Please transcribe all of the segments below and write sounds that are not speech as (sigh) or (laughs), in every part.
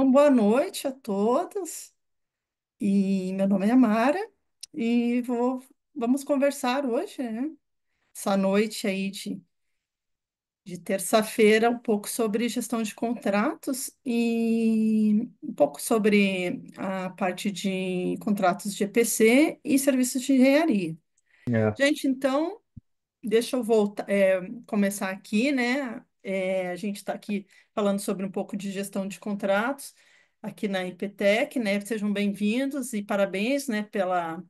Então, boa noite a todos. E meu nome é Mara e vou, vamos conversar hoje, né? Essa noite aí de, de terça-feira, um pouco sobre gestão de contratos e um pouco sobre a parte de contratos de EPC e serviços de engenharia. É. Gente, então, deixa eu voltar, é, eh, começar aqui, né? É, a gente está aqui falando sobre um pouco de gestão de contratos aqui na IPTEC, né? Sejam bem-vindos e parabéns, né, pela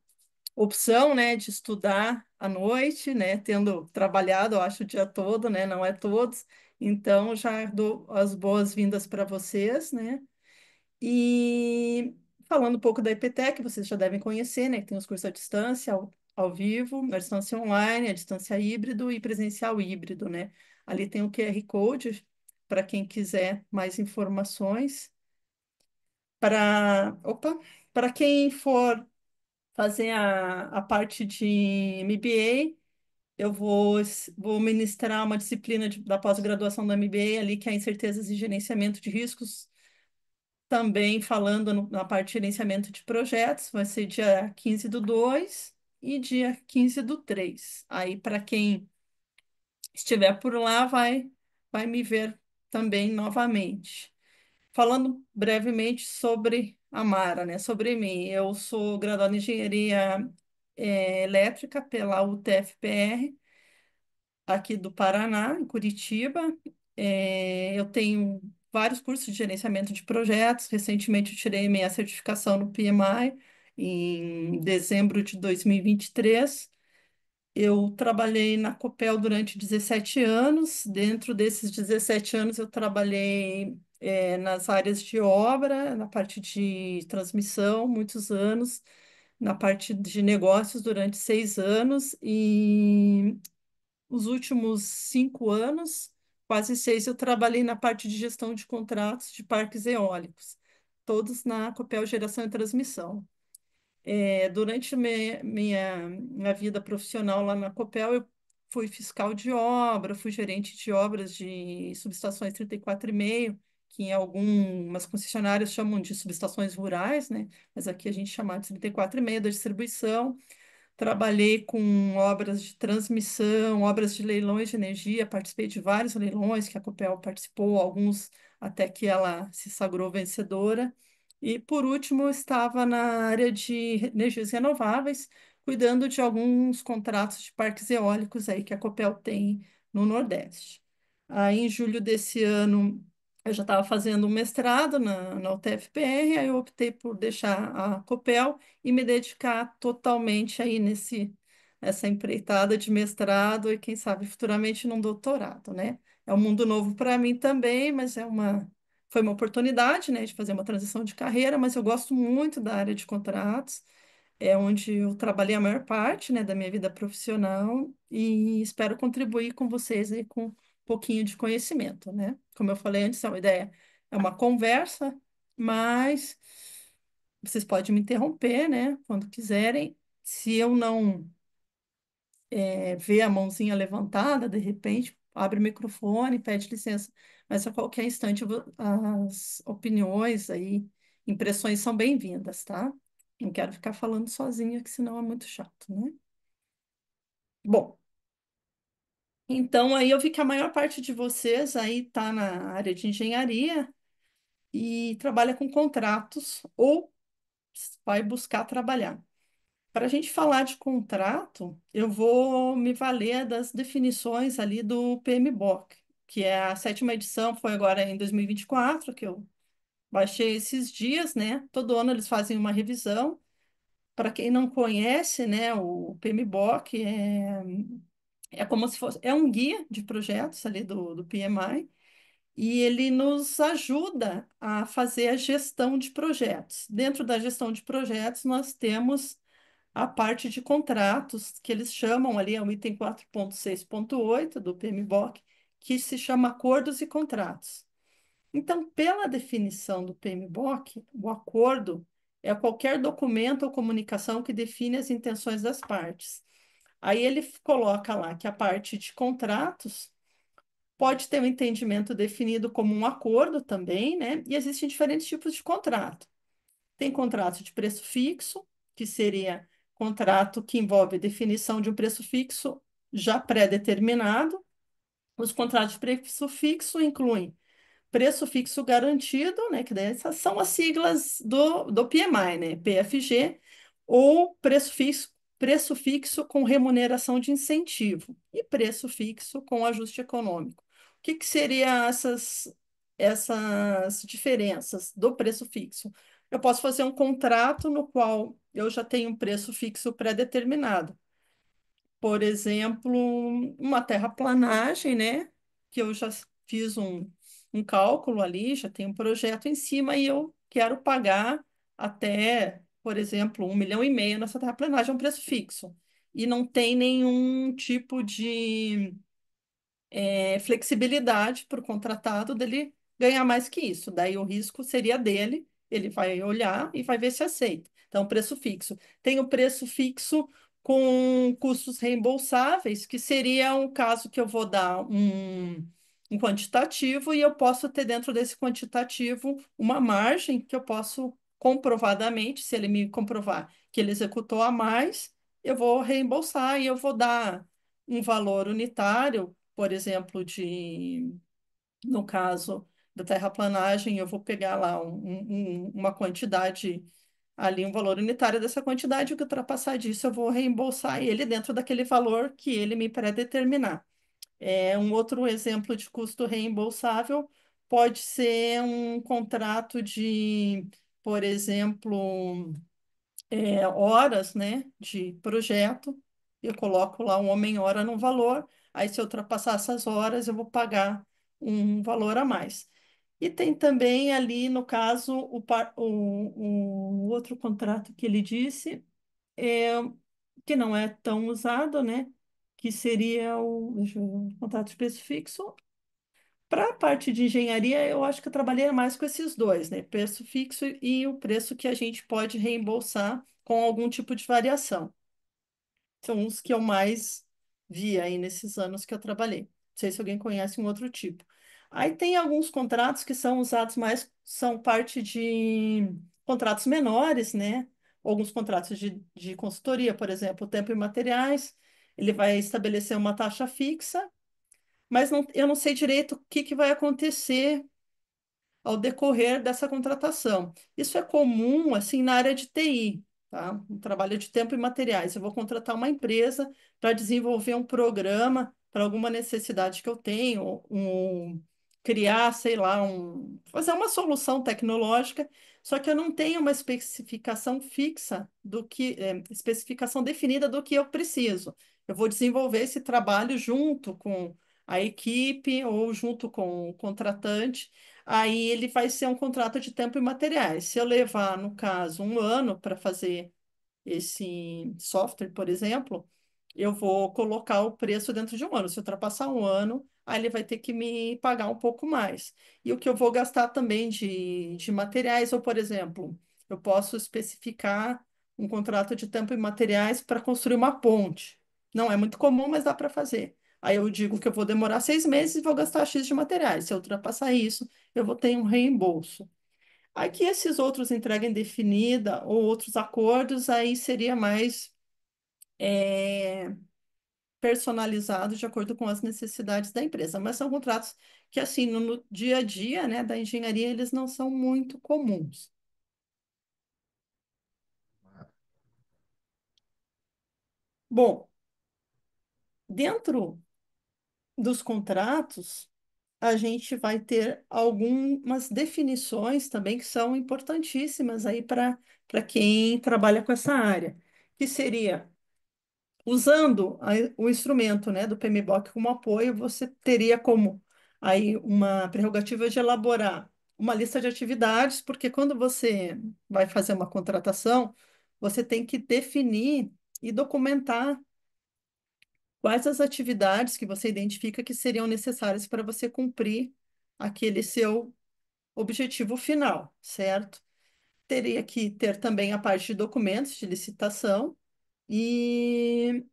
opção, né, de estudar à noite, né, tendo trabalhado, eu acho, o dia todo, né, não é todos. Então, já dou as boas-vindas para vocês, né? E falando um pouco da IPTEC, vocês já devem conhecer, né, que tem os cursos à distância, ao, ao vivo, à distância online, à distância híbrido e presencial híbrido, né? Ali tem o QR Code para quem quiser mais informações. Para, opa, para quem for fazer a, a parte de MBA, eu vou, vou ministrar uma disciplina de, da pós-graduação do MBA ali, que é incertezas e gerenciamento de riscos, também falando no, na parte de gerenciamento de projetos, vai ser dia 15 do 2 e dia 15 do 3. Aí, para quem estiver por lá, vai, vai me ver também novamente. Falando brevemente sobre a Mara, né? sobre mim, eu sou graduada em Engenharia é, Elétrica pela UTFPR, aqui do Paraná, em Curitiba. É, eu tenho vários cursos de gerenciamento de projetos. Recentemente, eu tirei minha certificação no PMI em dezembro de 2023. Eu trabalhei na Copel durante 17 anos. Dentro desses 17 anos, eu trabalhei é, nas áreas de obra, na parte de transmissão, muitos anos, na parte de negócios durante seis anos e os últimos cinco anos, quase seis, eu trabalhei na parte de gestão de contratos de parques eólicos, todos na Copel Geração e Transmissão. É, durante minha, minha, minha vida profissional lá na Copel, eu fui fiscal de obra, fui gerente de obras de subestações 34,5, que em algumas concessionárias chamam de subestações rurais, né? mas aqui a gente chama de 34,5 da distribuição. Trabalhei com obras de transmissão, obras de leilões de energia, participei de vários leilões que a Copel participou, alguns até que ela se sagrou vencedora. E, por último, estava na área de energias renováveis, cuidando de alguns contratos de parques eólicos aí que a Copel tem no Nordeste. Aí, em julho desse ano, eu já estava fazendo um mestrado na, na UTFPR, aí eu optei por deixar a Copel e me dedicar totalmente aí nesse essa empreitada de mestrado e quem sabe futuramente num doutorado, né? É um mundo novo para mim também, mas é uma foi uma oportunidade, né, de fazer uma transição de carreira, mas eu gosto muito da área de contratos, é onde eu trabalhei a maior parte, né, da minha vida profissional e espero contribuir com vocês aí com um pouquinho de conhecimento, né? Como eu falei antes, é a ideia é uma conversa, mas vocês podem me interromper, né, quando quiserem. Se eu não é, ver a mãozinha levantada, de repente, abre o microfone, pede licença mas a qualquer instante as opiniões aí, impressões são bem-vindas, tá? Não quero ficar falando sozinha, que senão é muito chato, né? Bom, então aí eu vi que a maior parte de vocês aí está na área de engenharia e trabalha com contratos ou vai buscar trabalhar. Para a gente falar de contrato, eu vou me valer das definições ali do PMBOK, que é a sétima edição, foi agora em 2024, que eu baixei esses dias, né? Todo ano eles fazem uma revisão. Para quem não conhece, né, o PMBOK é, é como se fosse, é um guia de projetos ali do, do PMI, e ele nos ajuda a fazer a gestão de projetos. Dentro da gestão de projetos, nós temos a parte de contratos, que eles chamam ali, é o item 4.6.8 do PMBOK, que se chama acordos e contratos. Então, pela definição do PMBOK, o acordo é qualquer documento ou comunicação que define as intenções das partes. Aí ele coloca lá que a parte de contratos pode ter um entendimento definido como um acordo também, né? E existem diferentes tipos de contrato. Tem contrato de preço fixo, que seria contrato que envolve definição de um preço fixo já pré-determinado, os contratos de preço fixo incluem preço fixo garantido, né, que dessas são as siglas do, do PMI, né, PFG, ou preço fixo, preço fixo com remuneração de incentivo e preço fixo com ajuste econômico. O que, que seriam essas, essas diferenças do preço fixo? Eu posso fazer um contrato no qual eu já tenho um preço fixo pré-determinado por exemplo, uma terraplanagem, né? Que eu já fiz um, um cálculo ali, já tem um projeto em cima e eu quero pagar até, por exemplo, um milhão e meio nessa terraplanagem, é um preço fixo. E não tem nenhum tipo de é, flexibilidade para o contratado dele ganhar mais que isso. Daí o risco seria dele, ele vai olhar e vai ver se aceita. Então, preço fixo. Tem o preço fixo com custos reembolsáveis, que seria um caso que eu vou dar um, um quantitativo e eu posso ter dentro desse quantitativo uma margem que eu posso comprovadamente, se ele me comprovar que ele executou a mais, eu vou reembolsar e eu vou dar um valor unitário, por exemplo, de, no caso da terraplanagem, eu vou pegar lá um, um, uma quantidade ali um valor unitário dessa quantidade, o que ultrapassar disso eu vou reembolsar ele dentro daquele valor que ele me predeterminar. É, um outro exemplo de custo reembolsável pode ser um contrato de, por exemplo, é, horas, né, de projeto. Eu coloco lá um homem hora no valor, aí se eu ultrapassar essas horas, eu vou pagar um valor a mais. E tem também ali, no caso, o, o, o outro contrato que ele disse, é, que não é tão usado, né? Que seria o, deixa eu ver, o contrato de preço fixo. Para a parte de engenharia, eu acho que eu trabalhei mais com esses dois, né? Preço fixo e o preço que a gente pode reembolsar com algum tipo de variação. São os que eu mais vi aí nesses anos que eu trabalhei. Não sei se alguém conhece um outro tipo. Aí tem alguns contratos que são usados mais, são parte de contratos menores, né? Alguns contratos de, de consultoria, por exemplo, tempo e materiais, ele vai estabelecer uma taxa fixa, mas não, eu não sei direito o que, que vai acontecer ao decorrer dessa contratação. Isso é comum, assim, na área de TI, tá? Um trabalho de tempo e materiais. Eu vou contratar uma empresa para desenvolver um programa para alguma necessidade que eu tenho, um, criar, sei lá, um, fazer uma solução tecnológica, só que eu não tenho uma especificação fixa do que, é, especificação definida do que eu preciso. Eu vou desenvolver esse trabalho junto com a equipe ou junto com o contratante. Aí ele vai ser um contrato de tempo e materiais. Se eu levar, no caso, um ano para fazer esse software, por exemplo, eu vou colocar o preço dentro de um ano. Se ultrapassar um ano, aí ele vai ter que me pagar um pouco mais. E o que eu vou gastar também de, de materiais, ou, por exemplo, eu posso especificar um contrato de tempo e materiais para construir uma ponte. Não é muito comum, mas dá para fazer. Aí eu digo que eu vou demorar seis meses e vou gastar X de materiais. Se eu ultrapassar isso, eu vou ter um reembolso. Aí que esses outros entrega indefinida ou outros acordos, aí seria mais é, personalizado de acordo com as necessidades da empresa, mas são contratos que, assim, no, no dia a dia, né, da engenharia, eles não são muito comuns. Bom, dentro dos contratos, a gente vai ter algumas definições também que são importantíssimas aí para para quem trabalha com essa área, que seria usando a, o instrumento, né, do PMBOK como apoio, você teria como aí uma prerrogativa de elaborar uma lista de atividades, porque quando você vai fazer uma contratação, você tem que definir e documentar quais as atividades que você identifica que seriam necessárias para você cumprir aquele seu objetivo final, certo? Teria que ter também a parte de documentos de licitação, e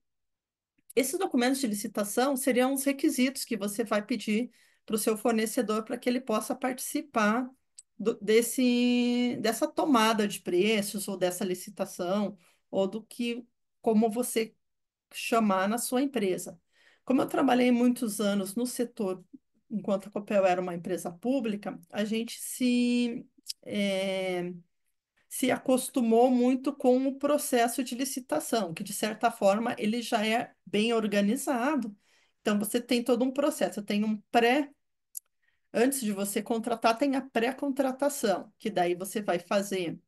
esses documentos de licitação seriam os requisitos que você vai pedir para o seu fornecedor para que ele possa participar do, desse, dessa tomada de preços ou dessa licitação ou do que como você chamar na sua empresa. Como eu trabalhei muitos anos no setor, enquanto a Copel era uma empresa pública, a gente se é, se acostumou muito com o processo de licitação, que de certa forma ele já é bem organizado. Então você tem todo um processo, tem um pré Antes de você contratar, tem a pré-contratação, que daí você vai fazer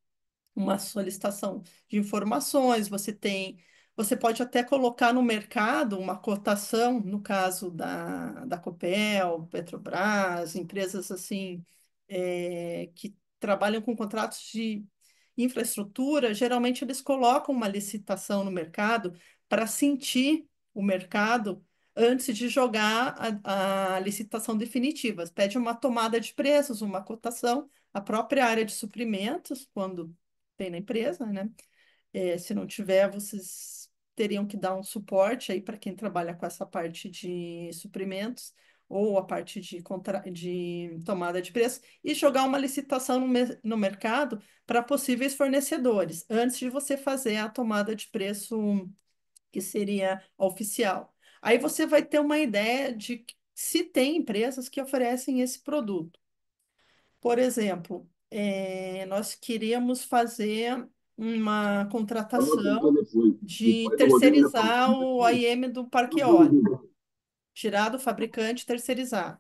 uma solicitação de informações, você tem, você pode até colocar no mercado uma cotação, no caso da, da Copel, Petrobras, empresas assim é, que trabalham com contratos de infraestrutura, geralmente eles colocam uma licitação no mercado para sentir o mercado antes de jogar a, a licitação definitiva. Pede uma tomada de preços, uma cotação, a própria área de suprimentos, quando tem na empresa, né? É, se não tiver, vocês teriam que dar um suporte aí para quem trabalha com essa parte de suprimentos, ou a parte de, contra... de tomada de preço, e jogar uma licitação no, me... no mercado para possíveis fornecedores, antes de você fazer a tomada de preço que seria oficial. Aí você vai ter uma ideia de se tem empresas que oferecem esse produto. Por exemplo, é... nós queríamos fazer uma contratação de terceirizar o IM do Parque Eólico tirar do fabricante e terceirizar.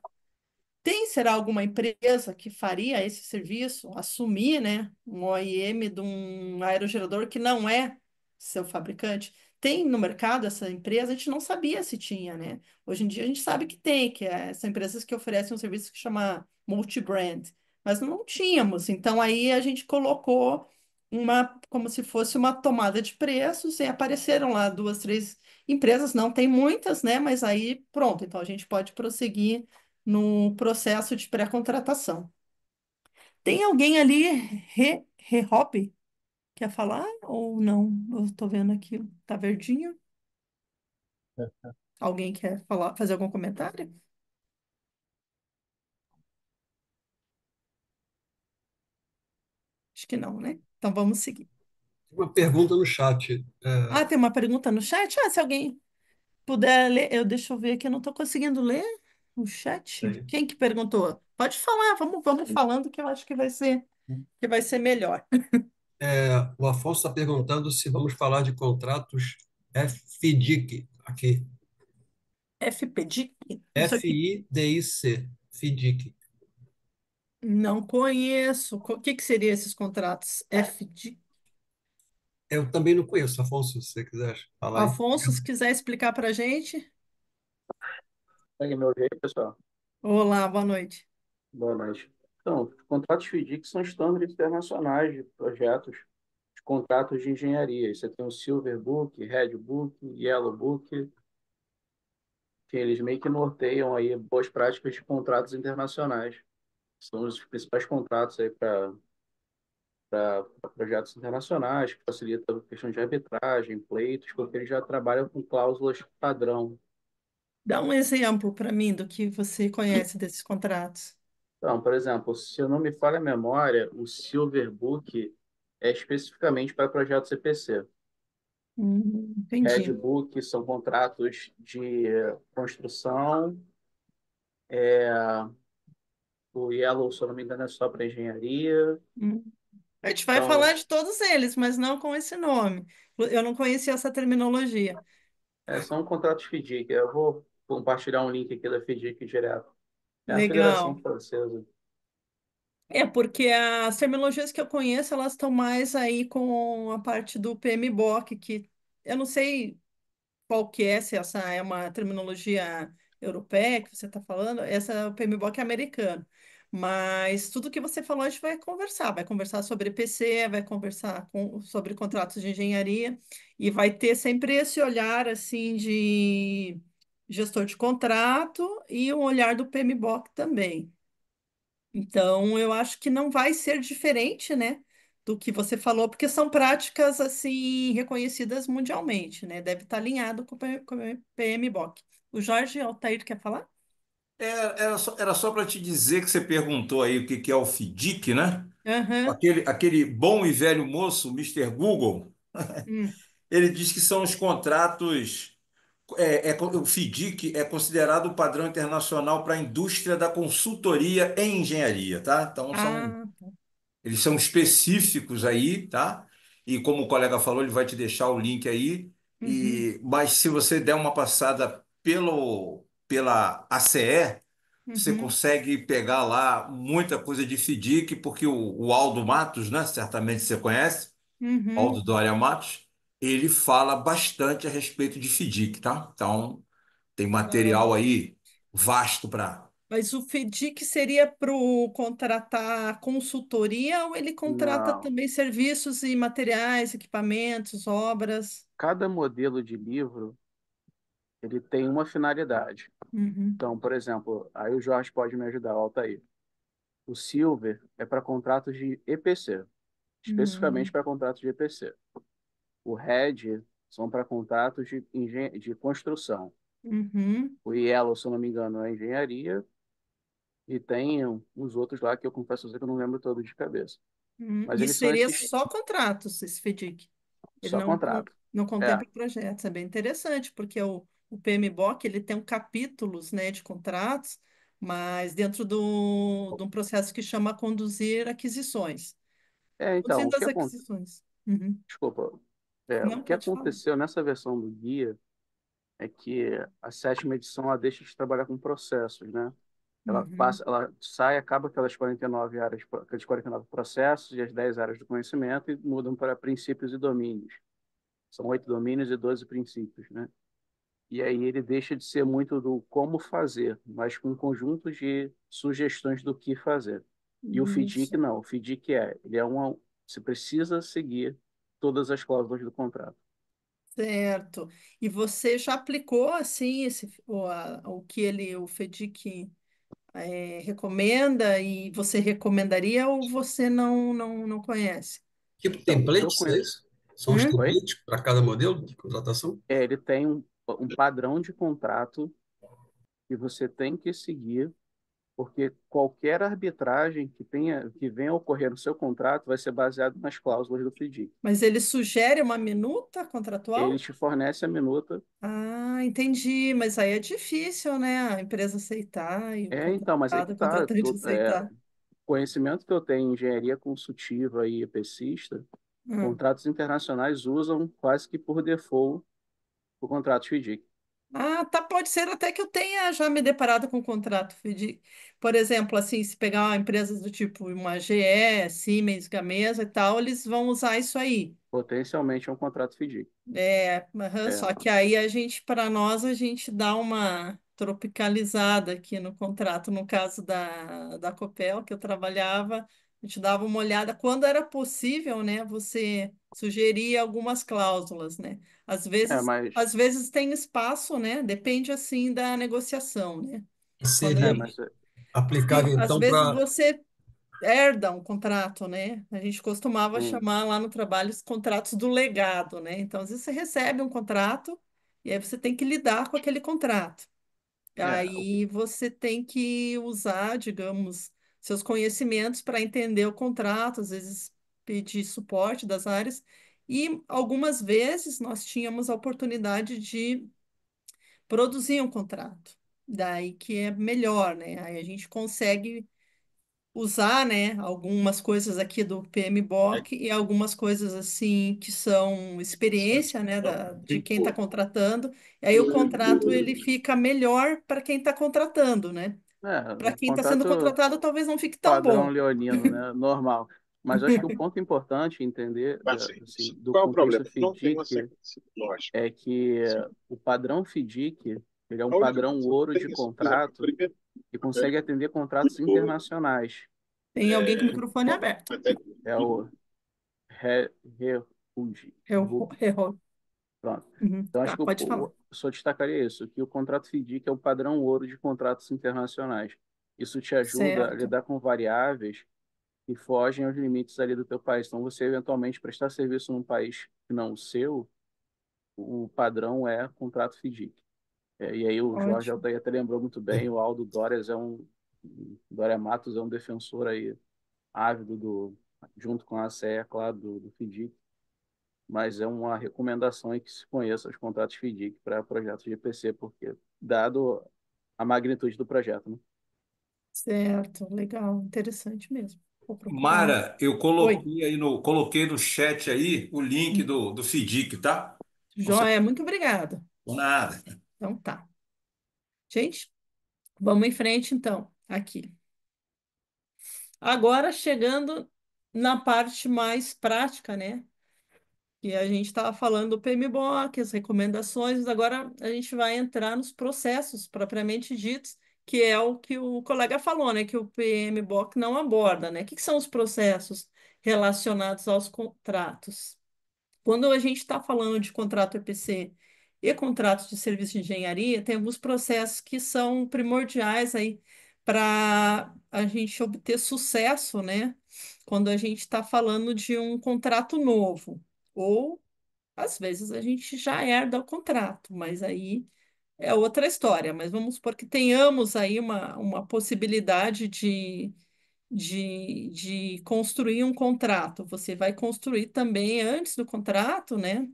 Tem, será, alguma empresa que faria esse serviço, assumir, né, um OIM de um aerogerador que não é seu fabricante? Tem no mercado essa empresa? A gente não sabia se tinha, né? Hoje em dia a gente sabe que tem, que é, são empresas que oferecem um serviço que chama multi-brand, mas não tínhamos. Então aí a gente colocou uma, como se fosse uma tomada de preços e apareceram lá duas, três Empresas não tem muitas, né? Mas aí pronto, então a gente pode prosseguir no processo de pré-contratação. Tem alguém ali, re, re hobby? Quer falar ou não? Eu estou vendo aqui, tá verdinho. (laughs) Alguém quer falar, fazer algum comentário? Acho que não, né? Então vamos seguir. Tem uma pergunta no chat. É... Ah, tem uma pergunta no chat? Ah, se alguém puder ler, eu deixa eu ver aqui, eu não estou conseguindo ler o chat. Quem que perguntou? Pode falar, vamos, vamos falando que eu acho que vai ser que vai ser melhor. (laughs) É, o Afonso está perguntando se vamos falar de contratos FDIC aqui. FPDIC? F-I-D-I-C, FDIC. Não conheço. O que, que seriam esses contratos FDIC? Eu também não conheço, Afonso, se você quiser falar. Afonso, se quiser explicar para a gente. Segue meu jeito, pessoal. Olá, boa noite. Boa noite. Então, contratos FIDIC são estándares internacionais de projetos, de contratos de engenharia. Você tem o Silver Book, Red Book, Yellow Book, que eles meio que norteiam aí boas práticas de contratos internacionais. São os principais contratos aí para para projetos internacionais, que facilita a questão de arbitragem, pleitos, porque eles já trabalham com cláusulas padrão. Dá um exemplo para mim do que você conhece desses contratos. Então, por exemplo, se eu não me falha a memória, o Silver Book é especificamente para projetos EPC. Hum, entendi. Red Book são contratos de eh, construção, é, o Yellow, se eu não me engano, é só para engenharia. Hum. A gente vai então, falar de todos eles, mas não com esse nome. Eu não conhecia essa terminologia. é, são contratos FIDIC. Eu vou compartilhar um link aqui da FIDIC direto. É a Legal. Francesa. É, porque as terminologias que eu conheço, elas estão mais aí com a parte do PMBOK, que eu não sei qual que é, se essa é uma terminologia europeia que você está falando, essa PMBOK é americano mas tudo que você falou, a gente vai conversar. Vai conversar sobre PC, vai conversar com, sobre contratos de engenharia e vai ter sempre esse olhar assim de gestor de contrato e um olhar do PMBOK também. Então, eu acho que não vai ser diferente, né, do que você falou, porque são práticas assim reconhecidas mundialmente, né? Deve estar alinhado com o PMBOK. O Jorge Altair quer falar? era só, era só para te dizer que você perguntou aí o que, que é o FIDIC, né? Aquele, aquele bom e velho moço, Mr. Google, uhum. (laughs) ele diz que são os contratos. É, é, o FIDIC é considerado o padrão internacional para a indústria da consultoria em engenharia, tá? Então, são, ah. Tá. eles são específicos aí, tá? E como o colega falou, ele vai te deixar o link aí. E, uhum. mas se você der uma passada pelo pela ACE, uhum. você consegue pegar lá muita coisa de FDIC, porque o, o Aldo Matos, né, certamente você conhece, uhum. Aldo Dória Matos, ele fala bastante a respeito de FDIC, tá? Então, tem material aí vasto para. Mas o FEDIC seria para contratar consultoria ou ele contrata Não. também serviços e materiais, equipamentos, obras? Cada modelo de livro ele tem uma finalidade. Uhum. Então, por exemplo, aí o Jorge pode me ajudar, o Altair. O Silver é para contratos de EPC, especificamente uhum. para contratos de EPC. O Red são para contratos de, de construção. Uhum. O Yellow, se eu não me engano, é engenharia. E tem uns outros lá que eu confesso que eu não lembro todo de cabeça. Uhum. Mas Isso seria esses... só contratos, esse FEDIC? Ele só não, contrato. Não é. contempla é. projetos. É bem interessante, porque o, o PMBOK ele tem um capítulos, né, de contratos, mas dentro do, de um processo que chama conduzir aquisições. É, então, Conduzindo as aquisições. Uhum. Desculpa. É, Não, o que aconteceu falar. nessa versão do guia é que a sétima edição ela deixa de trabalhar com processos, né? Ela uhum. passa, ela sai, acaba aquelas 49 áreas, aqueles 49 processos e as 10 áreas do conhecimento e mudam para princípios e domínios. São oito domínios e 12 princípios, né? E aí ele deixa de ser muito do como fazer, mas com um conjunto de sugestões do que fazer. E Isso. o FDIC não, o FDIC é, ele é uma, você precisa seguir todas as cláusulas do contrato. Certo. E você já aplicou assim esse o, a, o que ele o FDIC é, recomenda e você recomendaria ou você não não, não conhece? Tipo templates, é isso? São os hum? templates para cada modelo de contratação? É, ele tem um um padrão de contrato que você tem que seguir, porque qualquer arbitragem que tenha que venha a ocorrer no seu contrato vai ser baseado nas cláusulas do FDIC. Mas ele sugere uma minuta contratual? Ele te fornece a minuta. Ah, entendi. Mas aí é difícil, né? A empresa aceitar. E é, então, mas é que tá, tu, é, aceitar. É, conhecimento que eu tenho em engenharia consultiva e EPCista, hum. contratos internacionais usam quase que por default o contrato FIDIC. Ah, tá. Pode ser até que eu tenha já me deparado com o contrato FIDIC. Por exemplo, assim, se pegar empresas do tipo uma GE, Siemens, Gamesa e tal, eles vão usar isso aí. Potencialmente é um contrato FIDIC. É, É. só que aí a gente, para nós, a gente dá uma tropicalizada aqui no contrato. No caso da, da Copel, que eu trabalhava, a gente dava uma olhada quando era possível, né? Você sugeria algumas cláusulas, né? Às é, vezes, mas... às vezes tem espaço, né? Depende assim da negociação, né? Seria né, mas... aplicado então Às vezes você herda um contrato, né? A gente costumava hum. chamar lá no trabalho os contratos do legado, né? Então, às vezes você recebe um contrato e aí você tem que lidar com aquele contrato. É. Aí você tem que usar, digamos, seus conhecimentos para entender o contrato, às vezes pedir suporte das áreas. E algumas vezes nós tínhamos a oportunidade de produzir um contrato. Daí que é melhor, né? Aí a gente consegue usar, né, algumas coisas aqui do PMBOK é. e algumas coisas assim que são experiência, né, da, de quem está contratando. E aí o contrato ele fica melhor para quem está contratando, né? É, Para quem está sendo contratado, talvez não fique tão padrão bom. Padrão leonino, né? (laughs) normal. Mas acho que o ponto importante entender ah, eh, assim, do qual é contexto o FIDIC é que Sim. o padrão FIDIC ele é um padrão ouro de contrato primeiro... e consegue é. atender contratos internacionais. Tem alguém com o é, microfone aberto. É o Re... Re... Re... Pronto. Uhum. Então, acho tá, que eu, eu, só destacaria isso, que o contrato FIDIC é o padrão ouro de contratos internacionais. Isso te ajuda certo. a lidar com variáveis que fogem aos limites ali do teu país. Então, você eventualmente prestar serviço num país que não o seu, o padrão é contrato FIDIC. É, e aí o Ótimo. Jorge até lembrou muito bem, (laughs) o Aldo Dórias é um Dória Matos é um defensor aí ávido do junto com a CEA, claro, do, do FDIC mas é uma recomendação em que se conheça os contratos FIDIC para projetos de IPC, porque dado a magnitude do projeto. Né? Certo, legal, interessante mesmo. Mara, eu coloquei Oi. aí no, coloquei no chat aí o link hum. do, do FIDIC, tá? Joia, Você... muito obrigada. Nada. Então tá. Gente, vamos em frente então, aqui. Agora chegando na parte mais prática, né? que a gente estava falando do PMBOK, as recomendações, agora a gente vai entrar nos processos propriamente ditos, que é o que o colega falou, né, que o PMBOK não aborda, né? O que, são os processos relacionados aos contratos? Quando a gente está falando de contrato EPC e contratos de serviço de engenharia, tem alguns processos que são primordiais aí para a gente obter sucesso, né? Quando a gente está falando de um contrato novo. Ou, às vezes, a gente já herda o contrato, mas aí é outra história. Mas vamos supor que tenhamos aí uma, uma possibilidade de, de, de construir um contrato. Você vai construir também antes do contrato, né?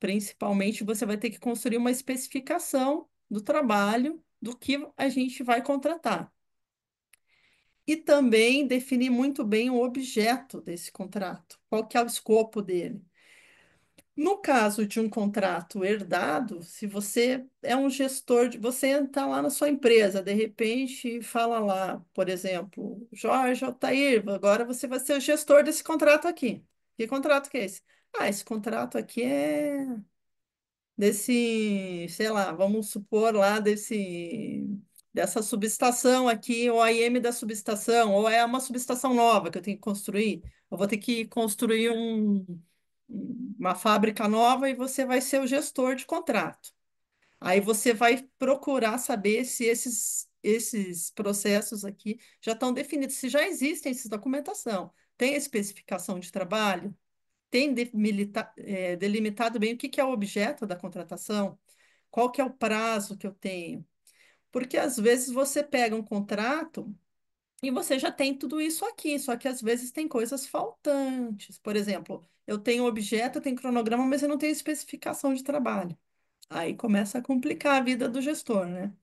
Principalmente, você vai ter que construir uma especificação do trabalho do que a gente vai contratar. E também definir muito bem o objeto desse contrato, qual que é o escopo dele. No caso de um contrato herdado, se você é um gestor, você está lá na sua empresa, de repente fala lá, por exemplo, Jorge Altair, agora você vai ser o gestor desse contrato aqui. Que contrato que é esse? Ah, esse contrato aqui é desse, sei lá, vamos supor lá desse dessa subestação aqui, o a da subestação, ou é uma subestação nova que eu tenho que construir. Eu vou ter que construir um uma fábrica nova e você vai ser o gestor de contrato. Aí você vai procurar saber se esses, esses processos aqui já estão definidos, se já existem essa documentação. Tem a especificação de trabalho? Tem é, delimitado bem o que, que é o objeto da contratação? Qual que é o prazo que eu tenho? Porque às vezes você pega um contrato e você já tem tudo isso aqui, só que às vezes tem coisas faltantes. Por exemplo, eu tenho objeto, eu tenho cronograma, mas eu não tenho especificação de trabalho. Aí começa a complicar a vida do gestor, né?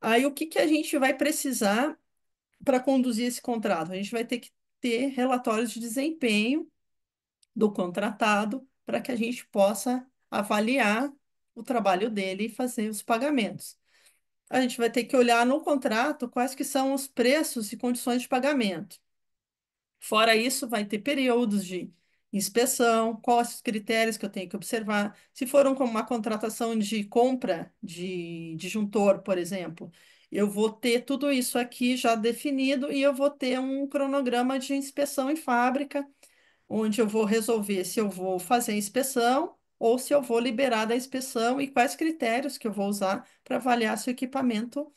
Aí o que que a gente vai precisar para conduzir esse contrato? A gente vai ter que ter relatórios de desempenho do contratado para que a gente possa avaliar o trabalho dele e fazer os pagamentos a gente vai ter que olhar no contrato quais que são os preços e condições de pagamento. Fora isso, vai ter períodos de inspeção, quais os critérios que eu tenho que observar. Se for uma contratação de compra de disjuntor, por exemplo, eu vou ter tudo isso aqui já definido e eu vou ter um cronograma de inspeção em fábrica, onde eu vou resolver se eu vou fazer a inspeção ou se eu vou liberar da inspeção e quais critérios que eu vou usar para avaliar se o equipamento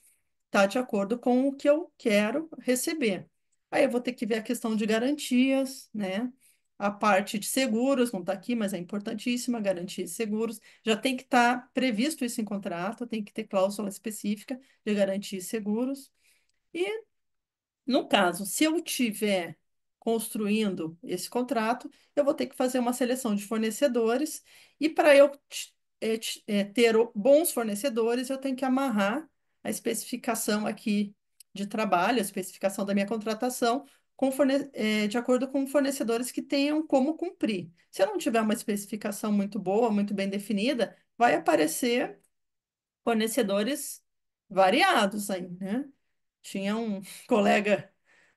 está de acordo com o que eu quero receber. Aí eu vou ter que ver a questão de garantias, né? A parte de seguros, não está aqui, mas é importantíssima, garantia de seguros. Já tem que estar tá previsto isso em contrato, tem que ter cláusula específica de garantia de seguros. E, no caso, se eu tiver construindo esse contrato, eu vou ter que fazer uma seleção de fornecedores e para eu é, é, ter bons fornecedores, eu tenho que amarrar a especificação aqui de trabalho, a especificação da minha contratação, forne... É, de acordo com fornecedores que tenham como cumprir. Se eu não tiver uma especificação muito boa, muito bem definida, vai aparecer fornecedores variados aí, né? Tinha um (laughs) colega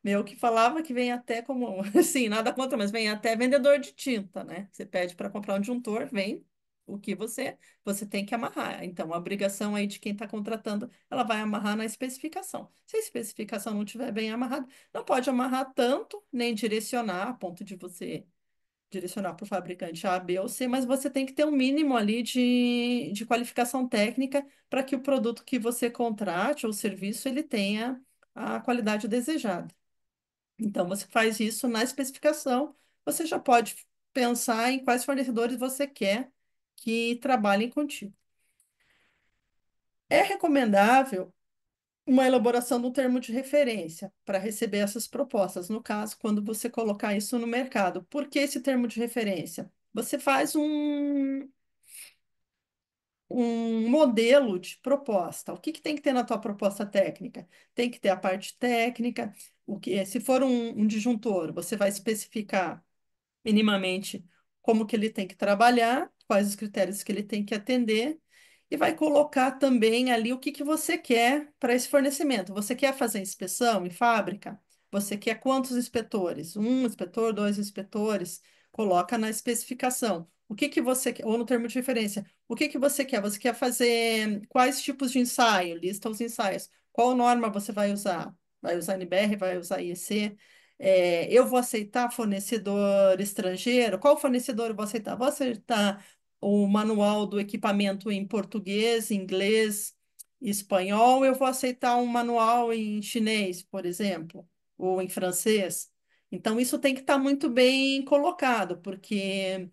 meu que falava que vem até como, (laughs) assim, nada contra, mas vem até vendedor de tinta, né? Você pede para comprar um juntor, vem o que você você tem que amarrar. Então, a obrigação aí de quem está contratando, ela vai amarrar na especificação. Se a especificação não estiver bem amarrada, não pode amarrar tanto, nem direcionar a ponto de você direcionar para o fabricante A, B ou C, mas você tem que ter um mínimo ali de, de qualificação técnica para que o produto que você contrate ou serviço ele tenha a qualidade desejada. Então, você faz isso na especificação. Você já pode pensar em quais fornecedores você quer que trabalhem contigo. É recomendável uma elaboração do termo de referência para receber essas propostas, no caso, quando você colocar isso no mercado. Por que esse termo de referência? Você faz um, um modelo de proposta. O que, que tem que ter na tua proposta técnica? Tem que ter a parte técnica, o que, eh, se for um, um disjuntor, você vai especificar minimamente como que ele tem que trabalhar, quais os critérios que ele tem que atender, e vai colocar também ali o que, que você quer para esse fornecimento. Você quer fazer inspeção em fábrica? Você quer quantos inspetores? Um inspetor, dois inspetores? Coloca na especificação. O que que você quer, ou no termo de referência, o que que você quer? Você quer fazer quais tipos de ensaio? Lista os ensaios. Qual norma você vai usar? Vai usar NBR, vai usar IEC? É, eu vou aceitar fornecedor estrangeiro? Qual fornecedor eu vou aceitar? Vou aceitar o manual do equipamento em português, inglês, espanhol, eu vou aceitar um manual em chinês, por exemplo, ou em francês. Então, isso tem que estar tá muito bem colocado, porque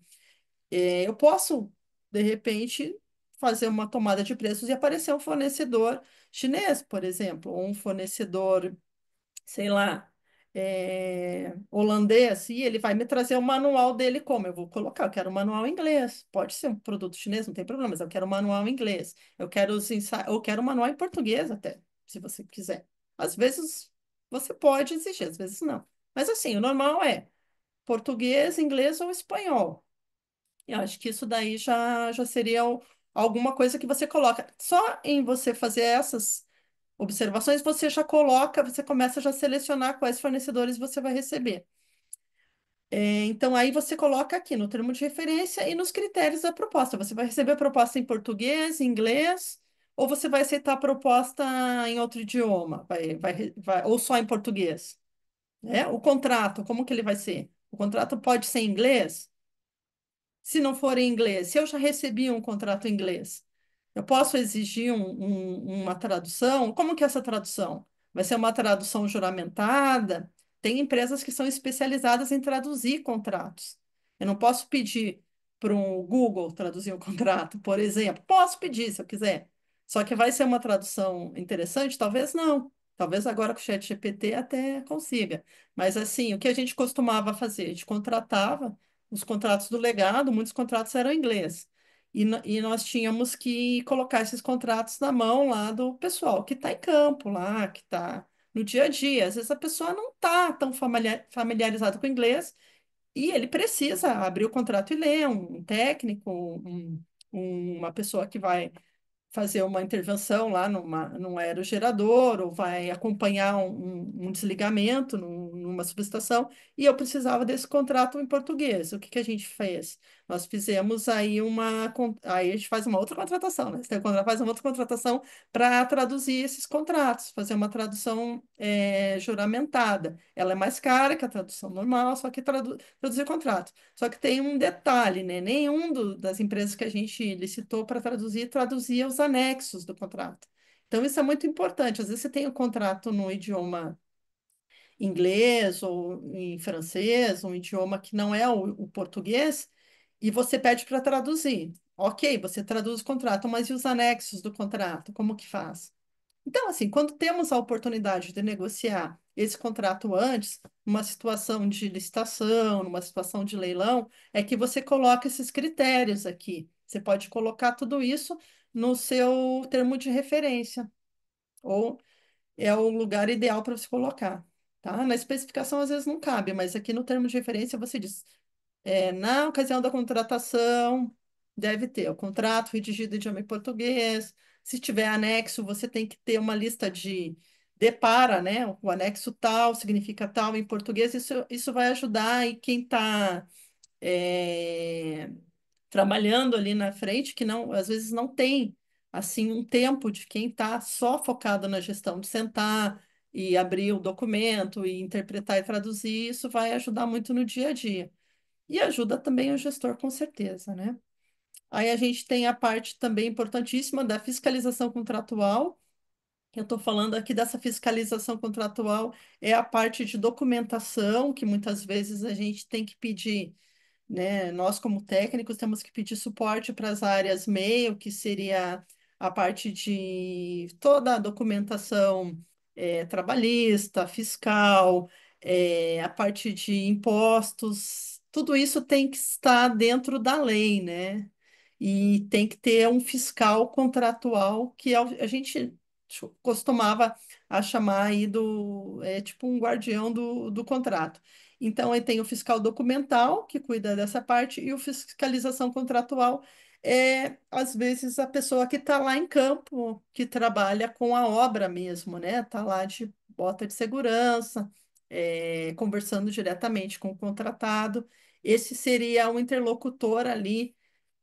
é, eu posso, de repente, fazer uma tomada de preços e aparecer um fornecedor chinês, por exemplo, ou um fornecedor, sei lá, é, holandês, e ele vai me trazer o manual dele como? Eu vou colocar, eu quero o um manual em inglês. Pode ser um produto chinês, não tem problema, mas eu quero o um manual em inglês. Eu quero os eu quero o um manual em português até, se você quiser. Às vezes você pode exigir, às vezes não. Mas assim, o normal é português, inglês ou espanhol. Eu acho que isso daí já, já seria alguma coisa que você coloca. Só em você fazer essas observações, você já coloca, você começa já a selecionar quais fornecedores você vai receber. É, então, aí você coloca aqui no termo de referência e nos critérios da proposta. Você vai receber a proposta em português, em inglês, ou você vai aceitar a proposta em outro idioma, vai, vai, vai, ou só em português. Né? O contrato, como que ele vai ser? O contrato pode ser em inglês? se não for em inglês? Se eu já recebi um contrato em inglês, eu posso exigir um, um, uma tradução? Como que é essa tradução? Vai ser uma tradução juramentada? Tem empresas que são especializadas em traduzir contratos. Eu não posso pedir para um Google traduzir um (laughs) contrato, por exemplo. Posso pedir, se eu quiser. Só que vai ser uma tradução interessante? Talvez não. Talvez agora com o Chat GPT até consiga. Mas assim, o que a gente costumava fazer? A gente contratava os contratos do legado, muitos contratos eram em inglês. E, e nós tínhamos que colocar esses contratos na mão lá do pessoal que está em campo, lá, que está no dia a dia. Às vezes a pessoa não está tão familiarizada com o inglês e ele precisa abrir o contrato e ler, um técnico, um, uma pessoa que vai fazer uma intervenção lá numa, num aerogerador, ou vai acompanhar um, um desligamento num, numa subestação, e eu precisava desse contrato em português. O que, que a gente fez? Nós fizemos aí uma. Aí a gente faz uma outra contratação, né? Você faz uma outra contratação para traduzir esses contratos, fazer uma tradução é, juramentada. Ela é mais cara que a tradução normal, só que tradu... traduzir contrato. Só que tem um detalhe, né? Nenhum do, das empresas que a gente licitou para traduzir traduzia os anexos do contrato. Então, isso é muito importante. Às vezes, você tem o um contrato no idioma inglês ou em francês, um idioma que não é o, o português, e você pede para traduzir. Ok, você traduz o contrato, mas e os anexos do contrato? Como que faz? Então, assim, quando temos a oportunidade de negociar esse contrato antes, numa situação de licitação, numa situação de leilão, é que você coloca esses critérios aqui. Você pode colocar tudo isso no seu termo de referência, ou é o lugar ideal para se colocar. Tá? Na especificação, às vezes, não cabe, mas aqui no termo de referência você diz, é, na ocasião da contratação, deve ter o contrato redigido em idioma em português, se tiver anexo, você tem que ter uma lista de depara, né? O anexo tal significa tal em português, isso, isso vai ajudar e quem está é, trabalhando ali na frente, que não, às vezes não tem assim um tempo de quem está só focado na gestão, de sentar e abrir o documento e interpretar e traduzir, isso vai ajudar muito no dia a dia. E ajuda também o gestor, com certeza, né? Aí a gente tem a parte também importantíssima da fiscalização contratual. Eu estou falando aqui dessa fiscalização contratual, é a parte de documentação, que muitas vezes a gente tem que pedir né? Nós, como técnicos, temos que pedir suporte para as áreas meio, que seria a parte de toda a documentação é, trabalhista, fiscal, é, a parte de impostos, tudo isso tem que estar dentro da lei, né? E tem que ter um fiscal contratual que a gente costumava a chamar aí do, é, tipo um guardião do, do contrato. Então, aí tem o fiscal documental, que cuida dessa parte, e o fiscalização contratual, é, às vezes, a pessoa que está lá em campo, que trabalha com a obra mesmo, né? Está lá de bota de segurança, é, conversando diretamente com o contratado. Esse seria um interlocutor ali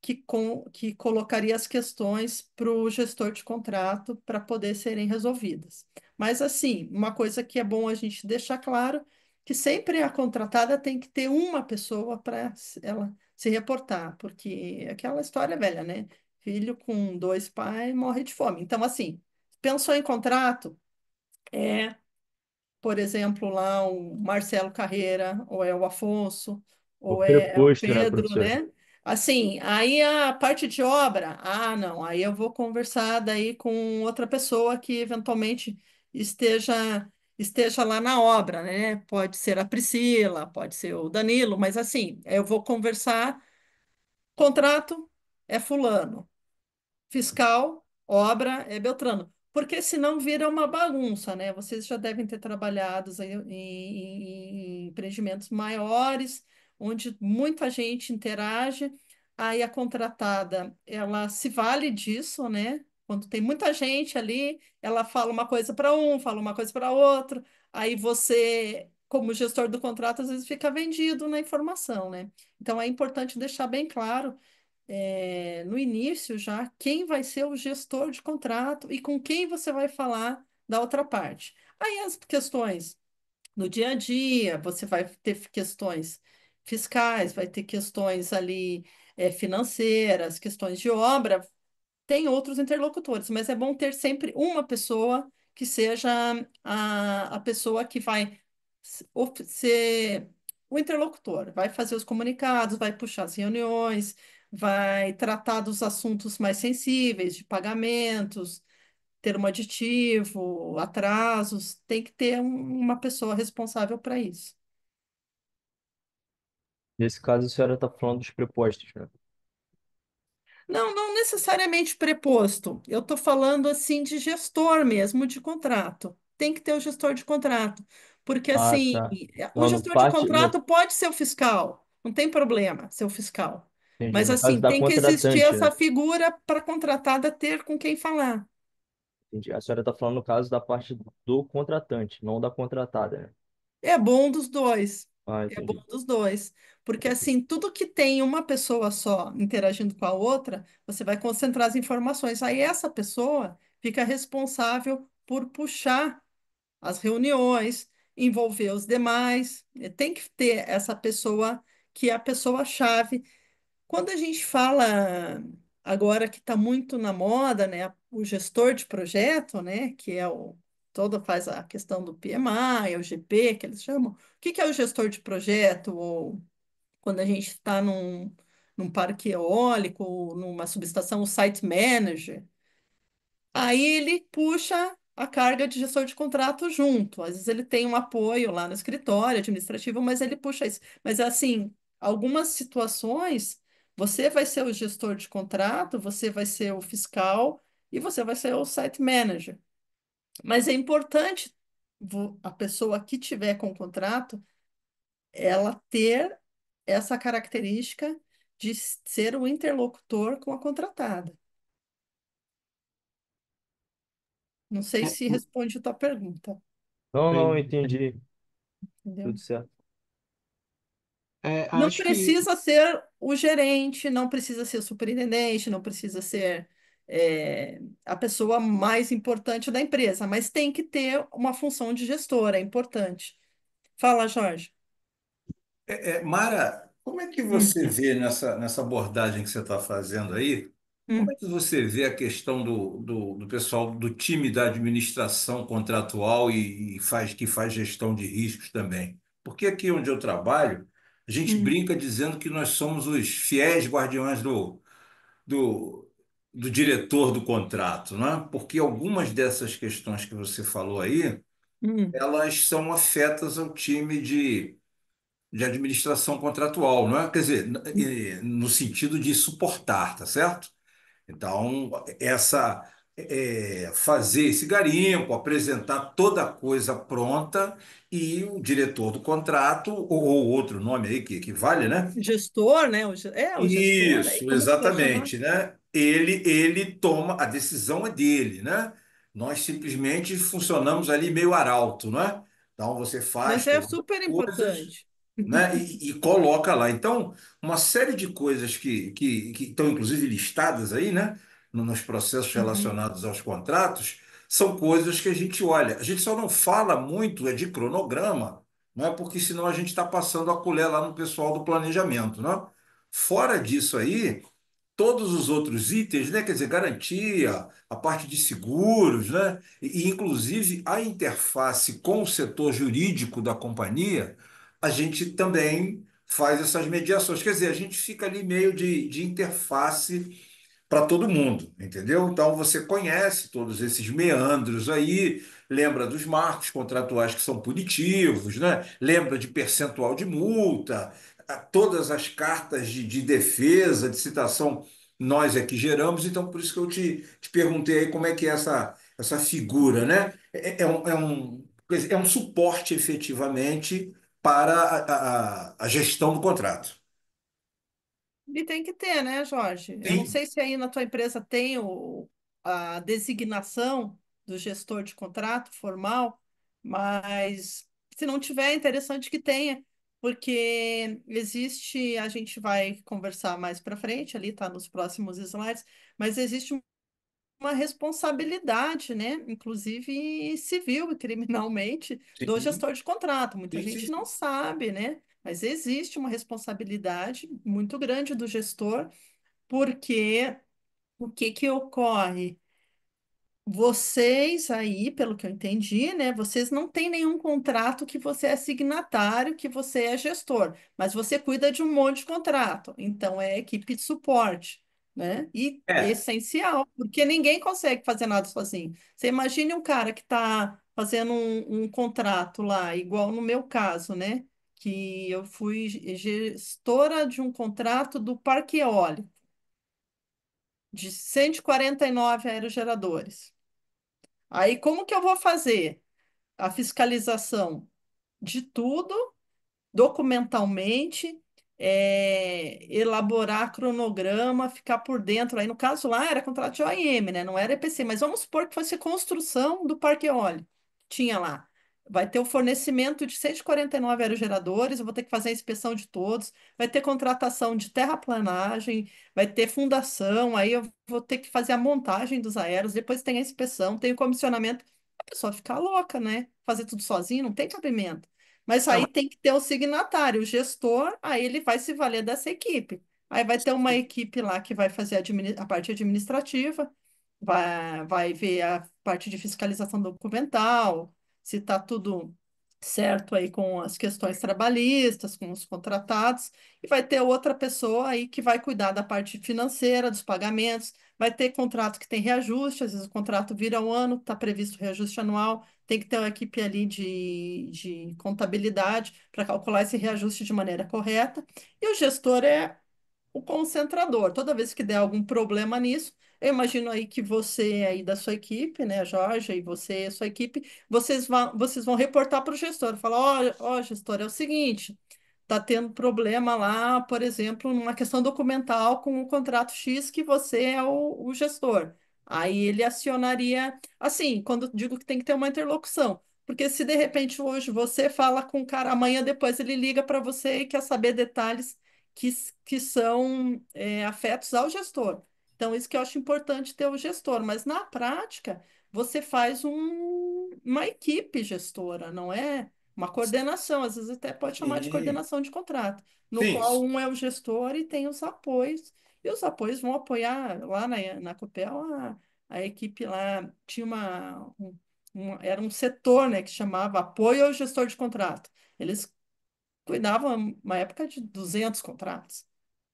que, com, que colocaria as questões para o gestor de contrato para poder serem resolvidas. Mas, assim, uma coisa que é bom a gente deixar claro que sempre a contratada tem que ter uma pessoa para ela se reportar, porque aquela história velha, né? Filho com dois pais morre de fome. Então, assim, pensou em contrato, é, por exemplo, lá o Marcelo Carreira, ou é o Afonso, ou o é, é o né, Pedro, né? Assim, aí a parte de obra, ah, não, aí eu vou conversar daí com outra pessoa que eventualmente esteja esteja lá na obra, né? Pode ser a Priscila, pode ser o Danilo, mas assim, eu vou conversar. Contrato é fulano, fiscal, obra é Beltrano, porque senão vira uma bagunça, né? Vocês já devem ter trabalhado em, em, em empreendimentos maiores, onde muita gente interage. Aí a contratada, ela se vale disso, né? Quando tem muita gente ali, ela fala uma coisa para um, fala uma coisa para outro, aí você, como gestor do contrato, às vezes fica vendido na informação, né? Então é importante deixar bem claro é, no início já quem vai ser o gestor de contrato e com quem você vai falar da outra parte. Aí as questões no dia a dia, você vai ter questões fiscais, vai ter questões ali é, financeiras, questões de obra, tem outros interlocutores, mas é bom ter sempre uma pessoa que seja a, a pessoa que vai ser o interlocutor, vai fazer os comunicados, vai puxar as reuniões, vai tratar dos assuntos mais sensíveis, de pagamentos, termo aditivo, atrasos, tem que ter um- uma pessoa responsável para isso. Nesse caso, a senhora está falando dos prepostos, né? Não, não necessariamente preposto. Eu estou falando assim de gestor mesmo de contrato. Tem que ter o gestor de contrato. Porque Ah, assim, tá. Eh, o Não, no gestor de parte, no, contrato pode ser o fiscal, não tem problema ser o fiscal. entendi, Mas no caso assim, da tem que existir contratante, né? essa figura para a contratada ter com quem falar. Entendi. A senhora está falando no caso da parte do contratante, não da contratada, né? É bom dos dois. Ah, É bom entendi. dos dois. Porque, assim, tudo que tem uma pessoa só interagindo com a outra, você vai concentrar as informações. Aí, essa pessoa fica responsável por puxar as reuniões, envolver os demais. Tem que ter essa pessoa que é a pessoa-chave. Quando a gente fala agora que está muito na moda, né, o gestor de projeto, né, que é o, toda faz a questão do PMI, é o GP, que eles chamam. O que, que é o gestor de projeto? Ou quando a gente está num, num parque eólico, numa subestação, o site manager. Aí ele puxa a carga de gestor de contrato junto. Às vezes ele tem um apoio lá no escritório administrativo, mas ele puxa isso. Mas assim, algumas situações você vai ser o gestor de contrato, você vai ser o fiscal e você vai ser o site manager. Mas é importante a pessoa que tiver com o contrato, ela ter essa característica de ser o interlocutor com a contratada. Não sei se hum. responde a tua pergunta. Não, não, entendi. Entendeu? Tudo certo. É, Não acho que- precisa ser o gerente, não precisa ser o superintendente, não precisa ser é, a pessoa mais importante da empresa, mas tem que ter uma função de gestora, é importante. Fala, Jorge. É, é, Mara, como é que você uhum. vê nessa, nessa abordagem que você está fazendo aí? Como é hum. que você vê a questão do, do, do pessoal do time da administração contratual e, e, faz, que faz gestão de riscos também? Porque aqui onde eu trabalho, a gente hum. brinca dizendo que nós somos os fiéis guardiões do, do, do diretor do contrato, é? porque algumas dessas questões que você falou aí, hum. elas são afetas ao time de, de administração contratual, não é? quer dizer, no sentido de suportar, tá certo? Então, essa é, fazer esse garimpo, apresentar toda a coisa pronta e o diretor do contrato, ou, ou outro nome aí que, que vale, né? Gestor, né? O, é, o gestor. Né? Isso, é, exatamente, né? ele, ele toma, a decisão é dele, né? Nós simplesmente funcionamos ali meio arauto, né? Então você faz. Mas é super coisas, importante. Né? E, e, coloca lá. Então, uma série de coisas que, que, que estão, inclusive, listadas aí, né? Nos processos uhum. relacionados aos contratos, são coisas que a gente olha. A gente só não fala muito é de cronograma, não é porque senão a gente está passando a colher lá no pessoal do planejamento, né? Fora disso aí, todos os outros itens, né? quer dizer, garantia, a parte de seguros, né? e, inclusive a interface com o setor jurídico da companhia, a gente também faz essas mediações. Quer dizer, a gente fica ali meio de, de interface para todo mundo, entendeu? Então você conhece todos esses meandros aí, lembra dos marcos contratuais que são punitivos, né? lembra de percentual de multa, todas as cartas de, de, defesa, de citação, nós é que geramos, então por isso que eu te, te perguntei aí como é que é essa, essa figura, né? É, é, é um, é, um, é um suporte efetivamente para a, a, a gestão do contrato. E tem que ter, né, Jorge? Sim. Eu não sei se aí na tua empresa tem o, a designação do gestor de contrato formal, mas se não tiver, é interessante que tenha, porque existe, a gente vai conversar mais para frente, ali está nos próximos slides, mas existe uma responsabilidade, né? Inclusive civil e criminalmente, Sim. do gestor de contrato. Muita Sim. gente não sabe, né? Mas existe uma responsabilidade muito grande do gestor, porque o que que ocorre? vocês aí, pelo que eu entendi, né? Vocês não têm nenhum contrato que você é signatário, que você é gestor, mas você cuida de um monte de contrato. Então é equipe de suporte, né? E é. essencial, porque ninguém consegue fazer nada sozinho. Você imagine um cara que está fazendo um, um contrato lá, igual no meu caso, né? Que eu fui gestora de um contrato do parque eólico de 149 aerogeradores. Aí, como que eu vou fazer a fiscalização de tudo documentalmente, é, elaborar cronograma, ficar por dentro? Aí, no caso lá, era contrato de OIM, né? Não era EPC, mas vamos supor que fosse construção do parque eólico. Tinha lá vai ter o fornecimento de 149 aerogeradores, eu vou ter que fazer a inspeção de todos, vai ter contratação de terraplanagem, vai ter fundação, aí eu vou ter que fazer a montagem dos aeros, depois tem a inspeção, tem o comissionamento. A pessoa fica louca, né? Fazer tudo sozinho não tem cabimento. Mas tá aí tem que ter o signatário, o gestor, aí ele vai se valer dessa equipe. Aí vai ter uma equipe lá que vai fazer a, a parte administrativa, vai, vai ver a parte de fiscalização documental, se está tudo certo aí com as questões trabalhistas, com os contratados, e vai ter outra pessoa aí que vai cuidar da parte financeira, dos pagamentos, vai ter contrato que tem reajuste, às vezes o contrato vira um ano, está previsto reajuste anual, tem que ter uma equipe ali de, de contabilidade para calcular esse reajuste de maneira correta, e o gestor é o concentrador, toda vez que der algum problema nisso, eu imagino aí que você é aí da sua equipe, né, Jorge, e você, e sua equipe, vocês vão, vocês vão reportar para o gestor, falar, ó, ó, gestor, é o seguinte, está tendo problema lá, por exemplo, numa questão documental com o contrato X que você é o, o gestor. Aí ele acionaria, assim, quando digo que tem que ter uma interlocução, porque se de repente hoje você fala com o cara, amanhã depois ele liga para você e quer saber detalhes que, que são é, afetos ao gestor. Então, isso que eu acho importante ter o gestor, mas na prática, você faz um, uma equipe gestora, não é? Uma coordenação, às vezes até pode chamar de coordenação de contrato, no Sim. qual um é o gestor e tem os apoios, e os apoios vão apoiar lá na, na Copel a, a equipe lá tinha uma, um, era um setor né, que chamava apoio ao gestor de contrato. Eles cuidavam uma época de 200 contratos.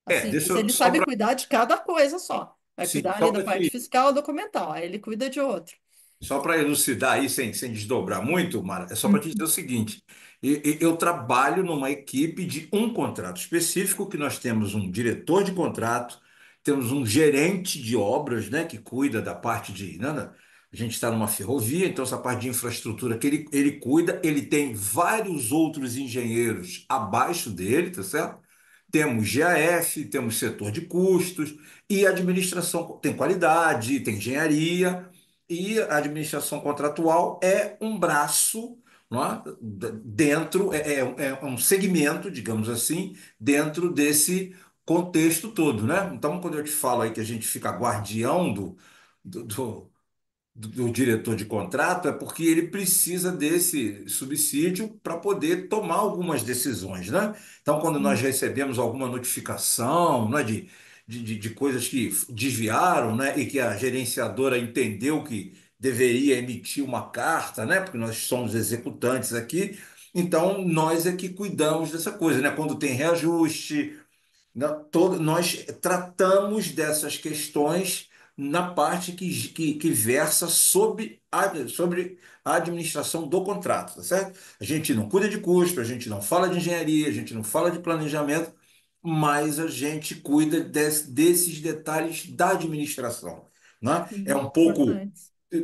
É, assim, é, eles sabem cuidar de cada coisa só. Vai Sim, cuidar ali da parte fiscal é documental, aí ele cuida de outro. Só para elucidar aí, sem, sem desdobrar muito, Mara, é só para te dizer o seguinte: eu trabalho numa equipe de um contrato específico, que nós temos um diretor de contrato, temos um gerente de obras, né, que cuida da parte de. não, né, né, a gente está numa ferrovia, então essa parte de infraestrutura que ele, ele cuida, ele tem vários outros engenheiros abaixo dele, tá certo? Temos GAF, temos setor de custos e administração tem qualidade, tem engenharia e a administração contratual é um braço é? dentro, é, é, é, um segmento, digamos assim, dentro desse contexto todo. Né? Então, quando eu te falo aí que a gente fica guardião do, do, do do, diretor de contrato é porque ele precisa desse subsídio para poder tomar algumas decisões, né? Então, quando nós hum. recebemos alguma notificação, né, de, de, de coisas que desviaram, né, e que a gerenciadora entendeu que deveria emitir uma carta, né, porque nós somos executantes aqui, então nós é que cuidamos dessa coisa, né? Quando tem reajuste, né, todo, nós tratamos dessas questões na parte que, que, que versa sobre a, sobre a administração do contrato, tá certo? A gente não cuida de custo, a gente não fala de engenharia, a gente não fala de planejamento, mas a gente cuida desse, desses detalhes da administração. Né? É um pouco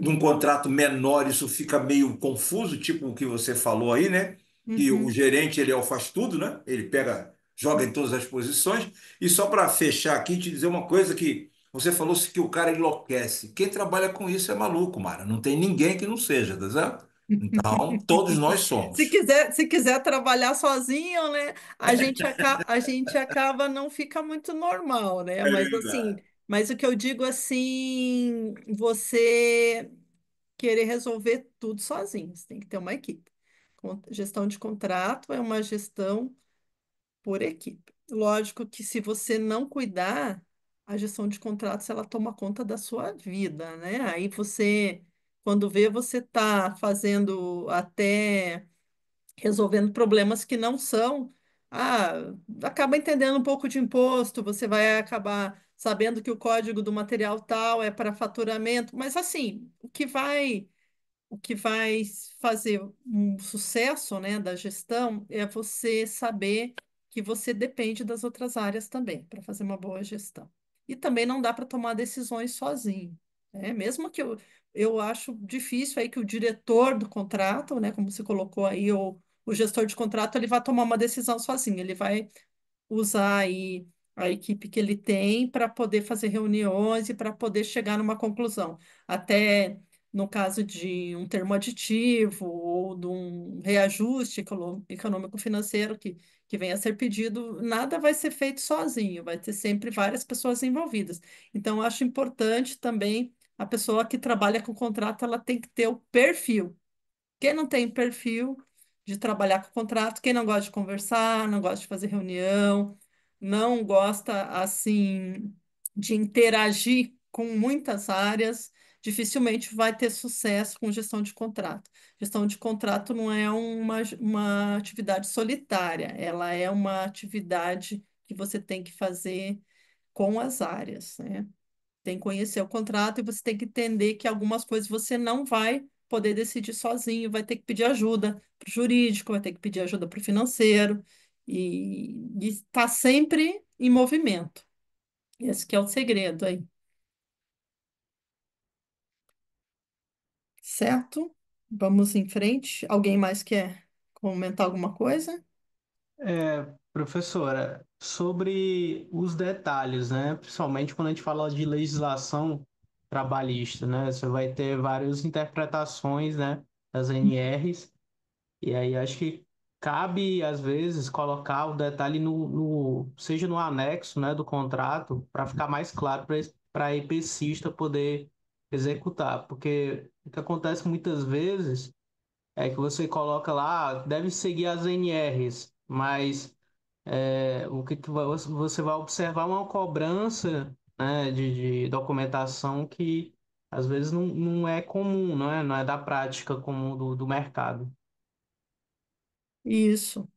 num contrato menor, isso fica meio confuso, tipo o que você falou aí, né? Que uhum. o gerente ele é o faz tudo, né? Ele pega, joga em todas as posições. E só para fechar aqui, te dizer uma coisa que você falou que o cara enlouquece. Quem trabalha com isso é maluco, Mara. Não tem ninguém que não seja, tá certo? Então, (laughs) todos nós somos. Se quiser, se quiser trabalhar sozinho, né? A gente, acaba, a gente acaba não fica muito normal, né? É mas assim, mas o que eu digo assim, você querer resolver tudo sozinho, você tem que ter uma equipe. Gestão de contrato é uma gestão por equipe. Lógico que se você não cuidar, a gestão de contratos ela toma conta da sua vida, né? Aí você, quando vê, você está fazendo até resolvendo problemas que não são. Ah, acaba entendendo um pouco de imposto, você vai acabar sabendo que o código do material tal é para faturamento, mas assim, o que vai o que vai fazer um sucesso, né, da gestão é você saber que você depende das outras áreas também para fazer uma boa gestão e também não dá para tomar decisões sozinho. Né? Mesmo que eu, eu acho difícil aí que o diretor do contrato, né, como você colocou aí, ou o gestor de contrato, ele vai tomar uma decisão sozinho, ele vai usar aí a equipe que ele tem para poder fazer reuniões e para poder chegar numa conclusão. Até no caso de um termo aditivo ou de um reajuste econômico-financeiro que, que venha a ser pedido, nada vai ser feito sozinho, vai ter sempre várias pessoas envolvidas. Então, acho importante também a pessoa que trabalha com contrato, ela tem que ter o perfil. Quem não tem perfil de trabalhar com contrato, quem não gosta de conversar, não gosta de fazer reunião, não gosta, assim, de interagir com muitas áreas, dificilmente vai ter sucesso com gestão de contrato. Gestão de contrato não é uma, uma atividade solitária, ela é uma atividade que você tem que fazer com as áreas, né? Tem que conhecer o contrato e você tem que entender que algumas coisas você não vai poder decidir sozinho, vai ter que pedir ajuda para o jurídico, vai ter que pedir ajuda para o financeiro, e está sempre em movimento. Esse que é o segredo aí. Certo? Vamos em frente. Alguém mais quer comentar alguma coisa? É, professora, sobre os detalhes, né? Principalmente quando a gente fala de legislação trabalhista, né? Você vai ter várias interpretações, né? Das NRs. E aí acho que cabe às vezes colocar o detalhe no, no seja no anexo, né, do contrato, para ficar mais claro para para EPCista poder executar, porque o que acontece muitas vezes é que você coloca lá, deve seguir as NRs, mas é, o que, que você vai observar uma cobrança né, de, de, documentação que às vezes não, não é comum, não é, não é da prática comum do, do mercado. Isso.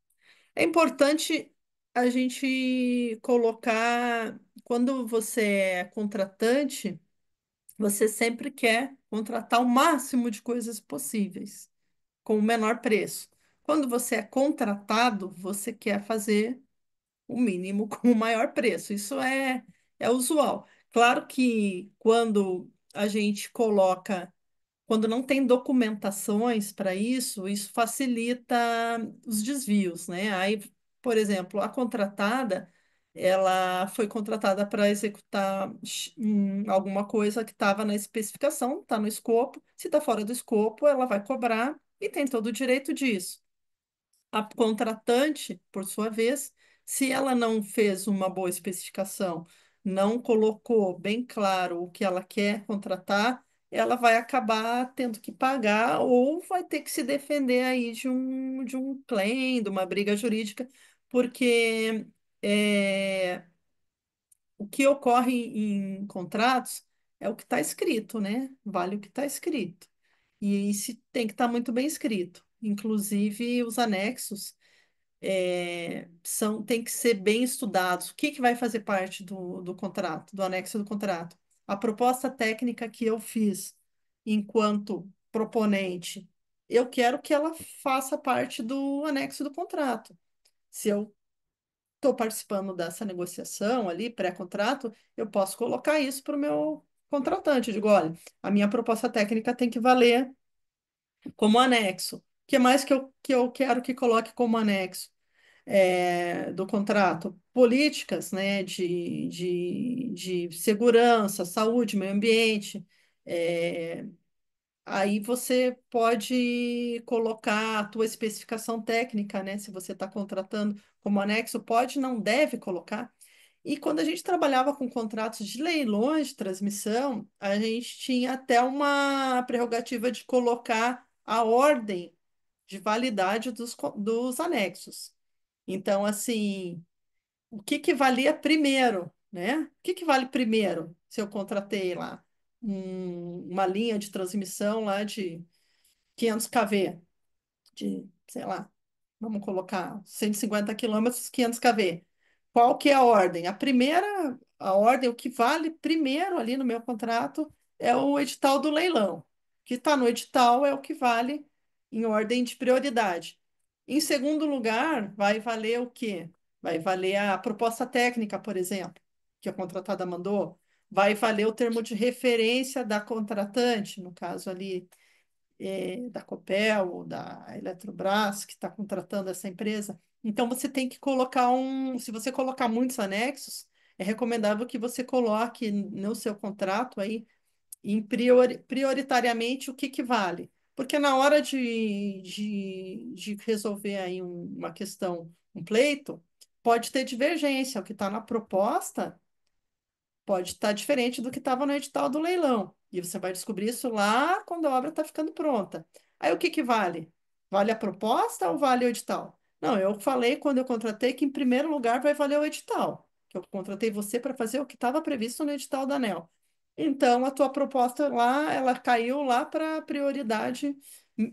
É importante a gente colocar, quando você é contratante, você sempre quer contratar o máximo de coisas possíveis, com o menor preço. Quando você é contratado, você quer fazer o mínimo (laughs) com o maior preço. Isso é, é usual. Claro que quando a gente coloca, quando não tem documentações para isso, isso facilita os desvios, né? Aí, por exemplo, a contratada ela foi contratada para executar hum, alguma coisa que estava na especificação, está no escopo. Se está fora do escopo, ela vai cobrar e tem todo o direito disso. A contratante, por sua vez, se ela não fez uma boa especificação, não colocou bem claro o que ela quer contratar, ela vai acabar tendo que pagar ou vai ter que se defender aí de um, de um claim, de uma briga jurídica, porque é, o que ocorre em, em contratos é o que está escrito, né? Vale o que está escrito. E isso tem que estar tá muito bem escrito. Inclusive, os anexos é, são, tem que ser bem estudados. O que, que vai fazer parte do, do contrato, do anexo do contrato? A proposta técnica que eu fiz enquanto proponente, eu quero que ela faça parte do anexo do contrato. Se eu estou participando dessa negociação ali, pré-contrato, eu posso colocar isso para o meu contratante. Eu digo, olha, a minha proposta técnica tem que valer como anexo. O que mais que eu, que eu quero que coloque como anexo? É, do contrato, políticas né, de, de, de segurança, saúde, meio ambiente, é, Aí você pode colocar a tua especificação técnica, né? Se você está contratando como anexo, pode, não deve colocar. E quando a gente trabalhava com contratos de leilões de transmissão, a gente tinha até uma prerrogativa de colocar a ordem de validade dos, dos anexos. Então, assim, o que que valia primeiro, né? O que que vale primeiro se eu contratei lá? um, uma linha de transmissão lá de 500 kV, de, sei lá, vamos colocar 150 quilômetros, 500 kV. Qual que é a ordem? A primeira, a ordem, o que vale primeiro ali no meu contrato é o edital do leilão. que está no edital é o que vale em ordem de prioridade. Em segundo lugar, vai valer o quê? Vai valer a proposta técnica, por exemplo, que a contratada mandou vai valer o termo de referência da contratante, no caso ali é, da Copel ou da Eletrobras, que está contratando essa empresa. Então, você tem que colocar um. Se você colocar muitos anexos, é recomendável que você coloque no seu contrato aí, em priori, prioritariamente, o que, que vale. Porque na hora de, de, de resolver aí um, uma questão, um pleito, pode ter divergência. O que está na proposta pode estar tá diferente do que estava no edital do leilão. E você vai descobrir isso lá quando a obra está ficando pronta. Aí o que, que vale? Vale a proposta ou vale o edital? Não, eu falei quando eu contratei que, em primeiro lugar, vai valer o edital. Que eu contratei você para fazer o que estava previsto no edital da ANEL. Então, a tua proposta lá, ela caiu lá para prioridade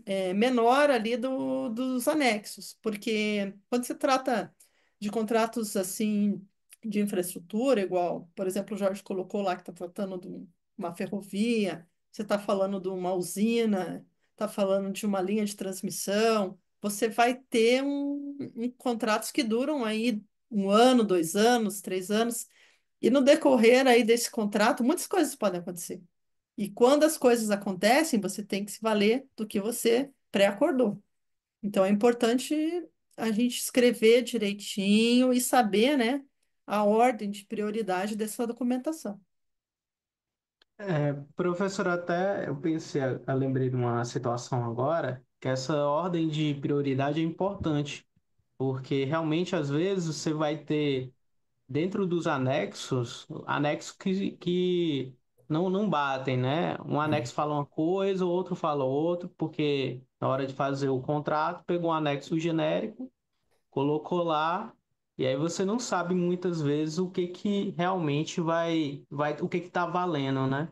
é, menor ali do, dos anexos. Porque quando se trata de contratos assim de infraestrutura, igual, por exemplo, o Jorge colocou lá que está tratando de uma ferrovia, você está falando de uma usina, está falando de uma linha de transmissão, você vai ter um, um, contratos que duram aí um ano, dois anos, três anos, e no decorrer aí desse contrato, muitas coisas podem acontecer. E quando as coisas acontecem, você tem que se valer do que você pré-acordou. Então é importante a gente escrever direitinho e saber, né, a ordem de prioridade dessa documentação. É, professor, até eu pensei, eu lembrei de uma situação agora, que essa ordem de prioridade é importante, porque realmente às vezes você vai ter dentro dos anexos, anexos que, que não, não batem, né? Um anexo fala uma coisa, o outro fala outro, porque na hora de fazer o contrato, pegou um anexo genérico, colocou lá e aí você não sabe muitas vezes o que que realmente vai, vai o que que tá valendo, né?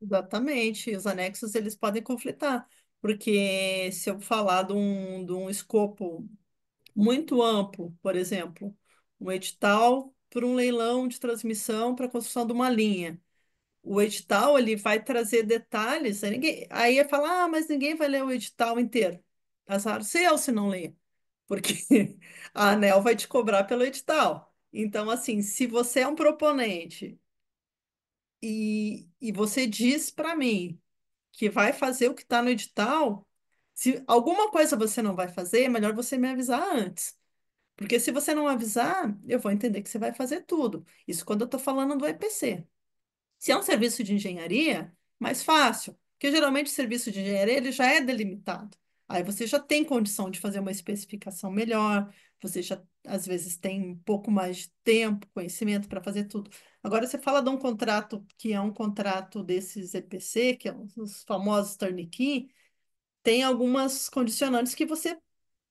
Exatamente. Os anexos eles podem conflitar, porque se eu falar de um, de um escopo muito amplo, por exemplo, um edital para um leilão de transmissão para a construção de uma linha. O edital ele vai trazer detalhes, aí, ninguém, aí é falar, ah, mas ninguém vai ler o edital inteiro. Azar seu se não ler porque (laughs) a ANEL vai te cobrar pelo edital. Então, assim, se você é um proponente e, e você diz para mim que vai fazer o que está no edital, se alguma coisa você não vai fazer, é melhor você me avisar antes. Porque se você não avisar, eu vou entender que você vai fazer tudo. Isso quando eu estou falando do EPC. Se é um serviço de engenharia, mais fácil, porque geralmente o serviço de engenharia ele já é delimitado. Aí você já tem condição de fazer uma especificação melhor, você já às vezes tem um pouco mais de tempo, conhecimento para fazer tudo. Agora você fala de um contrato que é um contrato desses EPC, que é um, os famosos turnkey, tem algumas condicionantes que você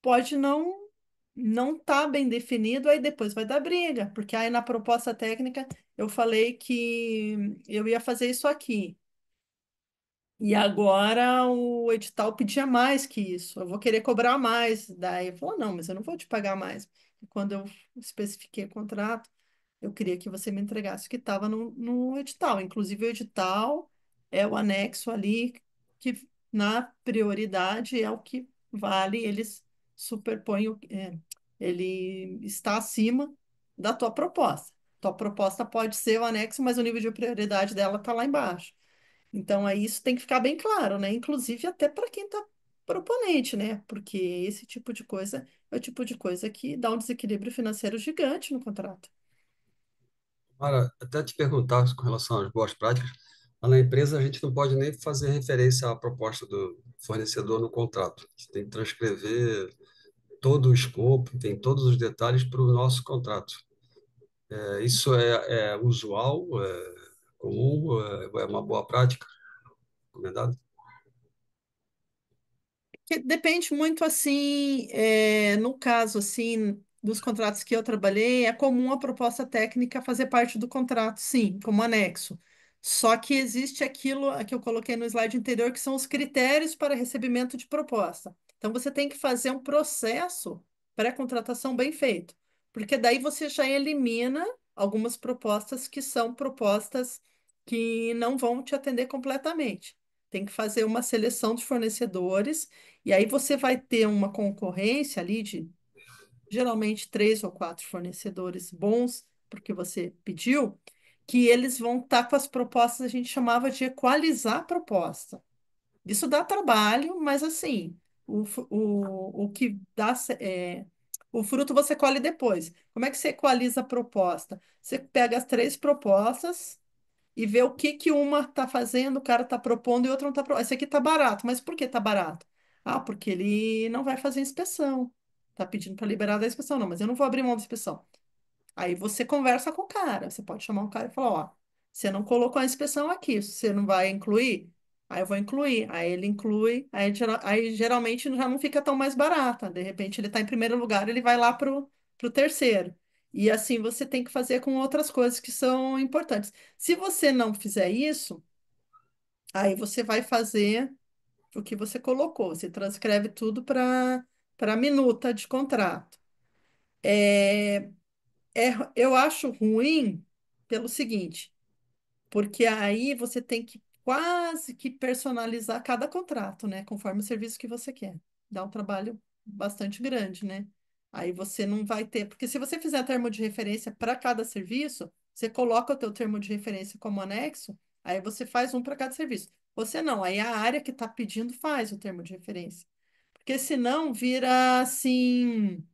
pode não não tá bem definido, aí depois vai dar briga, porque aí na proposta técnica eu falei que eu ia fazer isso aqui. E agora o edital pedia mais que isso, eu vou querer cobrar mais. Daí falou: não, mas eu não vou te pagar mais. E quando eu especifiquei o contrato, eu queria que você me entregasse o que estava no, no edital. Inclusive, o edital é o anexo ali que, na prioridade, é o que vale, eles superpõem, é, ele está acima da tua proposta. Tua proposta pode ser o anexo, mas o nível de prioridade dela está lá embaixo. Então, aí isso tem que ficar bem claro, né? Inclusive até para quem está proponente, né? Porque esse tipo de coisa é o tipo de coisa que dá um desequilíbrio financeiro gigante no contrato. Mara, até te perguntar com relação às boas práticas, na empresa a gente não pode nem fazer referência à proposta do fornecedor no contrato. A gente tem que transcrever todo o escopo, tem todos os detalhes para o nosso contrato. É, isso é, é usual, é comum, eh, é uma boa prática recomendado Depende muito, assim, é, no caso, assim, dos contratos que eu trabalhei, é comum a proposta técnica fazer parte do contrato, sim, como anexo. Só que existe aquilo que eu coloquei no slide anterior, que são os critérios para recebimento de proposta. Então, você tem que fazer um processo pré-contratação bem feito, porque daí você já elimina algumas propostas que são propostas que não vão te atender completamente. Tem que fazer uma seleção de fornecedores, e aí você vai ter uma concorrência ali de geralmente três ou quatro fornecedores bons, porque você pediu, que eles vão estar tá com as propostas, a gente chamava de equalizar a proposta. Isso dá trabalho, mas assim, o, o, o que dá. É, o fruto você colhe depois. Como é que você equaliza a proposta? Você pega as três propostas, e ver o que que uma está fazendo, o cara está propondo e outra não está propondo. Esse aqui está barato, mas por que está barato? Ah, porque ele não vai fazer inspeção. Está pedindo para liberar da inspeção, não, mas eu não vou abrir mão da inspeção. Aí você conversa com o cara, você pode chamar o cara e falar, ó, você não colocou a inspeção aqui, você não vai incluir? Aí eu vou incluir, aí ele inclui, aí, aí geralmente já não fica tão mais barata. De repente ele está em primeiro lugar, ele vai lá pro, pro terceiro. E assim você tem que fazer com outras coisas que são importantes. Se você não fizer isso, aí você vai fazer o que você colocou, você transcreve tudo para para minuta de contrato. É, é, eu acho ruim pelo seguinte, porque aí você tem que quase que personalizar cada contrato, né? Conforme o serviço que você quer. Dá um trabalho bastante grande, né? Aí você não vai ter, porque se você fizer termo de referência para cada serviço, você coloca o teu termo de referência como anexo, aí você faz um para cada serviço. Você não, aí é a área que está pedindo faz o termo de referência. Porque senão vira assim,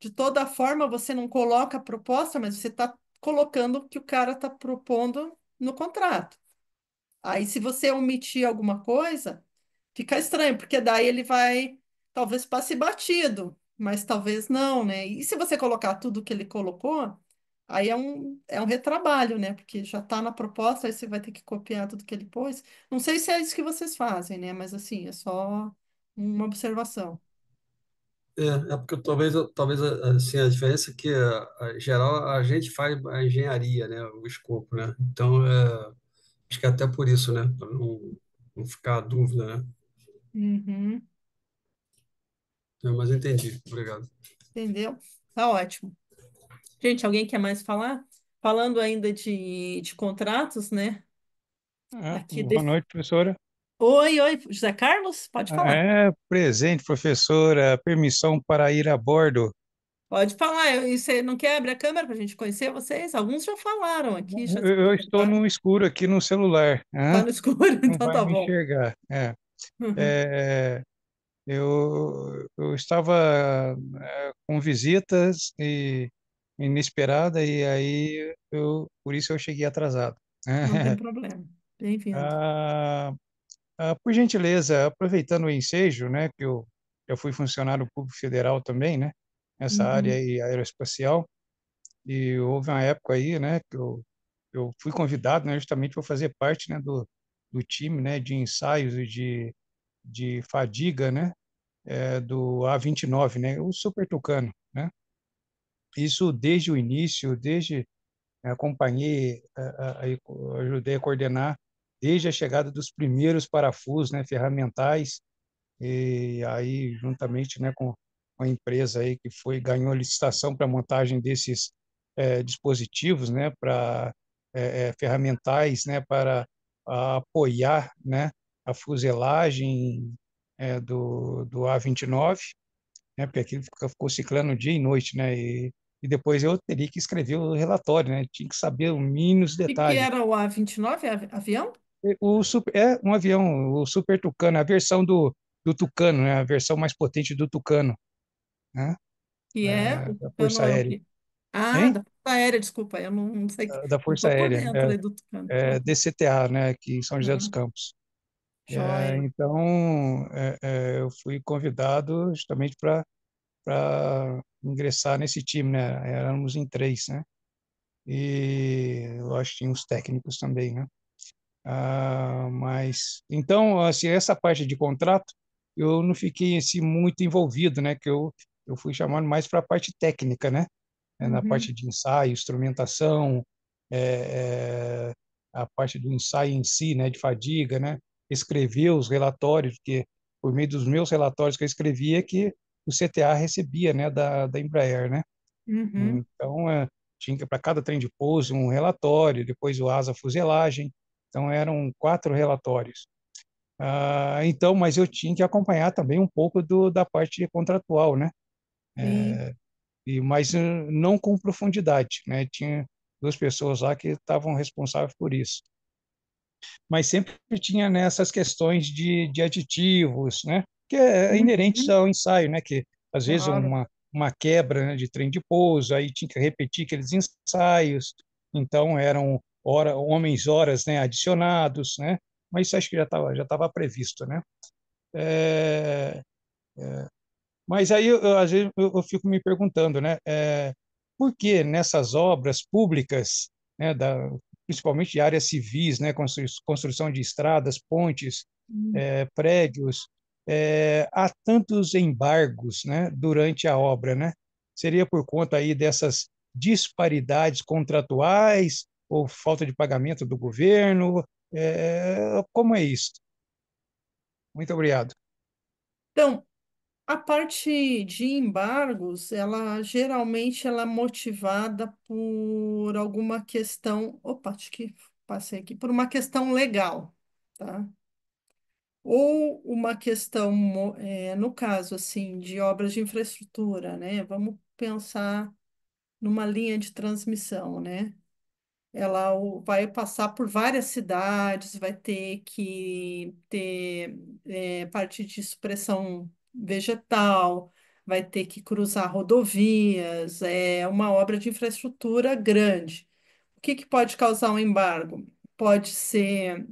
de toda forma você não coloca a proposta, mas você está colocando o que o cara está propondo no contrato. Aí se você omitir alguma coisa, fica estranho, porque daí ele vai, talvez passe batido mas talvez não, né? E se você colocar tudo que ele colocou, aí é um, é um retrabalho, né? Porque já está na proposta, aí você vai ter que copiar tudo que ele pôs. Não sei se é isso que vocês fazem, né? Mas assim, é só uma observação. É, é porque talvez, talvez assim, a diferença é que, eh, em geral, a gente faz a engenharia, né? O escopo, né? Então, é, acho que é até por isso, né? Para não, não ficar a dúvida, né? Uhum. Não, mas entendi. Obrigado. Entendeu? Tá ótimo. Gente, alguém quer mais falar? Falando ainda de, de contratos, né? É, aqui boa noite, professora. Oi, oi, José Carlos, pode falar. É, presente, professora, permissão para ir a bordo. Pode falar, eu, você não quer abrir a câmera para a gente conhecer vocês? Alguns já falaram aqui. Já... Eu, eu, estou no escuro aqui no celular. Está no escuro, (laughs) então não tá vai bom. Me enxergar. É. Uhum. É, eu, eu estava eh, com visitas e inesperada e aí eu por isso eu cheguei atrasado. Não tem (laughs) problema. Bem-vindo. Ah, ah, por gentileza, aproveitando o ensejo, né, que eu eu fui funcionário público federal também, né, nessa uhum. área aí, aeroespacial. E houve uma época aí, né, que eu eu fui convidado, né, justamente para fazer parte, né, do do time, né, de ensaios e de de fadiga, né? É, do A29, né? O Super Tucano, né? Isso desde o início, desde né, acompanhei, ajudei a coordenar desde a chegada dos primeiros parafusos, né, ferramentais, e aí juntamente, né, com a empresa aí que foi ganhou a licitação para montagem desses é, dispositivos, né, para é, é, ferramentais, né, para apoiar, né, a fuselagem é, do, do A29, né, porque aquilo ficou, ficou ciclando dia e noite, né, e, e depois eu teria que escrever o relatório, né, tinha que saber o mínimos detalhes. E que era o A29, avião? É, o, super, é um avião, o Super Tucano, a versão do, do Tucano, né, a versão mais potente do Tucano, né, que é, da Força Aérea. Ah, hein? da Força Aérea, desculpa, eu não, não sei. Da Força Aérea, é, é, tá. DCTA, né, aqui em São José uhum. dos Campos. É, então, é, é, eu fui convidado justamente para ingressar nesse time, né? Éramos em três, né? E eu acho que tinha os técnicos também, né? Ah, mas então, assim, essa parte de contrato, eu não fiquei assim muito envolvido, né? Que eu eu fui chamado mais para a parte técnica, né? É, na uhum. parte de ensaio, instrumentação, é, é, a parte do ensaio em si, né? De fadiga, né? escrevia os relatórios, que por meio dos meus relatórios que eu escrevia, é que o CTA recebia, né, da, da Embraer, né? Uhum. Então, é, tinha para cada trem de pouso um relatório, depois o asa fuselagem, então eram quatro relatórios. Ah, então, mas eu tinha que acompanhar também um pouco do, da parte contratual, né? É, e, mas eh, não com profundidade, né? Tinha duas pessoas lá que estavam responsáveis por isso mas sempre tinha nessas né, questões de, de aditivos, né? que é uhum. inerente ao ensaio, né? que às vezes claro. uma, uma quebra né, de trem de pouso, aí tinha que repetir aqueles ensaios, então eram hora, homens horas né, adicionados, né? mas isso acho que já estava já tava previsto. Né? É, é, mas aí, eu, às vezes, eu, eu, fico me perguntando, né? É, por que nessas obras públicas, né, da, principalmente de áreas civis, né, construção de estradas, pontes, é, prédios, é, há tantos embargos né, durante a obra. Né? Seria por conta aí dessas disparidades contratuais ou falta de pagamento do governo? É, como é isso? Muito obrigado. Então, a parte de embargos, ela geralmente ela é motivada por alguma questão, opa, acho que passei aqui, por uma questão legal, tá? Ou uma questão, é, no caso, assim, de obras de infraestrutura, né? Vamos pensar numa linha de transmissão, né? Ela vai passar por várias cidades, vai ter que ter é, parte de supressão vegetal, vai ter que cruzar rodovias, é uma obra de infraestrutura grande. O que que pode causar um embargo? Pode ser,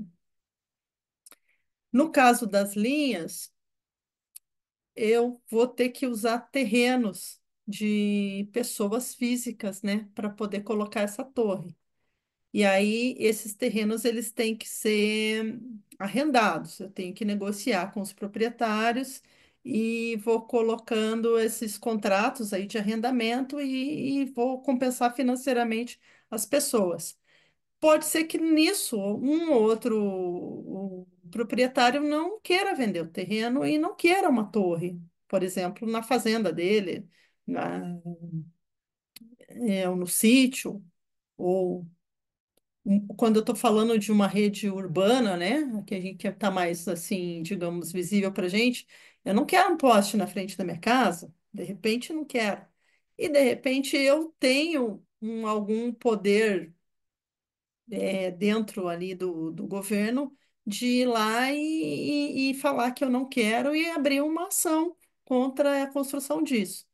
no caso das linhas, eu vou ter que usar terrenos de pessoas físicas, né, para poder colocar essa torre. E aí esses terrenos eles têm que ser arrendados. Eu tenho que negociar com os proprietários e vou colocando esses contratos aí de arrendamento e, e vou compensar financeiramente as pessoas. Pode ser que nisso um outro proprietário não queira vender o terreno e não queira uma torre, por exemplo, na fazenda dele, na, é, no sítio, ou quando eu estou falando de uma rede urbana, né, que a gente está mais assim, digamos, visível para a gente, eu não quero um poste na frente da minha casa, de repente não quero. E de repente eu tenho um, algum poder é, dentro ali do, do governo de ir lá e, e, e falar que eu não quero e abrir uma ação contra a construção disso.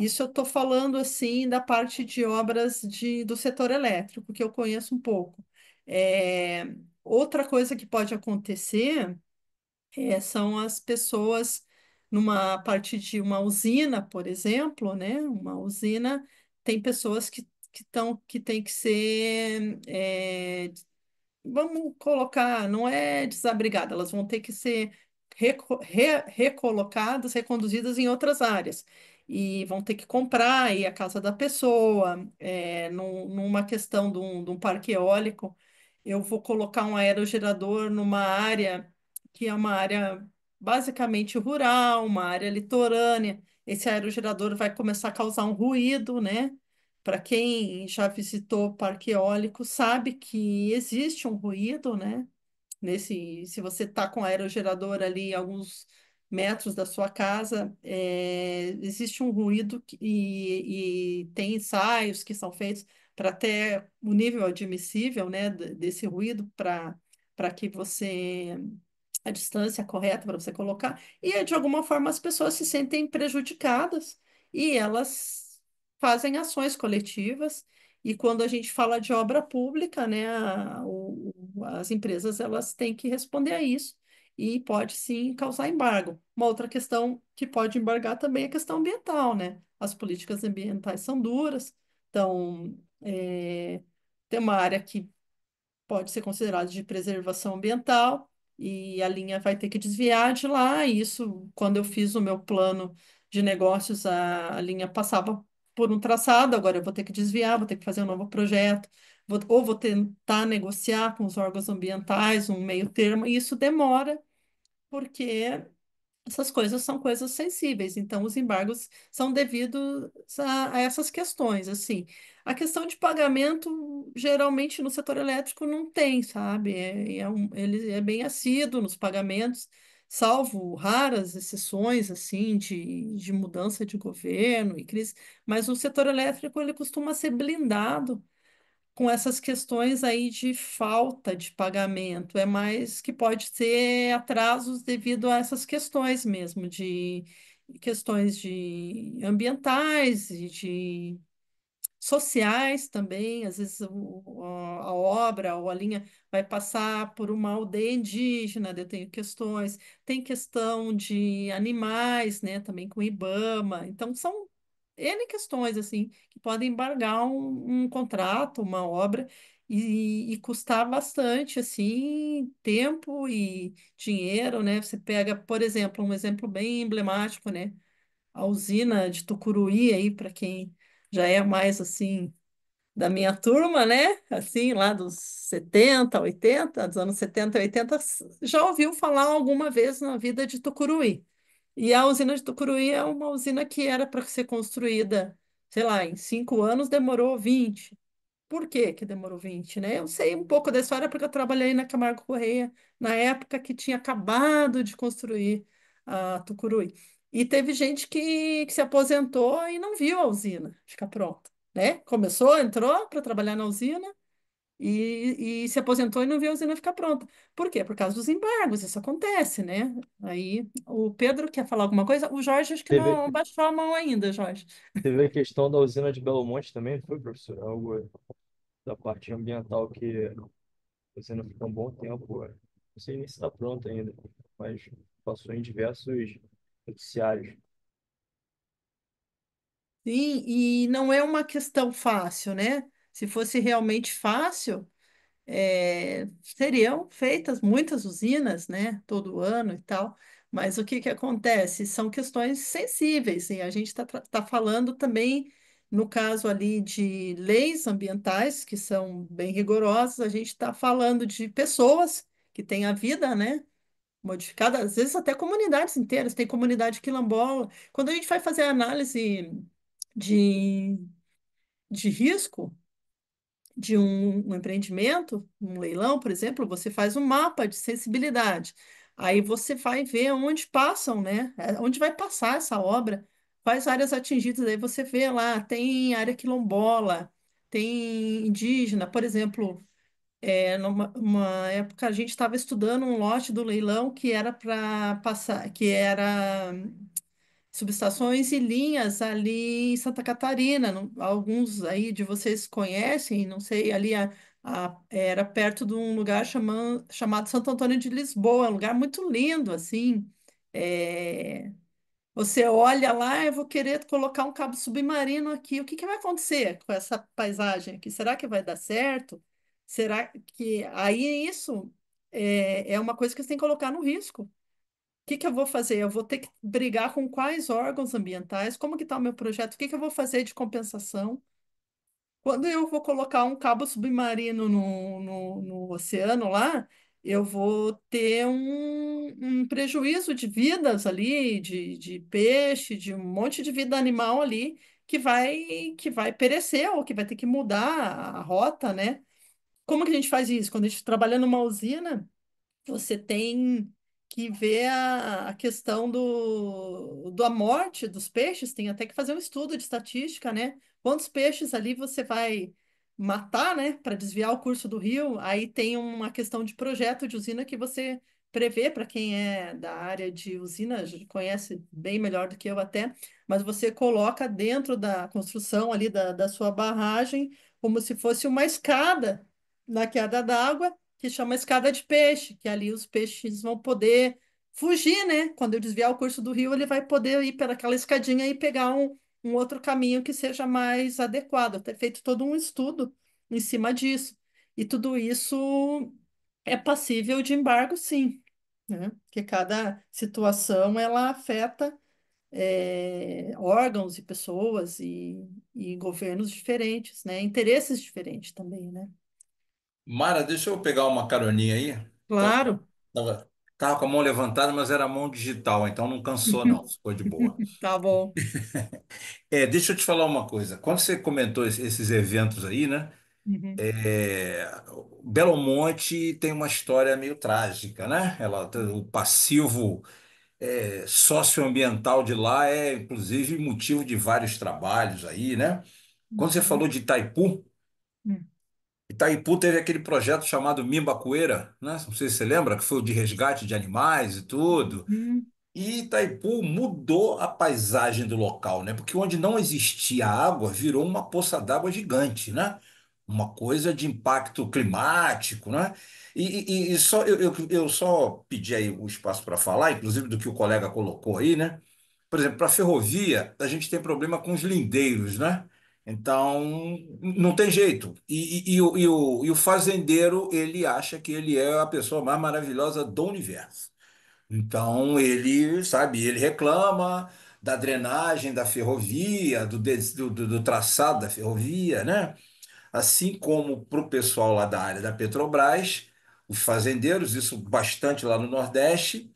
Isso eu estou falando assim da parte de obras de, do setor elétrico, que eu conheço um pouco. É, outra coisa que pode acontecer é, são as pessoas numa parte de uma usina, por exemplo, né? Uma usina tem pessoas que que, tão, que tem que ser é, vamos colocar, não é desabrigada, elas vão ter que ser reco re recolocadas, reconduzidas em outras áreas e vão ter que comprar aí a casa da pessoa, é, num, numa questão de um, de um parque eólico, eu vou colocar um aerogerador numa área que é uma área basicamente rural, uma área litorânea. Esse aerogerador vai começar a causar um ruído, né? Para quem já visitou parque eólico, sabe que existe um ruído, né? Nesse, se você está com aerogerador ali alguns metros da sua casa, é, existe um ruído e, e, tem ensaios que são feitos para até o nível admissível né, desse ruído para que você a distância correta para você colocar, e de alguma forma as pessoas se sentem prejudicadas e elas fazem ações coletivas. E quando a gente fala de obra pública, né, a, o, as empresas elas têm que responder a isso e pode sim causar embargo. Uma outra questão que pode embargar também é a questão ambiental, né? As políticas ambientais são duras, então é, tem uma área que pode ser considerada de preservação ambiental e a linha vai ter que desviar de lá. E isso, quando eu fiz o meu plano de negócios, a, a linha passava por um traçado, agora eu vou ter que desviar, vou ter que fazer um novo projeto, vou, ou vou tentar negociar com os órgãos ambientais um meio termo, e isso demora porque essas coisas são coisas sensíveis, então os embargos são devidos a, a, essas questões, assim. A questão de pagamento, geralmente no setor elétrico não tem, sabe? É, é um, ele é bem assíduo nos pagamentos, salvo raras exceções, assim, de, de mudança de governo e crise, mas o setor elétrico, ele costuma ser blindado com essas questões aí de falta de pagamento, é mais que pode ter atrasos devido a essas questões mesmo, de questões de ambientais e de sociais também, às vezes a obra ou a linha vai passar por uma aldeia indígena, eu tenho questões, tem questão de animais, né, também com Ibama, então são N questões, assim, que podem embargar um, um contrato, uma obra, e, e custar bastante, assim, tempo e dinheiro, né? Você pega, por exemplo, um exemplo bem emblemático, né? A usina de Tucuruí, aí, para quem já é mais, assim, da minha turma, né? Assim, lá dos 70, 80, dos anos 70 80, já ouviu falar alguma vez na vida de Tucuruí. E a usina de Tucuruí é uma usina que era para ser construída, sei lá, em cinco anos demorou 20. Por que que demorou 20, né? Eu sei um pouco dessa história porque eu trabalhei na Camargo Correia na época que tinha acabado de construir a Tucuruí. E teve gente que, que se aposentou e não viu a usina ficar pronta, né? Começou, entrou para trabalhar na usina, e, e se aposentou e não viu a usina ficar pronta. Por quê? Por causa dos embargos, isso acontece, né? Aí o Pedro quer falar alguma coisa, o Jorge acho que Teve... não baixou a mão ainda, Jorge. Teve a questão da usina de Belo Monte também, foi, professor? Algo da parte ambiental que a usina fica um bom tempo. É. Não sei nem se está pronta ainda, mas passou em diversos noticiários. Sim, e não é uma questão fácil, né? Se fosse realmente fácil, é, seriam feitas muitas usinas, né, todo ano e tal. Mas o que que acontece? São questões sensíveis, e a gente está tá falando também, no caso ali de leis ambientais, que são bem rigorosas, a gente está falando de pessoas que têm a vida, né? Modificada, às vezes até comunidades inteiras, tem comunidade quilombola. Quando a gente vai fazer a análise de, de risco, de um, um empreendimento, um leilão, por exemplo, você faz um mapa de sensibilidade. Aí você vai ver onde passam, né? É, onde vai passar essa obra, quais áreas atingidas. Aí você vê lá, tem área quilombola, tem indígena, por exemplo. É, numa uma época a gente estava estudando um lote do leilão que era para passar, que era subestações e linhas ali em Santa Catarina. alguns aí de vocês conhecem, não sei, ali a, a, era perto de um lugar chamam, chamado Santo Antônio de Lisboa, é um lugar muito lindo, assim. É, você olha lá, ah, eu vou querer colocar um cabo submarino aqui. O que que vai acontecer com essa paisagem aqui? Será que vai dar certo? Será que aí isso é, é uma coisa que você tem que colocar no risco? que, que eu vou fazer? Eu vou ter que brigar com quais órgãos ambientais? Como que está o meu projeto? O que, que eu vou fazer de compensação? Quando eu vou colocar um cabo submarino no, no, no oceano lá, eu vou ter um, um, prejuízo de vidas ali, de, de peixe, de um monte de vida animal ali, que vai, que vai perecer ou que vai ter que mudar a rota, né? Como que a gente faz isso? Quando a gente trabalha numa usina, você tem que vê a, a questão do, da morte dos peixes, tem até que fazer um estudo de estatística, né? Quantos peixes ali você vai matar, né, para desviar o curso do rio? Aí tem uma questão de projeto de usina que você prevê, para quem é da área de usina, conhece bem melhor do que eu até, mas você coloca dentro da construção ali da, da sua barragem como se fosse uma escada na queda d'água que chama escada de peixe, que ali os peixes vão poder fugir, né? Quando eu desviar o curso do rio, ele vai poder ir pelaquela escadinha e pegar um, um outro caminho que seja mais adequado. Até feito todo um estudo em cima disso. E tudo isso é passível de embargo, sim, né? Porque cada situação ela afeta é, órgãos e pessoas e, e governos diferentes, né? Interesses diferentes também, né? Mara, deixa eu pegar uma caroninha aí. Tá? Claro. tava- tava com a mão levantada, mas era a mão digital, então não cansou, não, (laughs) ficou de boa. Tá bom. (laughs) É, deixa eu te falar uma coisa. Quando você comentou esses eventos aí, né? Uhum. É, Belo Monte tem uma história meio trágica, né? Ela, o passivo é, socioambiental de lá é, inclusive, motivo de vários trabalhos aí, né? Quando você uhum. falou de Itaipu, Itaipu teve aquele projeto chamado Mimbacoeira, né? não sei se você lembra, que foi o de resgate de animais e tudo. Uhum. E Itaipu mudou a paisagem do local, né? porque onde não existia água, virou uma poça d'água gigante, né? uma coisa de impacto climático. Né? E, e, e só, eu, eu, eu só pedi aí o espaço para falar, inclusive do que o colega colocou aí. Né? Por exemplo, para a ferrovia, a gente tem problema com os lindeiros, né? Então, não tem jeito. E, e, e, o, e, o, fazendeiro, ele acha que ele é a pessoa mais maravilhosa do universo. Então, ele, sabe, ele reclama da drenagem da ferrovia, do, do, do, do traçado da ferrovia, né? Assim como para o pessoal lá da área da Petrobras, os fazendeiros, isso bastante lá no Nordeste,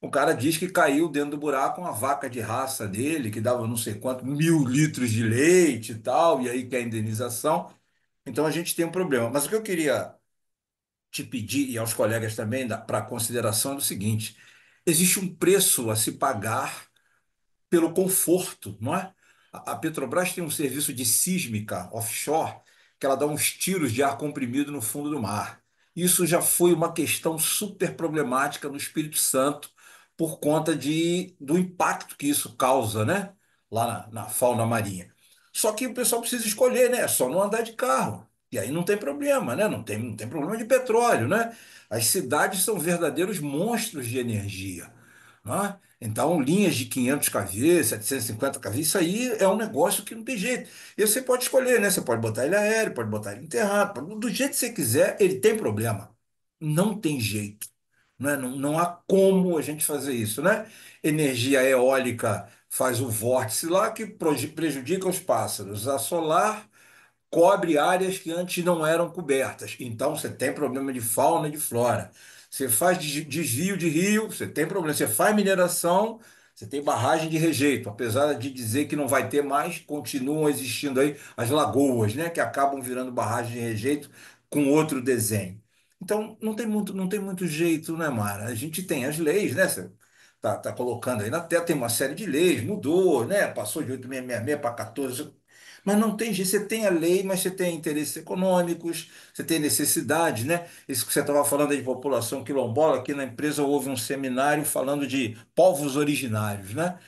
o cara diz que caiu dentro do buraco uma vaca de raça dele, que dava não sei quanto, mil litros de leite e tal, e aí quer é indenização. Então a gente tem um problema. Mas o que eu queria te pedir, e aos colegas também, para consideração, é o seguinte: existe um preço a se pagar pelo conforto, não é? A Petrobras tem um serviço de sísmica offshore, que ela dá uns tiros de ar comprimido no fundo do mar. Isso já foi uma questão super problemática no Espírito Santo por conta de, do impacto que isso causa, né? Lá na, na fauna marinha. Só que o pessoal precisa escolher, né? É só não andar de carro. E aí não tem problema, né? Não tem, não tem problema de petróleo, né? As cidades são verdadeiros monstros de energia. Né? Então, linhas de 500 kV, 750 kV, isso aí é um negócio que não tem jeito. E você pode escolher, né? Você pode botar ele aéreo, pode botar ele enterrado, do jeito que você quiser, ele tem problema. Não tem jeito. Né? Não, não há como a gente fazer isso. Né? Energia eólica faz o vórtice lá que prejudica os pássaros. A solar cobre áreas que antes não eram cobertas. Então você tem problema de fauna e de flora. Você faz desvio de rio, você tem problema. Você faz mineração, você tem barragem de rejeito. Apesar de dizer que não vai ter mais, continuam existindo aí as lagoas, né, que acabam virando barragem de rejeito com outro desenho. Então, não tem muito, não tem muito jeito, né, Mara? A gente tem as leis, né? Você tá, tá colocando aí na tela, tem uma série de leis, mudou, né? Passou de 8.666 para 14. Mas não tem jeito, você tem a lei, mas você tem interesses econômicos, você tem necessidade, né? Isso que você estava falando aí de população quilombola, aqui na empresa houve um seminário falando de povos originários, né?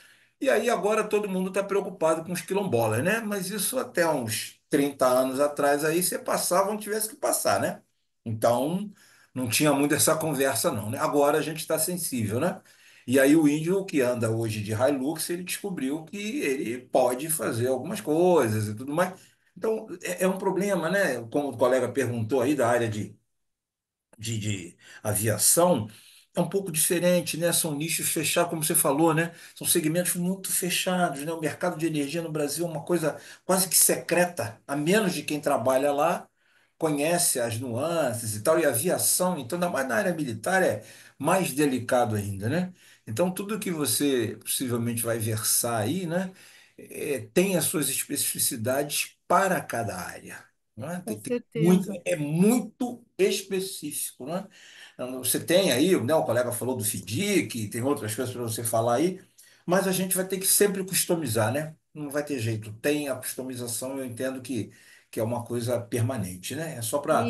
E aí agora todo mundo está preocupado com os quilombolas, né? Mas isso até uns 30 anos atrás aí, você passava onde tivesse que passar, né? Então, não tinha muito essa conversa, não, né? Agora a gente está sensível, né? E aí o índio que anda hoje de Hilux, ele descobriu que ele pode fazer algumas coisas e tudo mais. Então, é, é um problema, né? Como o colega perguntou aí da área de, de, de aviação, é um pouco diferente, né? São nichos fechados, como você falou, né? São segmentos muito fechados, né? O mercado de energia no Brasil é uma coisa quase que secreta, a menos de quem trabalha lá conhece as nuances e tal, e aviação, então, ainda mais na área militar, é mais delicado ainda, né? Então, tudo que você possivelmente vai versar aí, né, é, tem as suas especificidades para cada área. Né? Com Tem, tem muito, certeza. é muito específico, né? Você tem aí, né, o colega falou do FDIC, tem outras coisas para você falar aí, mas a gente vai ter que sempre customizar, né? Não vai ter jeito. Tem a customização, eu entendo que que é uma coisa permanente, né? É só para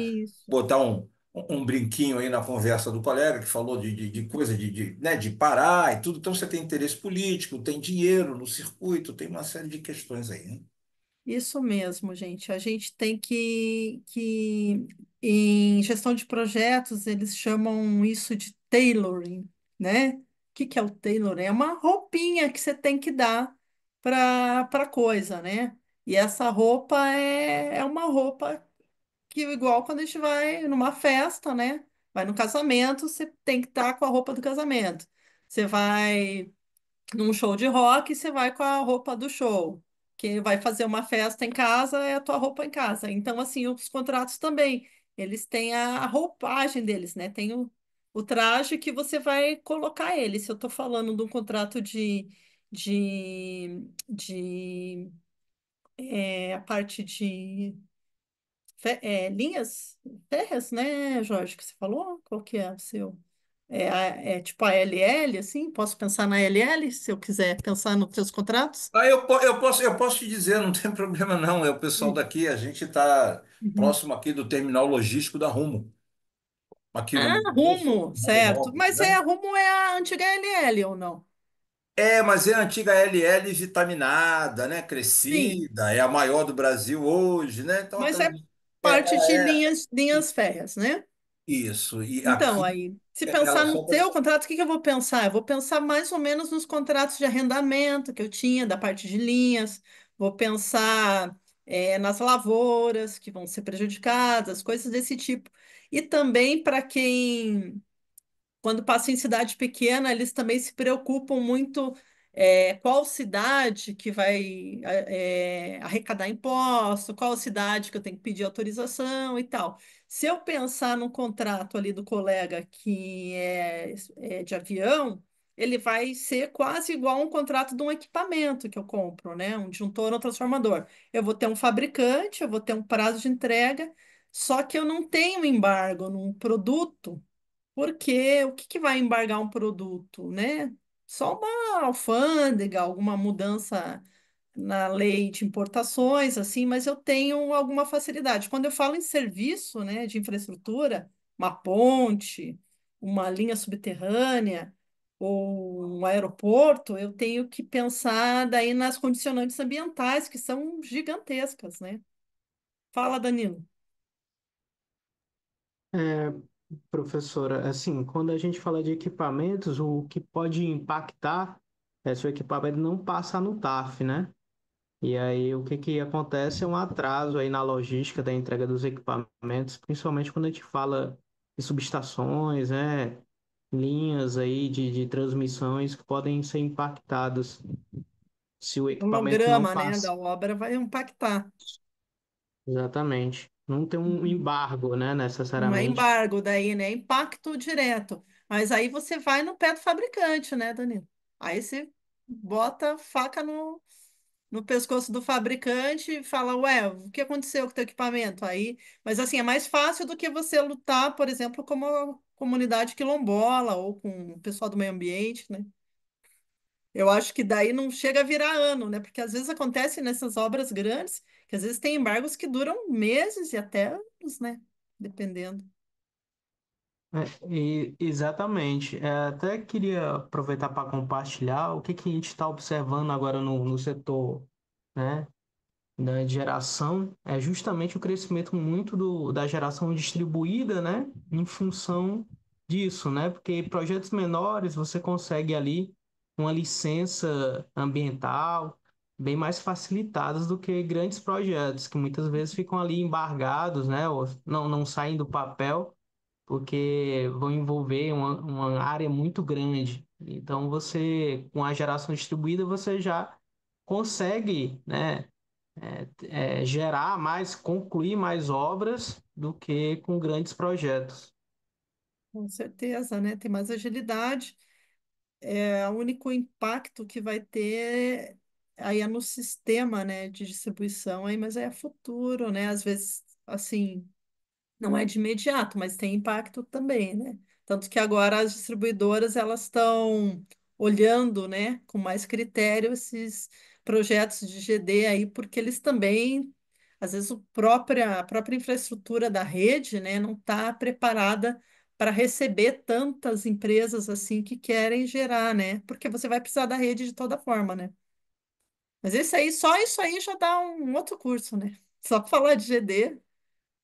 botar um, um brinquinho aí na conversa do colega que falou de, de, de coisa de, de, né, de parar e tudo. Então você tem interesse político, tem dinheiro no circuito, tem uma série de questões aí, né? Isso mesmo, gente. A gente tem que, que em gestão de projetos, eles chamam isso de tailoring, né? O que, que é o tailoring? É uma roupinha que você tem que dar para a coisa, né? E essa roupa é, é uma roupa que, igual quando a gente vai numa festa, né? Vai no casamento, você tem que estar tá com a roupa do casamento. Você vai num show de rock, você vai com a roupa do show. Quem vai fazer uma festa em casa é a tua roupa em casa. Então, assim, os contratos também, eles têm a roupagem deles, né? Tem o, o traje que você vai colocar ele. Se eu estou falando de um contrato de, de, de é, a parte de é, linhas férreas, né, Jorge, que você falou? Qual que é o seu? É, é, tipo a LL, assim? Posso pensar na LL, se eu quiser pensar nos seus contratos? Ah, eu, eu posso, eu posso te dizer, não (laughs) tem problema não. É o pessoal hum. daqui, a gente está Uhum. próximo aqui do terminal logístico da Rumo, aqui ah, no Ah, Mato Grosso, Rumo, Mato certo. Mas né? é, né? Rumo é a antiga LL ou não? É, mas é a antiga LL vitaminada, né? Sim, Crescida, é a maior do Brasil hoje, né? Então, mas então é parte de é, linhas, linhas férreas, né? isso. E Então, aqui aí, se é, ela pensar no só teu contrato, o que que eu vou pensar? Eu vou pensar mais ou menos nos contratos de arrendamento que eu tinha, da parte de linhas, vou pensar é, nas lavouras que vão ser prejudicadas, coisas desse tipo. E também para quem quando passa em cidade pequena, eles também se preocupam muito é, qual cidade que vai é, arrecadar imposto, qual cidade que eu tenho que pedir autorização e tal. Se eu pensar no contrato ali do colega que é, é de avião, ele vai ser quase igual a um contrato de um equipamento que eu compro, né? Um disjuntor ou um transformador. Eu vou ter um fabricante, eu vou ter um prazo de entrega, só que eu não tenho embargo num produto porque o que que vai embargar um produto, né? Só uma alfândega, alguma mudança na lei de importações, assim, mas eu tenho alguma facilidade. Quando eu falo em serviço, né, de infraestrutura, uma ponte, uma linha subterrânea ou um aeroporto, eu tenho que pensar daí nas condicionantes ambientais, que são gigantescas, né? Fala, Danilo. É, Professora, assim, quando a gente fala de equipamentos, o que pode impactar é se o equipamento não passa no TAF, né? E aí o que, que acontece é um atraso aí na logística da entrega dos equipamentos, principalmente quando a gente fala de subestações, né? Linhas aí de, de transmissões que podem ser impactadas se o equipamento não programa, né, passa. da obra vai impactar. Exatamente. Não tem um uhum. embargo, né, Não é necessariamente. embargo daí, né? É impacto direto. Mas aí você vai no pé do fabricante, né, Danilo? Aí você bota a faca no, no pescoço do fabricante e fala, ué, o que aconteceu com o teu equipamento? Aí, mas assim, é mais fácil do que você lutar, por exemplo, como a comunidade quilombola ou com o pessoal do meio ambiente, né? Eu acho que daí não chega a virar ano, né? Porque às vezes acontece nessas obras grandes porque às vezes tem embargos que duram meses e até anos, né? Dependendo. É, exatamente. É, até queria aproveitar para compartilhar o que, que a gente está observando agora no, no setor, né, da geração, é justamente o crescimento muito do, da geração distribuída, né, em função disso, né, porque projetos menores você consegue ali uma licença ambiental, bem mais facilitadas do que grandes projetos que muitas vezes ficam ali embargados, né, ou não, não saem do papel porque vão envolver uma, uma área muito grande. Então você com a geração distribuída você já consegue, né, é, é, gerar mais, concluir mais obras do que com grandes projetos. Com certeza, né? Tem mais agilidade. É, o único impacto que vai ter aí é no sistema, né, de distribuição, aí, mas aí é futuro, né? Às vezes, assim, não é de imediato, mas tem impacto também, né? Tanto que agora as distribuidoras, elas estão olhando, né, com mais critério esses projetos de GD aí, porque eles também, às vezes, o própria, a própria infraestrutura da rede, né, não está preparada para receber tantas empresas assim que querem gerar, né? Porque você vai precisar da rede de toda forma, né? Mas isso aí, só isso aí já dá um outro curso, né? (laughs) Só para falar de GD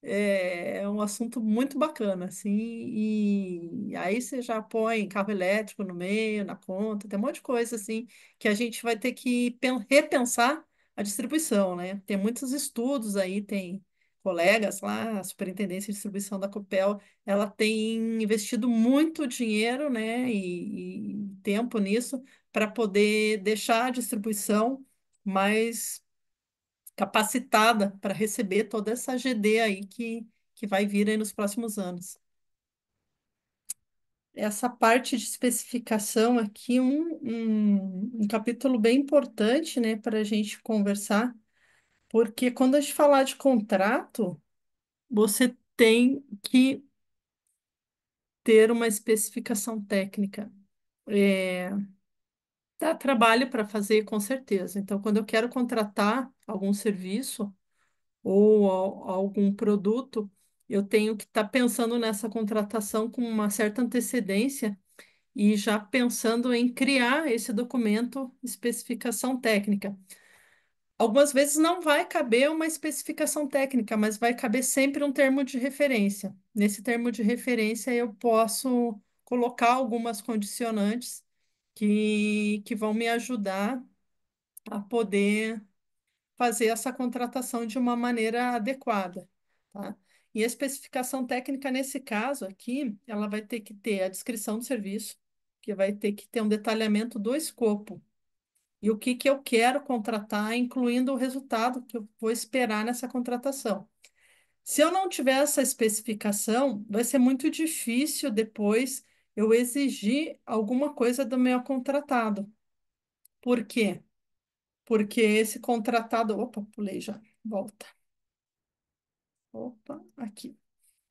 é, é, um assunto muito bacana, assim, e aí você já põe carro elétrico no meio, na conta, tem um monte de coisa, assim, que a gente vai ter que repensar a distribuição, né? Tem muitos estudos aí, tem colegas lá, a Superintendência de Distribuição da Copel, ela tem investido muito dinheiro, né, e, e tempo nisso para poder deixar a distribuição mais capacitada para receber toda essa GD aí que, que vai vir aí nos próximos anos. Essa parte de especificação aqui, um, um, um capítulo bem importante, né, para a gente conversar, porque quando a gente falar de contrato, você tem que ter uma especificação técnica. É, Dá trabalho para fazer, com certeza. Então, quando eu quero contratar algum serviço ou algum produto, eu tenho que estar tá pensando nessa contratação com uma certa antecedência e já pensando em criar esse documento especificação técnica. Algumas vezes não vai caber uma especificação técnica, mas vai caber sempre um termo de referência. Nesse termo de referência, eu posso colocar algumas condicionantes que, que vão me ajudar a poder fazer essa contratação de uma maneira adequada, tá? E a especificação técnica, nesse caso aqui, ela vai ter que ter a descrição do serviço, que vai ter que ter um detalhamento do escopo e o que, que eu quero contratar, incluindo o resultado que eu vou esperar nessa contratação. Se eu não tiver essa especificação, vai ser muito difícil depois eu exigi alguma coisa do meu contratado. Por quê? Porque esse contratado. Opa, pulei já. Volta. Opa, aqui.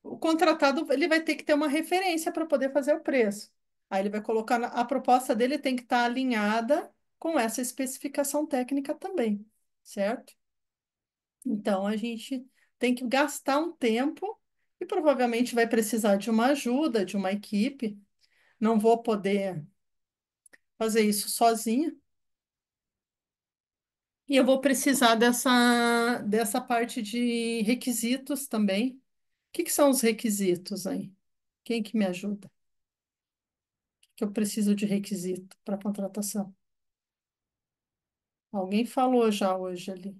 O contratado ele vai ter que ter uma referência para poder fazer o preço. Aí ele vai colocar a proposta dele tem que estar alinhada com essa especificação técnica também, certo? Então a gente tem que gastar um tempo e provavelmente vai precisar de uma ajuda, de uma equipe, não vou poder fazer isso sozinha. E eu vou precisar dessa, dessa parte de requisitos também. O que, que são os requisitos aí? Quem que me ajuda? O que eu preciso de requisito para contratação? Alguém falou já hoje ali.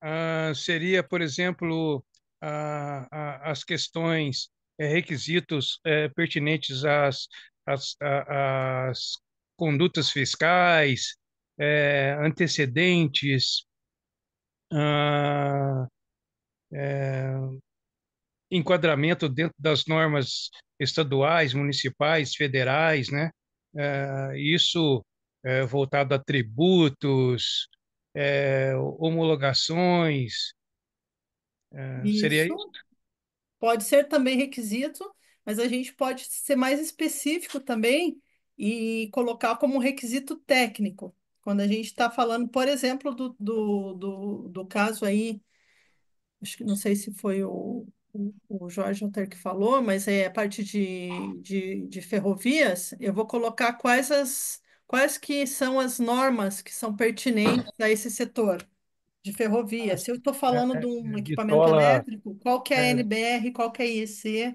Ah, seria, por exemplo, ah, ah, as questões é, requisitos é, pertinentes às, às, às, condutas fiscais, é, antecedentes, ah, é, enquadramento dentro das normas estaduais, municipais, federais, né? É, isso é, voltado a tributos, homologações, isso. seria isso? Pode ser também requisito, mas a gente pode ser mais específico também e colocar como requisito técnico. Quando a gente está falando, por exemplo, do, do, do, do, caso aí, acho que não sei se foi o, o, o Jorge Alter que falou, mas é a parte de, de, de ferrovias, eu vou colocar quais as quais que são as normas que são pertinentes a esse setor de ferrovia. Ah, se eu estou falando de um é, é, é, equipamento bitola. elétrico, qual que é a NBR, qual que é a IEC? E se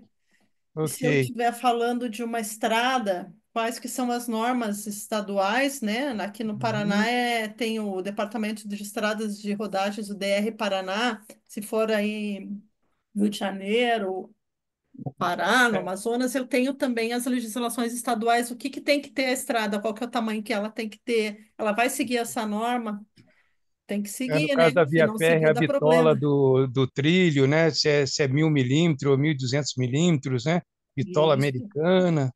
eu ok. estiver falando de uma estrada, quais que são as normas estaduais, né? Aqui no Paraná Uhum. é, tem o Departamento de Estradas de Rodagens, o DR Paraná. Se for aí no Rio de Janeiro, no Pará, no Amazonas, eu tenho também as legislações estaduais, o que que tem que ter a estrada, qual que é o tamanho que ela tem que ter, ela vai seguir essa norma? Tem que é, seguir, no caso né? da via férrea, a bitola do, do trilho, né? Se é, se é mil milímetros ou mil duzentos milímetros, né? Bitola Isso. americana.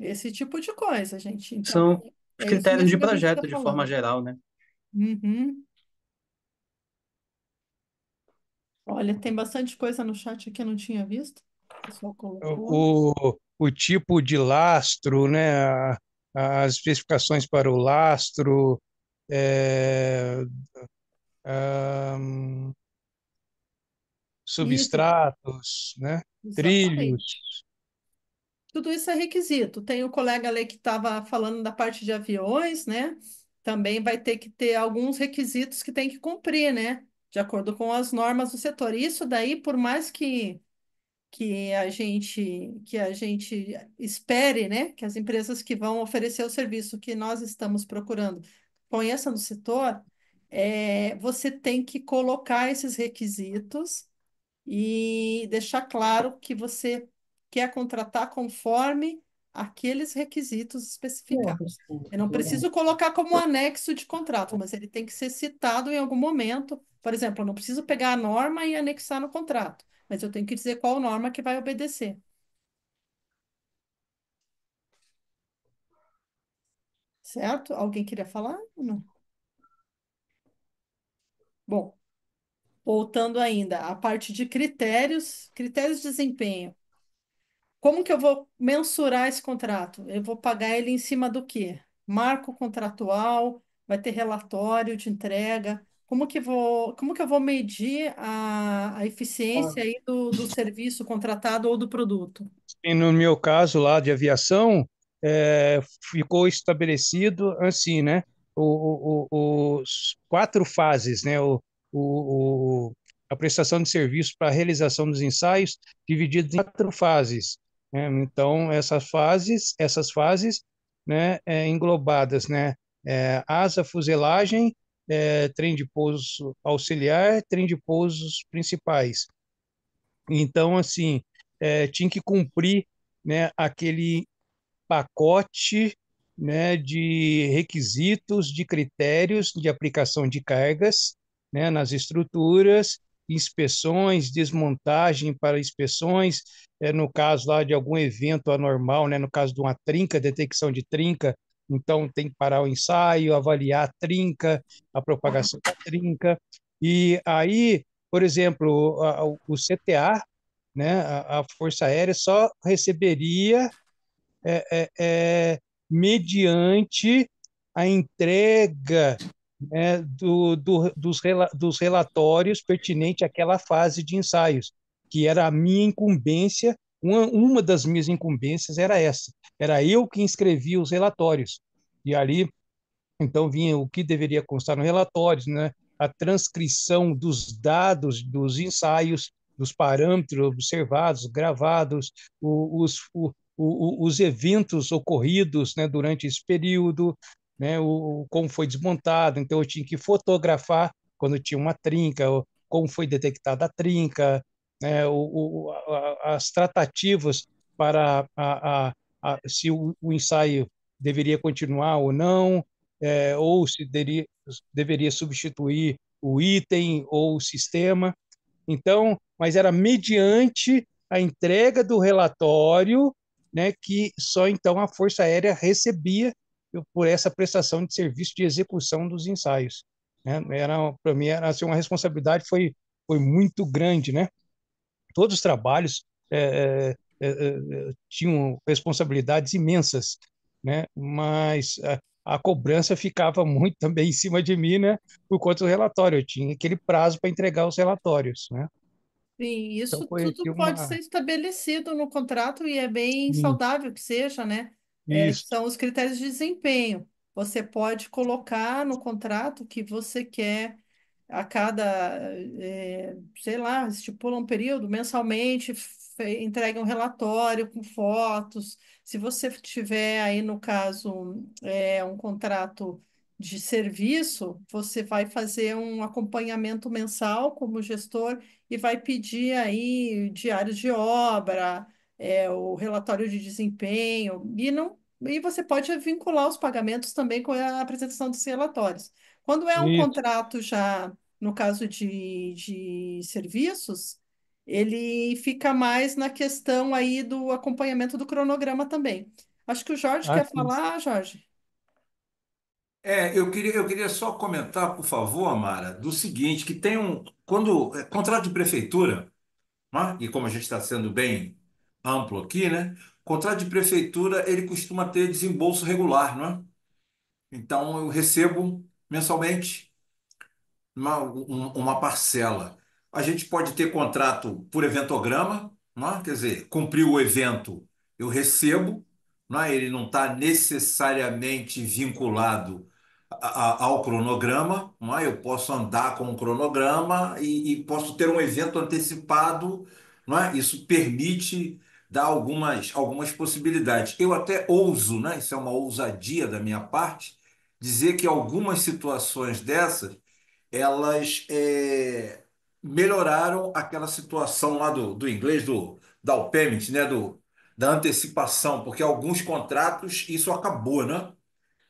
Esse tipo de coisa, gente. Então, São os é critérios de tá projeto, tá de forma geral, né? Uhum. Olha, tem bastante coisa no chat aqui, eu não tinha visto. O, o, o tipo de lastro, né? As especificações para o lastro, é, um, substratos, né? trilhos. Tudo isso é requisito. Tem o um colega ali que estava falando da parte de aviões, né? Também vai ter que ter alguns requisitos que tem que cumprir, né? De acordo com as normas do setor. Isso daí, por mais que que a gente que a gente espere, né, que as empresas que vão oferecer o serviço que nós estamos procurando conheça do setor, é, você tem que colocar esses requisitos e deixar claro que você quer contratar conforme aqueles requisitos especificados. Eu não preciso colocar como anexo de contrato, mas ele tem que ser citado em algum momento. Por exemplo, eu não preciso pegar a norma e anexar no contrato, mas eu tenho que dizer qual norma que vai obedecer. Certo? Alguém queria falar? Não. Bom, voltando ainda à parte de critérios, critérios de desempenho. Como que eu vou mensurar esse contrato? Eu vou pagar ele em cima do quê? Marco contratual, vai ter relatório de entrega. Como que, vou, como que eu vou medir a, a eficiência aí do, do serviço contratado ou do produto? E no meu caso lá de aviação, é, ficou estabelecido assim, né? O, o, o, os quatro fases, né? O, o, a prestação de serviço para a realização dos ensaios, divididos em quatro fases. Né? Então, essas fases, essas fases, né? É, englobadas, né? É, asa, fuselagem, é, trem de pouso auxiliar, trem de pousos principais. Então, assim, é, tinha que cumprir né, aquele pacote né, de requisitos, de critérios de aplicação de cargas né, nas estruturas, inspeções, desmontagem para inspeções, é, no caso lá de algum evento anormal, né, no caso de uma trinca, detecção de trinca, então tem que parar o ensaio, avaliar a trinca, a propagação da trinca. E aí, por exemplo, a, o CTA, né, a, a Força Aérea só receberia é, é, é, mediante a entrega né, do, do, dos, dos relatórios pertinentes àquela fase de ensaios, que era a minha incumbência, uma, uma das minhas incumbências era essa, era eu que escrevia os relatórios, e ali, então, vinha o que deveria constar no relatório, né, a transcrição dos dados dos ensaios, dos parâmetros observados, gravados, os, os, o, o, os eventos ocorridos né, durante esse período, né, o, como foi desmontado. Então, eu tinha que fotografar quando tinha uma trinca, como foi detectada a trinca, né, o, a, as tratativas para a, a, se o, ensaio deveria continuar ou não, é, ou se deveria, deveria substituir o item ou o sistema. Então, mas era mediante a entrega do relatório né, que só então a Força Aérea recebia por essa prestação de serviço de execução dos ensaios. Né? Era para mim era assim, uma responsabilidade foi foi muito grande, né? Todos os trabalhos é, é, é, é, tinham responsabilidades imensas, né? Mas a, a, cobrança ficava muito também em cima de mim, né? Por conta do relatório, eu tinha aquele prazo para entregar os relatórios, né? Sim, então, isso tudo uma... pode ser estabelecido no contrato e é bem Sim. saudável que seja, né? É, são os critérios de desempenho. Você pode colocar no contrato que você quer a cada, é, sei lá, estipula um período mensalmente, entregue um relatório com fotos. Se você tiver aí, no caso, é, um contrato de serviço, você vai fazer um acompanhamento mensal como gestor e vai pedir aí diários de obra, é, o relatório de desempenho, e não e você pode vincular os pagamentos também com a apresentação dos relatórios. Quando é um Isso. contrato já, no caso de, de serviços, ele fica mais na questão aí do acompanhamento do cronograma também. Acho que o Jorge ah, quer sim. falar, Jorge. É, eu queria, eu queria só comentar, por favor, Amara, do seguinte, que tem um. Quando. É, contrato de prefeitura, né? e como a gente está sendo bem amplo aqui, né? Contrato de prefeitura, ele costuma ter desembolso regular, não é? Então, eu recebo mensalmente uma, uma parcela. A gente pode ter contrato por eventograma, não é? quer dizer, cumpriu o evento, eu recebo, não é? ele não está necessariamente vinculado ao cronograma, não é? eu posso andar com o cronograma e, e posso ter um evento antecipado, não é? isso permite dar algumas, algumas possibilidades. Eu até ouso, né? isso é uma ousadia da minha parte, dizer que algumas situações dessas elas é, melhoraram aquela situação lá do, do inglês, do down payment, né? do, da antecipação, porque alguns contratos isso acabou, né?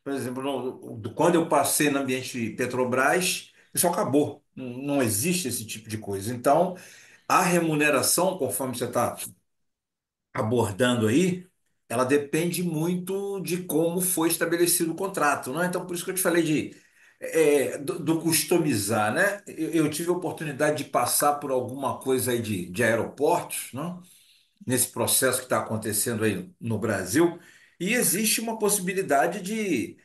Por exemplo, quando eu passei no ambiente Petrobras, isso acabou. Não existe esse tipo de coisa. Então, a remuneração, conforme você está abordando aí, ela depende muito de como foi estabelecido o contrato. Né? Então, por isso que eu te falei de, é, do, do, customizar. Né? Eu, eu, tive a oportunidade de passar por alguma coisa aí de, de aeroportos, né? nesse processo que está acontecendo aí no Brasil. E existe uma possibilidade de,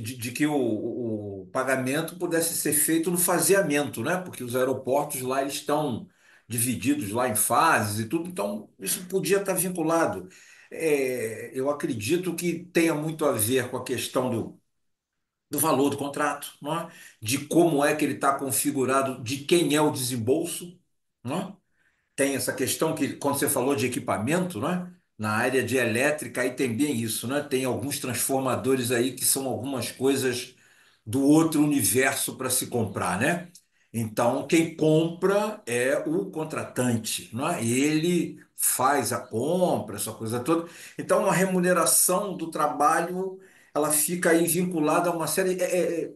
de, de que o, o pagamento pudesse ser feito no faseamento, né? Porque os aeroportos lá eles estão divididos lá em fases e tudo, então isso podia estar vinculado. É, eu acredito que tenha muito a ver com a questão do, do valor do contrato, é? de como é que ele está configurado, de quem é o desembolso. É? Tem essa questão que, quando você falou de equipamento, né? na área de elétrica, aí tem bem isso, né? Tem alguns transformadores aí que são algumas coisas do outro universo para se comprar, né? Então, quem compra é o contratante, não é ele faz a compra, essa coisa toda. Então, a remuneração do trabalho ela fica aí vinculada a uma série. É, é, é,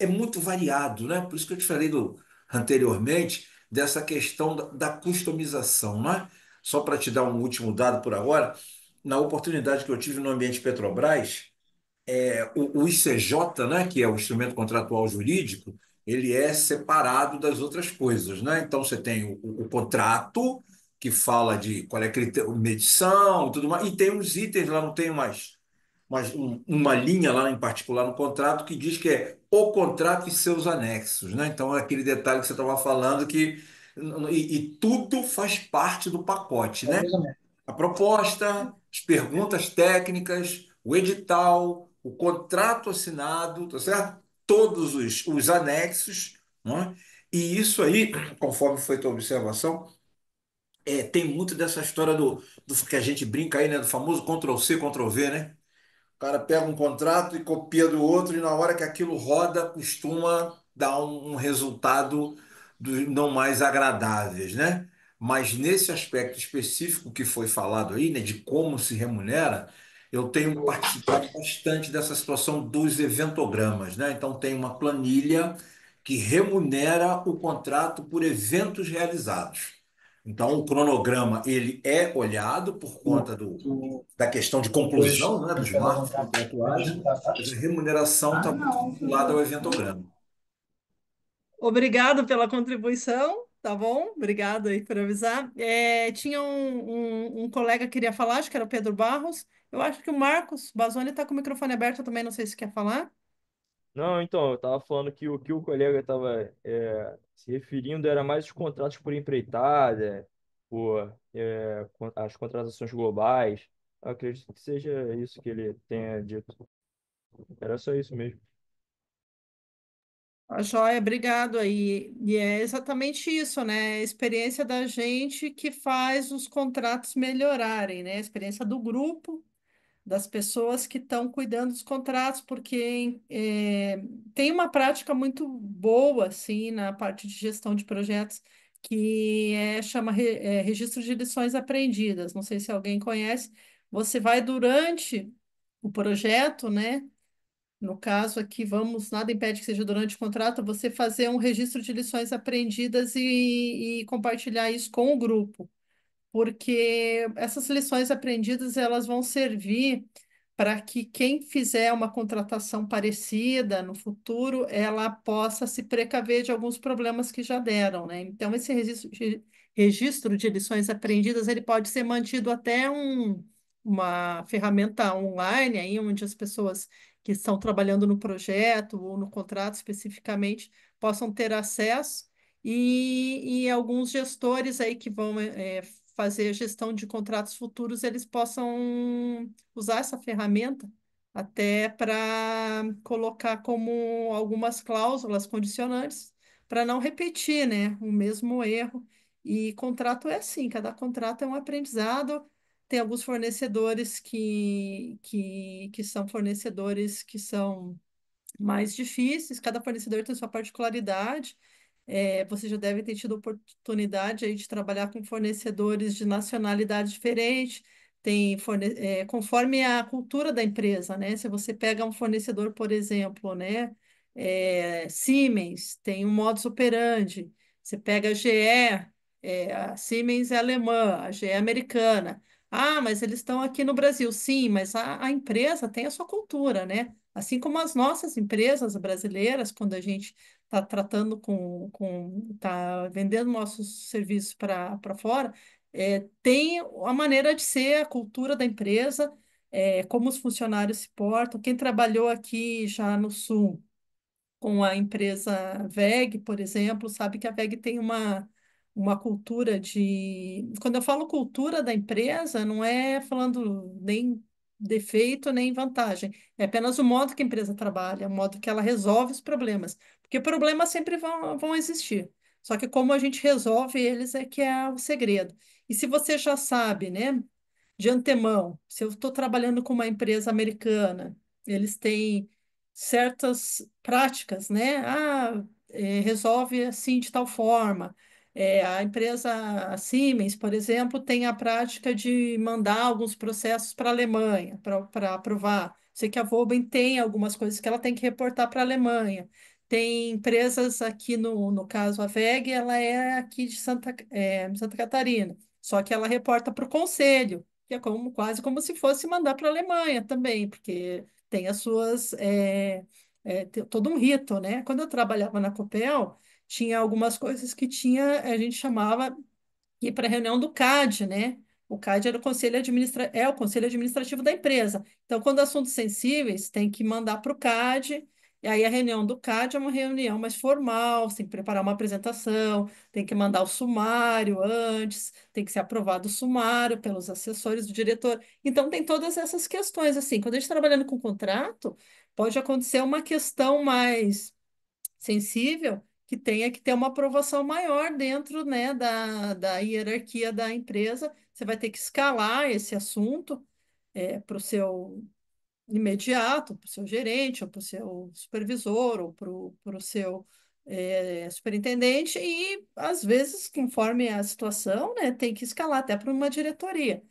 é muito variado, né? Por isso que eu te falei do, anteriormente dessa questão da, da customização, né? Só para te dar um último dado por agora, na oportunidade que eu tive no ambiente Petrobras, é, o, o, ICJ, né, que é o instrumento contratual jurídico, ele é separado das outras coisas. Né? Então, você tem o, o contrato, que fala de qual é critério, medição e tudo mais, e tem uns itens lá, não tem mais, uma linha lá em particular no contrato que diz que é o contrato e seus anexos. Né? Então, é aquele detalhe que você estava falando que e, e tudo faz parte do pacote, né? A proposta, as perguntas técnicas, o edital, o contrato assinado, tá certo? Todos os, os anexos, né? E isso aí, conforme foi tua observação, é, tem muito dessa história do, do que a gente brinca aí, né? Do famoso Ctrl C, Ctrl V, né? O cara pega um contrato e copia do outro, e na hora que aquilo roda, costuma dar um, um resultado dos não mais agradáveis, né? Mas nesse aspecto específico que foi falado aí, né, de como se remunera, eu tenho participado bastante dessa situação dos eventogramas, né? Então tem uma planilha que remunera o contrato por eventos realizados. Então, o cronograma ele é olhado por conta do, da questão de conclusão né, dos marcos contratuais, mas a remuneração está ah, vinculada ao eventograma. Obrigado pela contribuição, tá bom? Obrigado aí por avisar. É, tinha um, um, um, colega que queria falar, acho que era o Pedro Barros. Eu acho que o Marcos Bazoni está com o microfone aberto também, não sei se quer falar. Não, então, eu estava falando que o que o colega estava é, se referindo era mais os contratos por empreitada, por é, as contratações globais. Eu acredito que seja isso que ele tenha dito. Era só isso mesmo. A tá joia, obrigado aí. E é exatamente isso, né? É a experiência da gente que faz os contratos melhorarem, né? A experiência do grupo, das pessoas que estão cuidando dos contratos, porque é, tem uma prática muito boa, assim, na parte de gestão de projetos, que é, chama é, Registro de Lições Aprendidas. Não sei se alguém conhece. Você vai durante o projeto, né? No caso aqui, vamos, nada impede que seja durante o contrato, você fazer um registro de lições aprendidas e, e compartilhar isso com o grupo, porque essas lições aprendidas elas vão servir para que quem fizer uma contratação parecida no futuro, ela possa se precaver de alguns problemas que já deram, né? Então, esse registro de, registro de lições aprendidas, ele pode ser mantido até um, uma ferramenta online aí, onde as pessoas que estão trabalhando no projeto ou no contrato especificamente possam ter acesso e, e alguns gestores aí que vão é, fazer gestão de contratos futuros eles possam usar essa ferramenta até para colocar como algumas cláusulas condicionantes para não repetir, né, o mesmo erro. E contrato é assim, cada contrato é um aprendizado tem alguns fornecedores que, que, que são fornecedores que são mais difíceis, cada fornecedor tem sua particularidade. É, você já deve ter tido oportunidade aí de trabalhar com fornecedores de nacionalidade diferente, tem forne é, conforme a cultura da empresa, né? Se você pega um fornecedor, por exemplo, né? É, Siemens tem um modus operandi. Você pega a GE, é, a Siemens é alemã, a GE é americana. Ah, mas eles estão aqui no Brasil. Sim, mas a, a empresa tem a sua cultura, né? Assim como as nossas empresas brasileiras, quando a gente está tratando com, com está vendendo nossos serviços para fora, é, tem a maneira de ser, a cultura da empresa, é, como os funcionários se portam. Quem trabalhou aqui já no Sul com a empresa VEG, por exemplo, sabe que a VEG tem uma uma cultura de. Quando eu falo cultura da empresa, não é falando nem defeito nem vantagem, é apenas o modo que a empresa trabalha, o modo que ela resolve os problemas, porque problemas sempre vão, vão existir. Só que como a gente resolve eles é que é o segredo. E se você já sabe, né, de antemão, se eu estou trabalhando com uma empresa americana, eles têm certas práticas, né? Ah, eh, resolve assim de tal forma é, a empresa Siemens, por exemplo, tem a prática de mandar alguns processos para a Alemanha para aprovar. Sei que a Volkswagen tem algumas coisas que ela tem que reportar para a Alemanha. Tem empresas aqui, no, no caso a WEG, ela é aqui de Santa, é, Santa Catarina, só que ela reporta para o Conselho, que é como, quase como se fosse mandar para a Alemanha também, porque tem as suas. É, é, todo um rito, né? Quando eu trabalhava na Copel, tinha algumas coisas que tinha, eh, a gente chamava ir para a reunião do CAD, né? O CAD era o conselho administra... é o conselho administrativo da empresa. Então, quando assuntos sensíveis, tem que mandar para o CAD, e aí a reunião do CAD é uma reunião mais formal, tem que preparar uma apresentação, tem que mandar o sumário antes, tem que ser aprovado o sumário pelos assessores do diretor. Então tem todas essas questões assim. Quando a gente está trabalhando com contrato, pode acontecer uma questão mais sensível que tenha que ter uma aprovação maior dentro, né, da, da hierarquia da empresa. Você vai ter que escalar esse assunto é, para o seu imediato, para o seu gerente, ou para o seu supervisor, ou para o seu é, superintendente, e às vezes, conforme a situação, né, tem que escalar até para uma diretoria.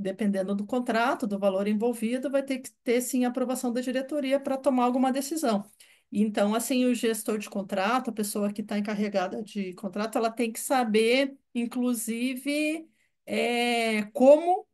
Dependendo do contrato, do valor envolvido, vai ter que ter sim aprovação da diretoria para tomar alguma decisão. Então, assim, o gestor de contrato, a pessoa que está encarregada de contrato, ela tem que saber, inclusive, é, como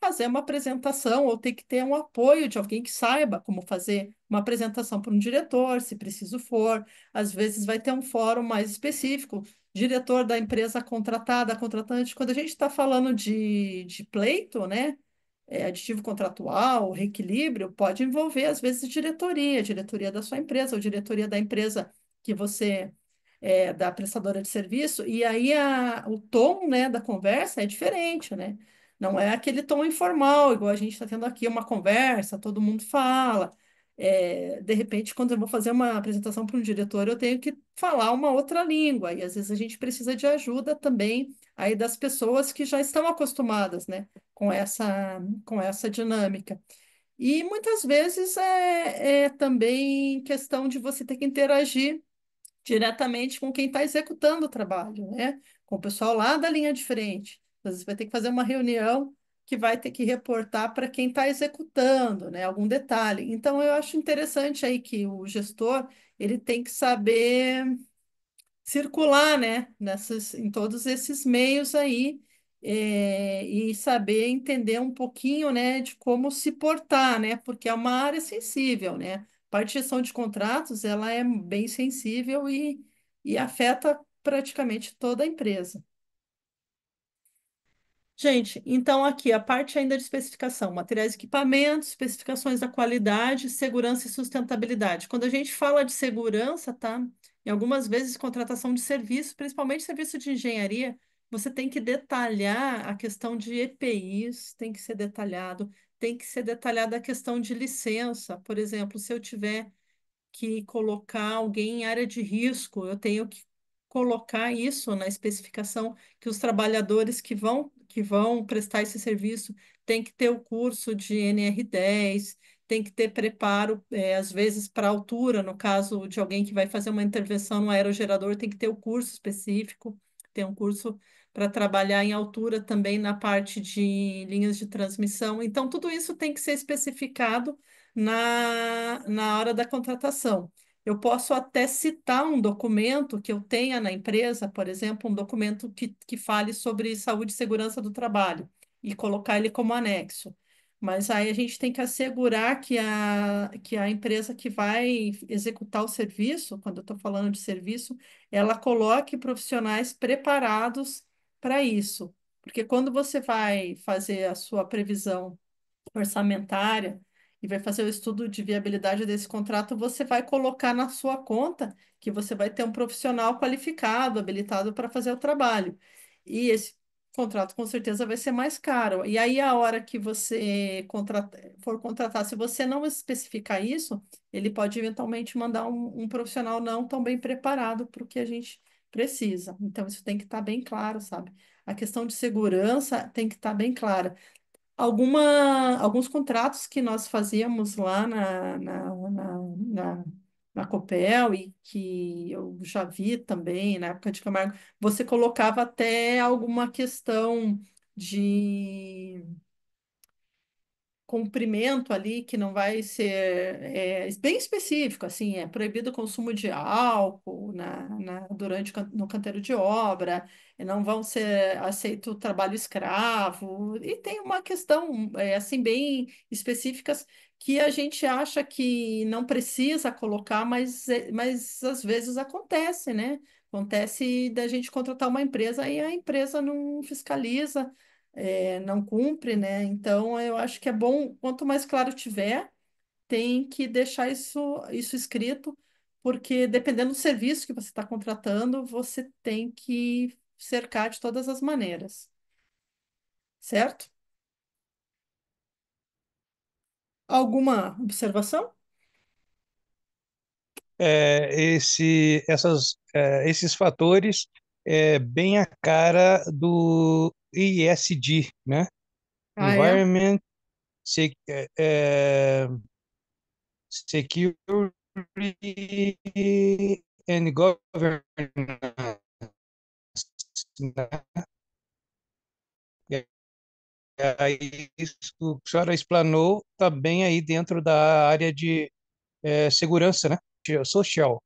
fazer uma apresentação ou tem que ter um apoio de alguém que saiba como fazer uma apresentação para um diretor, se preciso for. Às vezes vai ter um fórum mais específico, diretor da empresa contratada, contratante. Quando a gente está falando de, de pleito, né? é, aditivo contratual, reequilíbrio, pode envolver, às vezes, diretoria, diretoria da sua empresa, ou diretoria da empresa que você é, da prestadora de serviço, e aí a, o tom né, da conversa é diferente, né? Não é aquele tom informal, igual a gente está tendo aqui uma conversa, todo mundo fala. É, de repente, quando eu vou fazer uma apresentação para um diretor, eu tenho que falar uma outra língua, e às vezes a gente precisa de ajuda também aí das pessoas que já estão acostumadas, né, com essa, com essa dinâmica. E muitas vezes é, é também questão de você ter que interagir diretamente com quem está executando o trabalho, né, com o pessoal lá da linha de frente. Às vezes vai ter que fazer uma reunião que vai ter que reportar para quem está executando, né, algum detalhe. Então, eu acho interessante aí que o gestor ele tem que saber circular, né, nessas, em todos esses meios aí é, e saber entender um pouquinho, né, de como se portar, né, porque é uma área sensível, né. A parte de gestão de contratos ela é bem sensível e, e afeta praticamente toda a empresa. Gente, então aqui a parte ainda de especificação, materiais e equipamentos, especificações da qualidade, segurança e sustentabilidade. Quando a gente fala de segurança, tá? E algumas vezes contratação de serviço, principalmente serviço de engenharia, você tem que detalhar a questão de EPIs, tem que ser detalhado, tem que ser detalhada a questão de licença. Por exemplo, se eu tiver que colocar alguém em área de risco, eu tenho que colocar isso na especificação que os trabalhadores que vão que vão prestar esse serviço têm que ter o curso de NR10, tem que ter preparo, é, às vezes, para altura, no caso de alguém que vai fazer uma intervenção no aerogerador, tem que ter o um curso específico, tem um curso para trabalhar em altura também na parte de linhas de transmissão. Então, tudo isso tem que ser especificado na, na hora da contratação. Eu posso até citar um documento que eu tenha na empresa, por exemplo, um documento que, que fale sobre saúde e segurança do trabalho e colocar ele como anexo. Mas aí a gente tem que assegurar que a, que a empresa que vai executar o serviço, quando eu estou falando de serviço, ela coloque profissionais preparados para isso. Porque quando você vai fazer a sua previsão orçamentária, e vai fazer o estudo de viabilidade desse contrato, você vai colocar na sua conta que você vai ter um profissional qualificado, habilitado para fazer o trabalho. E esse contrato com certeza vai ser mais caro. E aí, a hora que você contratar for contratar, se você não especificar isso, ele pode eventualmente mandar um, um profissional não tão bem preparado para o que a gente precisa. Então, isso tem que estar tá bem claro, sabe? A questão de segurança tem que estar tá bem clara alguma, alguns contratos que nós fazíamos lá na, na, na, na, na Copel e que eu já vi também na época de Camargo, você colocava até alguma questão de cumprimento ali que não vai ser é, bem específico, assim, é proibido o consumo de álcool na, na, durante no canteiro de obra, não vão ser aceito o trabalho escravo, e tem uma questão, é, assim, bem específicas que a gente acha que não precisa colocar, mas, eh, mas às vezes acontece, né? Acontece da gente contratar uma empresa e a empresa não fiscaliza, é, não cumpre, né? Então, eu acho que é bom, quanto mais claro tiver, tem que deixar isso, isso escrito, porque dependendo do serviço que você está contratando, você tem que cercar de todas as maneiras, certo? Alguma observação? É, esse, essas, é, esses fatores é bem a cara do ESG, né? Ah, é? Environment, é? Sec, é, Security and Governance. Né? E aí, isso o senhora explanou está bem aí dentro da área de é, segurança, né? Social.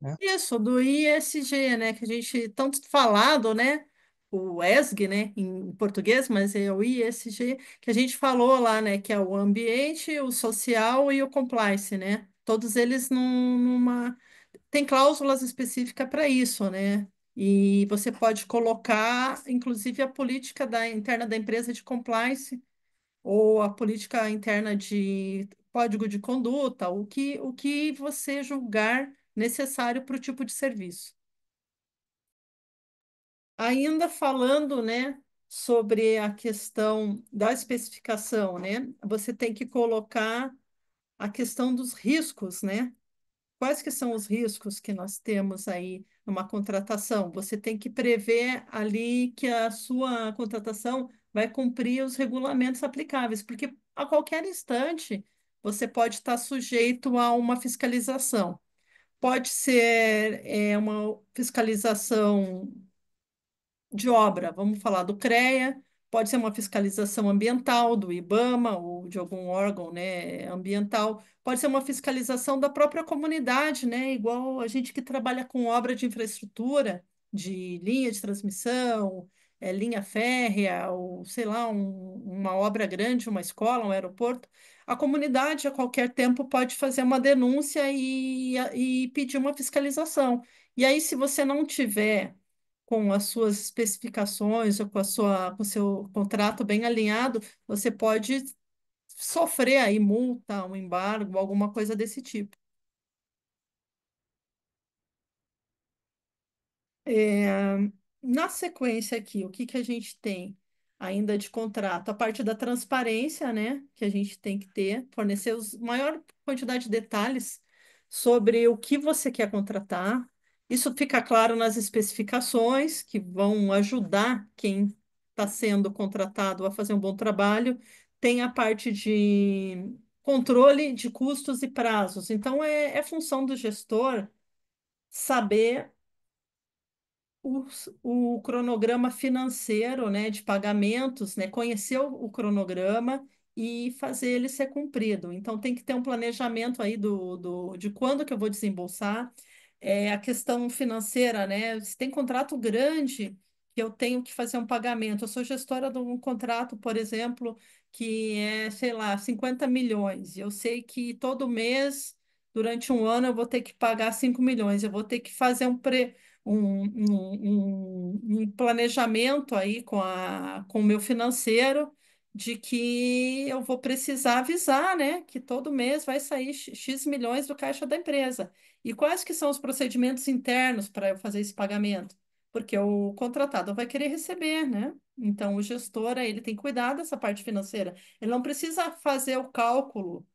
Né? Isso, do ISG, né, que a gente tanto falado, né, o ESG, né, em português, mas é o ISG, que a gente falou lá, né, que é o ambiente, o social e o compliance, né? Todos eles num- numa... Tem cláusulas específicas para isso, né? E você pode colocar, inclusive, a política da, interna da empresa de compliance ou a política interna de código de conduta, o que, o que você julgar necessário para o tipo de serviço. Ainda falando, né, sobre a questão da especificação, né? Você tem que colocar a questão dos riscos, né? Quais que são os riscos que nós temos aí numa contratação? Você tem que prever ali que a sua contratação vai cumprir os regulamentos aplicáveis, porque a qualquer instante você pode estar sujeito a uma fiscalização pode ser é, uma fiscalização de obra, vamos falar do CREA, pode ser uma fiscalização ambiental do IBAMA ou de algum órgão, né, ambiental, pode ser uma fiscalização da própria comunidade, né, igual a gente que trabalha com obra de infraestrutura, de linha de transmissão, é, linha férrea, ou sei lá, um, uma obra grande, uma escola, um aeroporto, a comunidade a qualquer tempo pode fazer uma denúncia e, e pedir uma fiscalização. E aí, se você não tiver com as suas especificações ou com a sua, com o seu contrato bem alinhado, você pode sofrer aí multa, um embargo, alguma coisa desse tipo. É, na sequência aqui, o que que a gente tem? ainda de contrato, a parte da transparência, né, que a gente tem que ter, fornecer os maior quantidade de detalhes sobre o que você quer contratar. Isso fica claro nas especificações, que vão ajudar quem está sendo contratado a fazer um bom trabalho. Tem a parte de controle de custos e prazos. Então, é, é função do gestor saber o, o cronograma financeiro, né, de pagamentos, né, conhecer o, o cronograma e fazer ele ser cumprido. Então, tem que ter um planejamento aí do, do, de quando que eu vou desembolsar. É, a questão financeira, né? Se tem contrato grande, que eu tenho que fazer um pagamento. Eu sou gestora de um contrato, por exemplo, que é, sei lá, 50 milhões. Eu sei que todo mês, durante um ano, eu vou ter que pagar 5 milhões. Eu vou ter que fazer um pre um, um, um planejamento aí com, a, com o meu financeiro de que eu vou precisar avisar, né, que todo mês vai sair X milhões do caixa da empresa. E quais que são os procedimentos internos para eu fazer esse pagamento? Porque o contratado vai querer receber, né? Então, o gestor, ele tem cuidado dessa parte financeira. Ele não precisa fazer o cálculo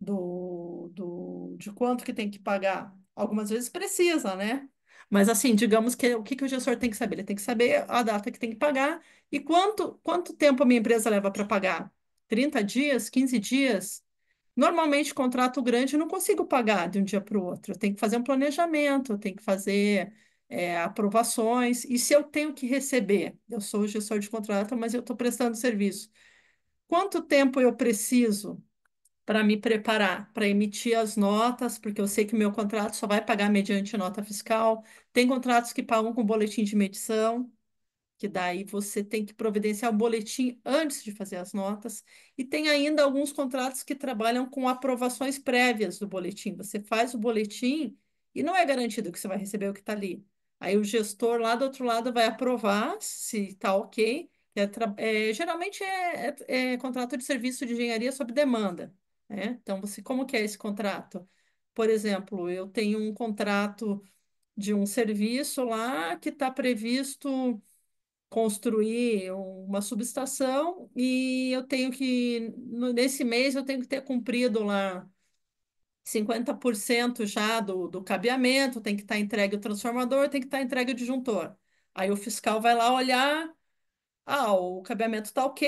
do, do, de quanto que tem que pagar. Algumas vezes precisa, né? Mas assim, digamos que o que, que o gestor tem que saber? Ele tem que saber a data que tem que pagar e quanto, quanto tempo a minha empresa leva para pagar? 30 dias, 15 dias? Normalmente, contrato grande eu não consigo pagar de um dia para o outro. Eu tenho que fazer um planejamento, eu tenho que fazer é, aprovações. E se eu tenho que receber? Eu sou gestor de contrato, mas eu estou prestando serviço. Quanto tempo eu preciso para me preparar, para emitir as notas, porque eu sei que meu contrato só vai pagar mediante nota fiscal. Tem contratos que pagam com boletim de medição, que daí você tem que providenciar o boletim antes de fazer as notas. E tem ainda alguns contratos que trabalham com aprovações prévias do boletim. Você faz o boletim e não é garantido que você vai receber o que está ali. Aí o gestor lá do outro lado vai aprovar se está ok. É, é, geralmente é, é, é contrato de serviço de engenharia sob demanda. Né? Então, você, como que é esse contrato? Por exemplo, eu tenho um contrato de um serviço lá que está previsto construir uma subestação e eu tenho que, nesse mês, eu tenho que ter cumprido lá 50% já do, do cabeamento, tem que estar tá entregue o transformador, tem que estar tá entregue o disjuntor. Aí o fiscal vai lá olhar ah, o cabeamento está ok,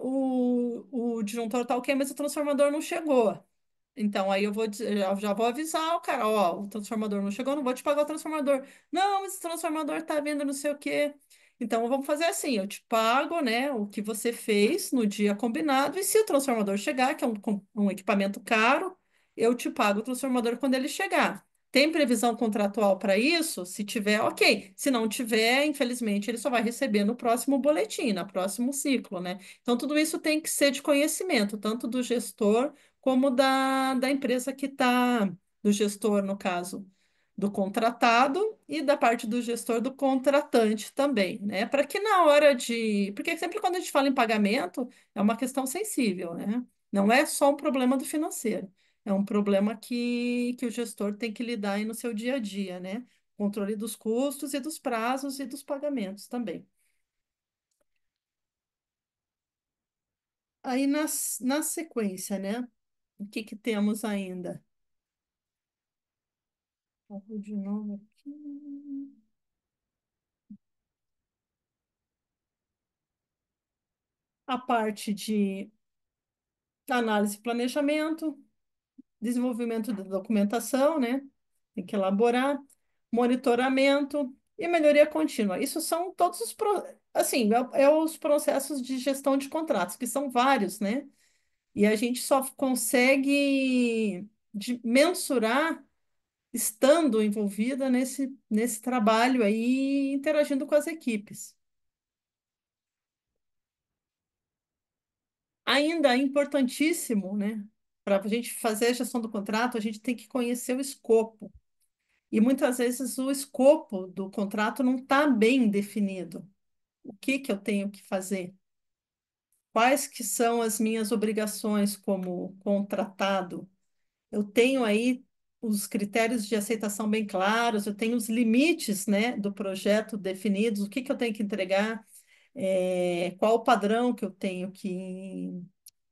o, o disjuntor está ok, mas o transformador não chegou. Então, aí eu vou já vou avisar o cara, ó, o transformador não chegou, não vou te pagar o transformador. Não, mas o transformador tá vindo, não sei o quê. Então, vamos fazer assim, eu te pago, né, o que você fez no dia combinado, e se o transformador chegar, que é um, um equipamento caro, eu te pago o transformador quando ele chegar. Tem previsão contratual para isso? Se tiver, ok. Se não tiver, infelizmente, ele só vai receber no próximo boletim, no próximo ciclo, né? Então, tudo isso tem que ser de conhecimento, tanto do gestor como da, da empresa que está, do gestor, no caso, do contratado e da parte do gestor do contratante também, né? Para que na hora de. Porque sempre quando a gente fala em pagamento, é uma questão sensível, né? Não é só um problema do financeiro. É um problema que, que o gestor tem que lidar aí no seu dia a dia, né? Controle dos custos e dos prazos e dos pagamentos também. Aí nas, na sequência, né? O que que temos ainda? Vou de novo aqui. A parte de análise e planejamento, desenvolvimento da documentação, né? Tem que elaborar, monitoramento e melhoria contínua. Isso são todos os assim, é, é os processos de gestão de contratos, que são vários, né? E a gente só consegue mensurar estando envolvida nesse, nesse trabalho aí, interagindo com as equipes. Ainda é importantíssimo, né, para a gente fazer a gestão do contrato, a gente tem que conhecer o escopo. E muitas vezes o escopo do contrato não está bem definido. O que, que eu tenho que fazer? Quais que são as minhas obrigações como contratado? Eu tenho aí os critérios de aceitação bem claros, eu tenho os limites né, do projeto definidos, o que, que eu tenho que entregar, é, qual o padrão que eu tenho que,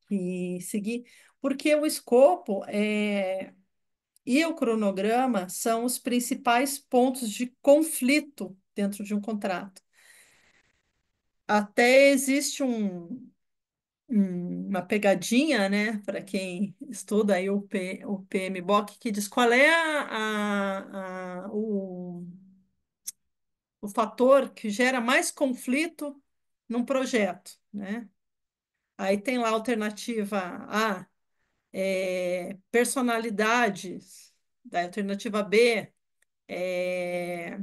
que seguir porque o escopo é, e o cronograma são os principais pontos de conflito dentro de um contrato. Até existe um, um, uma pegadinha, né, para quem estuda aí o, P, o PMBOK, que diz qual é a, a, a, o, o fator que gera mais conflito num projeto, né? Aí tem lá a alternativa A, é, personalidades da alternativa B, é,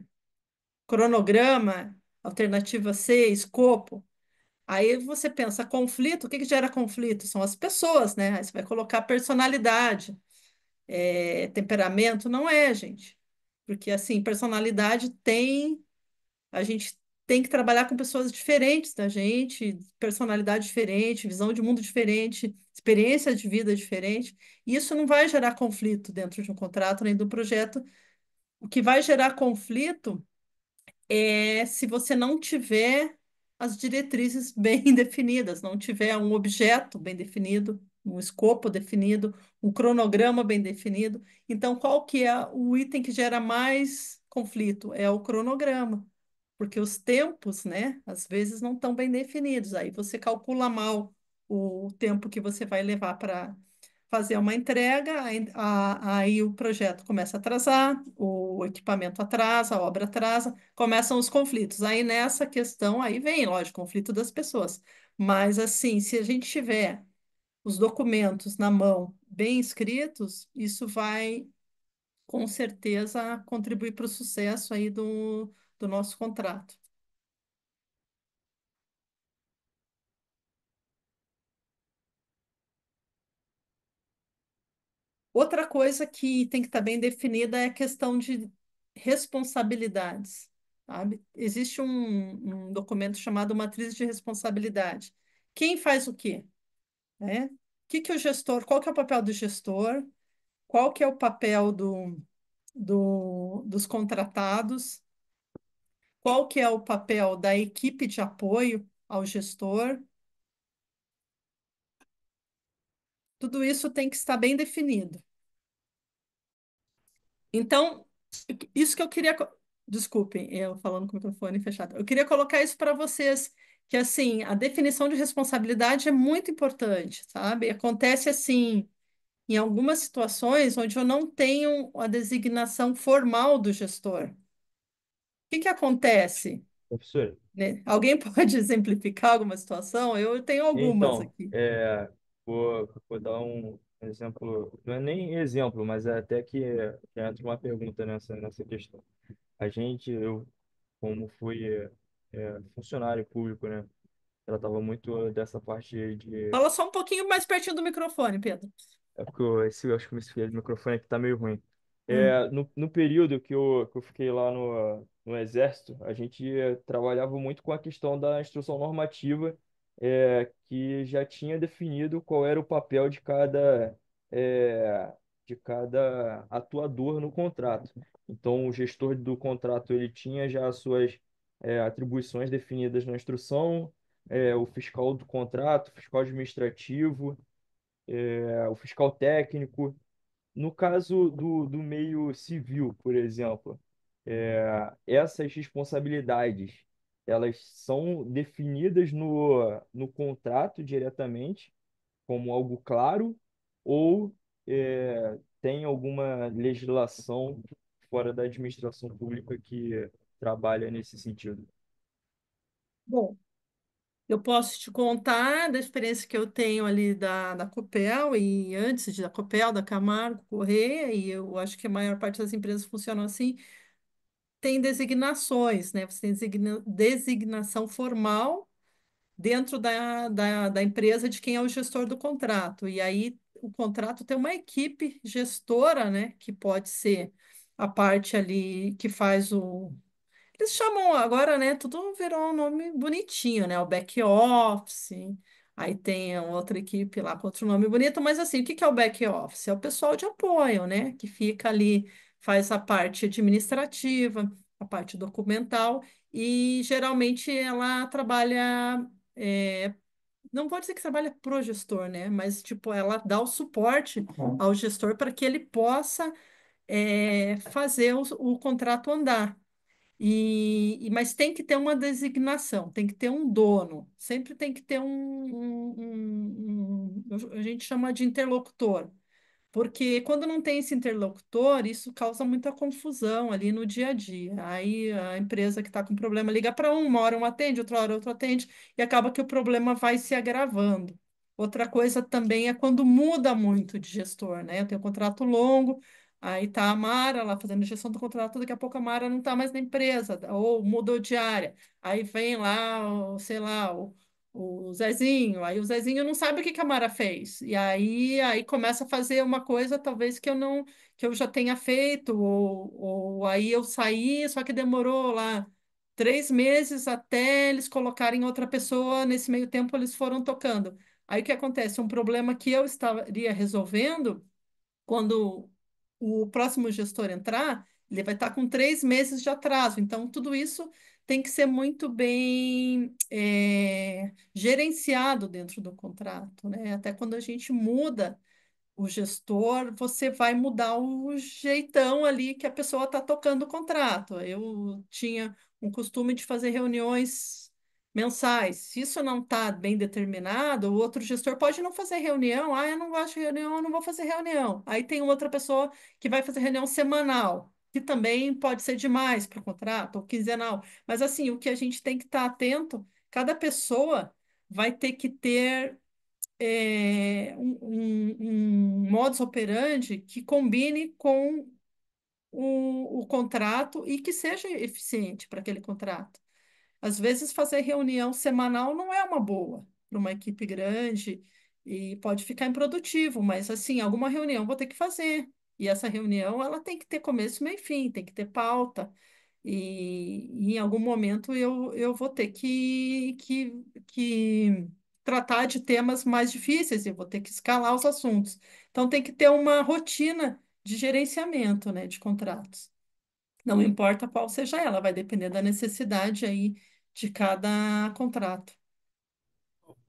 cronograma, alternativa C, escopo. Aí você pensa, conflito, o que, que gera conflito? São as pessoas, né? Aí você vai colocar personalidade. É, temperamento não é, gente. Porque, assim, personalidade tem. A gente tem que trabalhar com pessoas diferentes da gente, personalidade diferente, visão de mundo diferente, experiência de vida diferente. E isso não vai gerar conflito dentro de um contrato nem do projeto. O que vai gerar conflito é se você não tiver as diretrizes (laughs) bem definidas, não tiver um objeto bem definido, um escopo definido, um cronograma bem definido. Então, qual que é o item que gera mais conflito? É o cronograma porque os tempos, né, às vezes não estão bem definidos. Aí você calcula mal o tempo que você vai levar para fazer uma entrega, aí, a, aí o projeto começa a atrasar, o equipamento atrasa, a obra atrasa, começam os conflitos. Aí nessa questão, aí vem, lógico, conflito das pessoas. Mas assim, se a gente tiver os documentos na mão bem escritos, isso vai com certeza contribuir para o sucesso aí do, do nosso contrato. Outra coisa que tem que estar tá bem definida é a questão de responsabilidades. Sabe? Existe um, um documento chamado matriz de responsabilidade. Quem faz o quê? Né? O que, que o gestor, qual que é o papel do gestor? Qual que é o papel do, do, dos contratados? Qual que é o papel da equipe de apoio ao gestor? Tudo isso tem que estar bem definido. Então, isso que eu queria. Desculpem, eu falando com o microfone fechado. Eu queria colocar isso para vocês, que assim, a definição de responsabilidade é muito importante, sabe? Acontece assim, em algumas situações onde eu não tenho a designação formal do gestor que que acontece? Professor, né? Alguém (laughs) pode exemplificar alguma situação? Eu tenho algumas então, aqui. é, vou, vou dar um exemplo, não é nem exemplo, mas é até que, que entra uma pergunta nessa, nessa questão. A gente, eu, como fui é, funcionário público, né? Tratava muito dessa parte de. Fala só um pouquinho mais pertinho do microfone, Pedro. É porque eu, esse, eu acho que esse microfone aqui é tá meio ruim. É, hum. É, no, no período que eu, que eu fiquei lá no, no Exército, a gente eh, trabalhava muito com a questão da instrução normativa, é, que já tinha definido qual era o papel de cada, é, de cada atuador no contrato. Então, o gestor do contrato ele tinha já as suas é, atribuições definidas na instrução, o fiscal do contrato, fiscal administrativo, o fiscal técnico. No caso do, do meio civil, por exemplo, é, essas responsabilidades, elas são definidas no, no contrato diretamente, como algo claro, ou é, tem alguma legislação fora da administração pública que trabalha nesse sentido? Bom, eu posso te contar da experiência que eu tenho ali da, da Copel e antes da Copel, da Camargo, Correia, e eu acho que a maior parte das empresas funcionam assim tem designações, né? Você tem designa designação formal dentro da, da, da empresa de quem é o gestor do contrato. E aí o contrato tem uma equipe gestora, né? Que pode ser a parte ali que faz o. Eles chamam agora, né? Tudo virou um nome bonitinho, né? O back office. Aí tem outra equipe lá com outro nome bonito, mas assim, o que que é o back office? É o pessoal de apoio, né? Que fica ali faz a parte administrativa, a parte documental, e geralmente ela trabalha, é, não vou dizer que trabalha pro gestor, né? Mas, tipo, ela dá o suporte uhum. ao gestor para que ele possa é, fazer o, o contrato andar. E, e, mas tem que ter uma designação, tem que ter um dono, sempre tem que ter um, um, um, um a gente chama de interlocutor. Porque quando não tem esse interlocutor, isso causa muita confusão ali no dia a dia. Aí a empresa que está com problema liga para um, uma hora um atende, outra hora outro atende, e acaba que o problema vai se agravando. Outra coisa também é quando muda muito de gestor, né? Eu tenho um contrato longo, aí tá a Mara lá fazendo gestão do contrato, daqui a pouco a Mara não está mais na empresa, ou mudou de área. Aí vem lá, sei lá, o o Zezinho. Aí o Zezinho não sabe o que que a Mara fez. E aí, aí começa a fazer uma coisa talvez que eu não que eu já tenha feito ou, ou aí eu saí, só que demorou lá três meses até eles colocarem outra pessoa. Nesse meio tempo eles foram tocando. Aí o que acontece? Um problema que eu estaria resolvendo quando o próximo gestor entrar, ele vai estar com três meses de atraso. Então, tudo isso tem que ser muito bem é, gerenciado dentro do contrato, né? Até quando a gente muda o gestor, você vai mudar o jeitão ali que a pessoa está tocando o contrato. Eu tinha um costume de fazer reuniões mensais. Se isso não está bem determinado, o outro gestor pode não fazer reunião. Ah, eu não gosto de reunião, eu não vou fazer reunião. Aí tem outra pessoa que vai fazer reunião semanal que também pode ser demais para o contrato, ou quinzenal. Mas, assim, o que a gente tem que estar atento, cada pessoa vai ter que ter é, um, um, um modus operandi que combine com o, o contrato e que seja eficiente para aquele contrato. Às vezes, fazer reunião semanal não é uma boa para uma equipe grande e pode ficar improdutivo, mas assim, alguma reunião vou ter que fazer. E essa reunião, ela tem que ter começo, meio e fim, tem que ter pauta. E, e em algum momento eu, eu vou ter que, que, que tratar de temas mais difíceis eu vou ter que escalar os assuntos. Então tem que ter uma rotina de gerenciamento, né, de contratos. Não importa qual seja ela, vai depender da necessidade aí de cada contrato.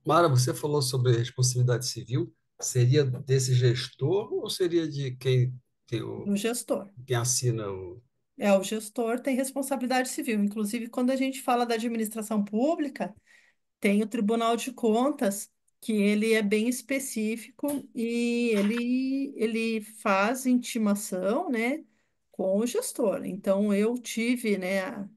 Mara, você falou sobre responsabilidade civil seria desse gestor ou seria de quem tem o. gestor. Quem assina o. É, o gestor tem responsabilidade civil. Inclusive, quando a gente fala da administração pública, tem o Tribunal de Contas, que ele é bem específico e ele, ele faz intimação, né, com o gestor. Então, eu tive, né,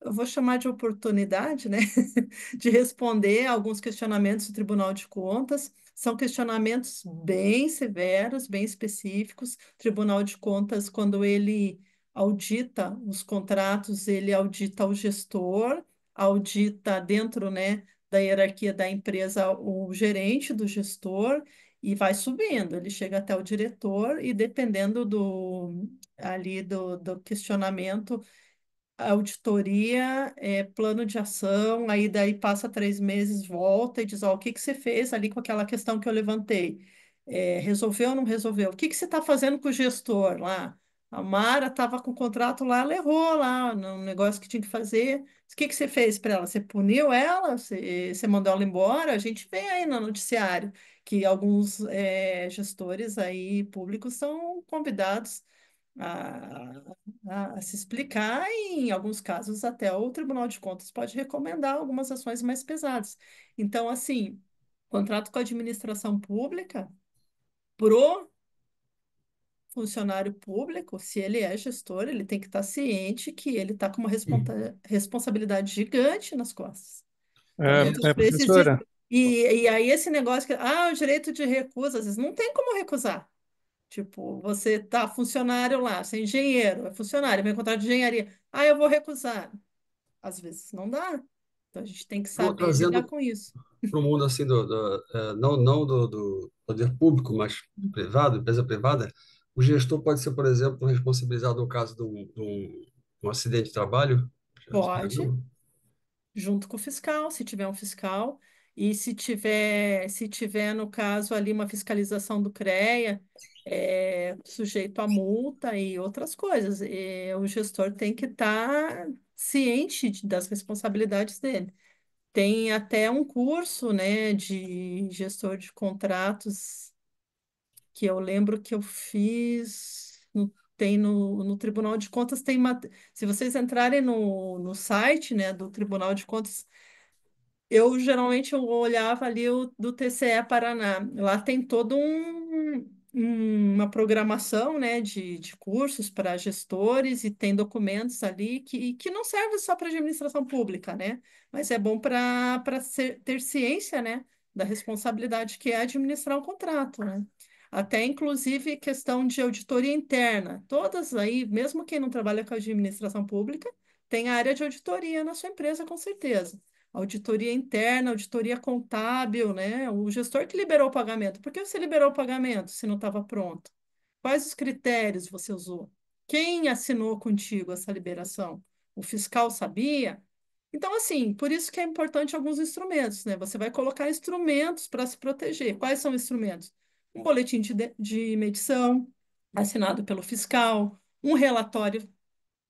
eu vou chamar de oportunidade, né, (laughs) de responder alguns questionamentos do Tribunal de Contas. São questionamentos bem severos, bem específicos. O Tribunal de Contas, quando ele audita os contratos, ele audita o gestor, audita dentro, né, da hierarquia da empresa o gerente do gestor e vai subindo, ele chega até o diretor e dependendo do ali do, do questionamento, auditoria, é, plano de ação, aí daí passa três meses, volta e diz, ó, o que que você fez ali com aquela questão que eu levantei? É, resolveu ou não resolveu? O que que você está fazendo com o gestor lá? A Mara estava com o contrato lá, ela errou lá no negócio que tinha que fazer. O que que você fez para ela? Você puniu ela? Você, você mandou ela embora? A gente vê aí no noticiário que alguns é, gestores aí públicos são convidados a, a, se explicar e, em alguns casos, até o Tribunal de Contas pode recomendar algumas ações mais pesadas. Então, assim, contrato com a administração pública, pro funcionário público, se ele é gestor, ele tem que estar ciente que ele está com uma responsa responsabilidade gigante nas costas. É, então, é professora. E, e aí esse negócio que, ah, o direito de recusa, às vezes não tem como recusar. Tipo, você tá funcionário lá, você é engenheiro, é funcionário, meu contrato de engenharia. Ah, eu vou recusar. Às vezes não dá. Então a gente tem que saber trazendo lidar com isso. Para o mundo assim, do, do, é, não, não do, do, poder público, mas privado, empresa privada, o gestor pode ser, por exemplo, responsabilizado no caso de um, de um acidente de trabalho? Pode, junto com o fiscal, se tiver um fiscal. E se tiver, se tiver, no caso, ali uma fiscalização do CREA, é, sujeito a multa e outras coisas. E eh, o gestor tem que estar tá ciente das responsabilidades dele. Tem até um curso, né, de gestor de contratos que eu lembro que eu fiz no, tem no, no Tribunal de Contas tem se vocês entrarem no, no site, né, do Tribunal de Contas eu geralmente eu olhava ali o do TCE Paraná. Lá tem todo um, um- uma programação, né, de, de cursos para gestores e tem documentos ali que, que não serve só para administração pública, né? Mas é bom para para ter ciência, né, da responsabilidade que é administrar um contrato, né? Até inclusive questão de auditoria interna. Todas aí, mesmo quem não trabalha com administração pública, tem a área de auditoria na sua empresa, com certeza auditoria interna, auditoria contábil, né? O gestor que liberou o pagamento. Por que você liberou o pagamento se não estava pronto? Quais os critérios você usou? Quem assinou contigo essa liberação? O fiscal sabia? Então, assim, por isso que é importante alguns instrumentos, né? Você vai colocar instrumentos para se proteger. Quais são os instrumentos? Um boletim de, de medição assinado pelo fiscal, um relatório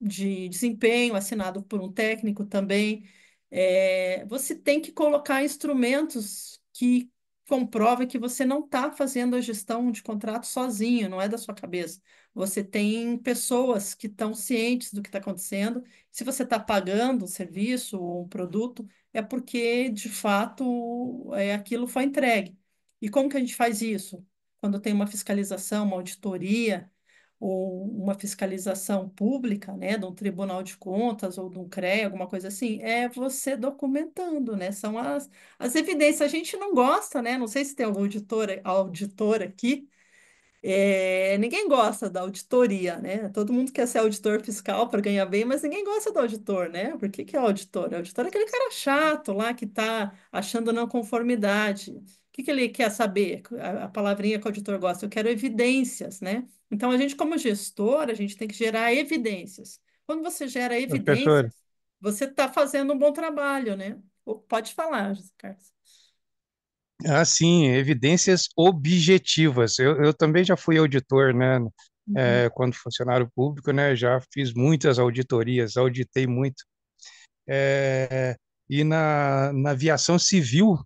de desempenho assinado por um técnico também. É, você tem que colocar instrumentos que comprovem que você não está fazendo a gestão de contrato sozinho, não é da sua cabeça. Você tem pessoas que estão cientes do que está acontecendo. Se você está pagando um serviço ou um produto, é porque, de fato, é, aquilo foi entregue. E como que a gente faz isso? Quando tem uma fiscalização, uma auditoria, ou uma fiscalização pública, né, de um tribunal de contas ou de um CREA, alguma coisa assim, é você documentando, né, são as, as evidências. A gente não gosta, né, não sei se tem algum auditor, auditor aqui, é, ninguém gosta da auditoria, né, todo mundo quer ser auditor fiscal para ganhar bem, mas ninguém gosta do auditor, né, por que que é auditor? O auditor é aquele cara chato lá que está achando não conformidade, que, que ele quer saber? A, a palavrinha que o auditor gosta, eu quero evidências, né? Então, a gente, como gestor, a gente tem que gerar evidências. Quando você gera evidências, você está fazendo um bom trabalho, né? Pode falar, José Carlos. Ah, sim, evidências objetivas. Eu, eu também já fui auditor, né? É, uhum. quando funcionário público, né? Já fiz muitas auditorias, auditei muito. É, e na, na aviação civil,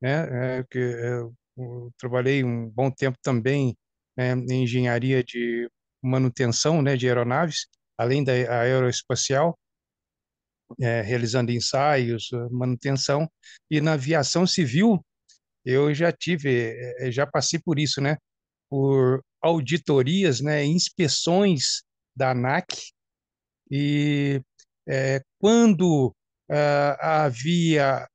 né? É, que é, eu trabalhei um bom tempo também em né, engenharia de manutenção, né, de aeronaves, além da aeroespacial, é, realizando ensaios, manutenção e na aviação civil eu já tive, já passei por isso, né? Por auditorias, né? Inspeções da ANAC e é, quando uh, havia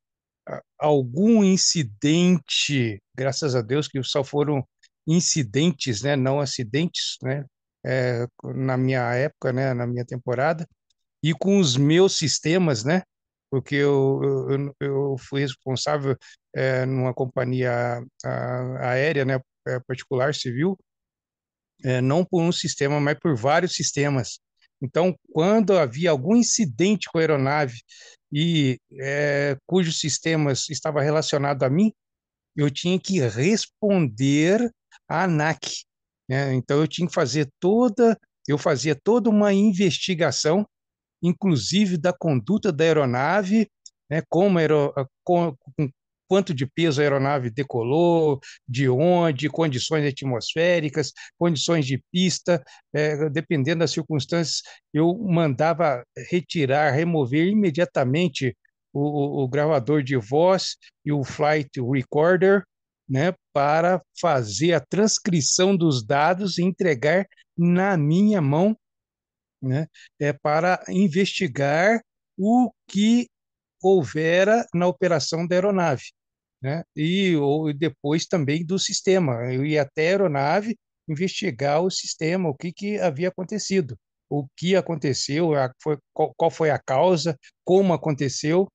algum incidente, graças a Deus que só foram incidentes, né, não acidentes, né, é, na minha época, né, na minha temporada, e com os meus sistemas, né, porque eu, eu, eu fui responsável é, numa companhia a, aérea, né, eh, particular, civil, é, não por um sistema, mas por vários sistemas. Então, quando havia algum incidente com a aeronave e é, cujos sistemas estava relacionado a mim, eu tinha que responder à ANAC. Né? Então, eu tinha que fazer toda, eu fazia toda uma investigação, inclusive da conduta da aeronave, né? como, aero, com, quanto de peso a aeronave decolou, de onde, condições atmosféricas, condições de pista, é, dependendo das circunstâncias, eu mandava retirar, remover imediatamente o, o gravador de voz e o flight recorder, né, para fazer a transcrição dos dados e entregar na minha mão, né, é, para investigar o que houvera na operação da aeronave né? e ou, depois também do sistema. Eu ia até a aeronave investigar o sistema, o que, que havia acontecido, o que aconteceu, a, foi, qual, qual foi a causa, como aconteceu,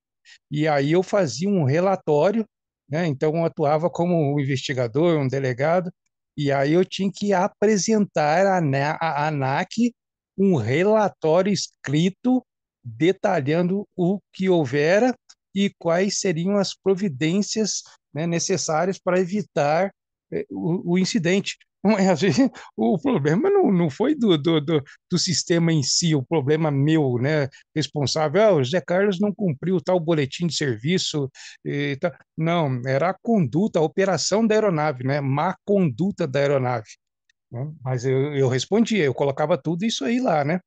e aí eu fazia um relatório, né? então eu atuava como um investigador, um delegado, e aí eu tinha que apresentar à ANAC um relatório escrito detalhando o que houvera e quais seriam as providências né, necessárias para evitar é, o, o incidente. (laughs) Mas, vezes, o problema não, não foi do, do, do, do, sistema em si, o problema meu, né? Responsável, ah, o Zé Carlos não cumpriu tal boletim de serviço. E tal. Não, era a conduta, a operação da aeronave, né? Má conduta da aeronave. Né. Mas eu, eu respondia, eu colocava tudo isso aí lá, né?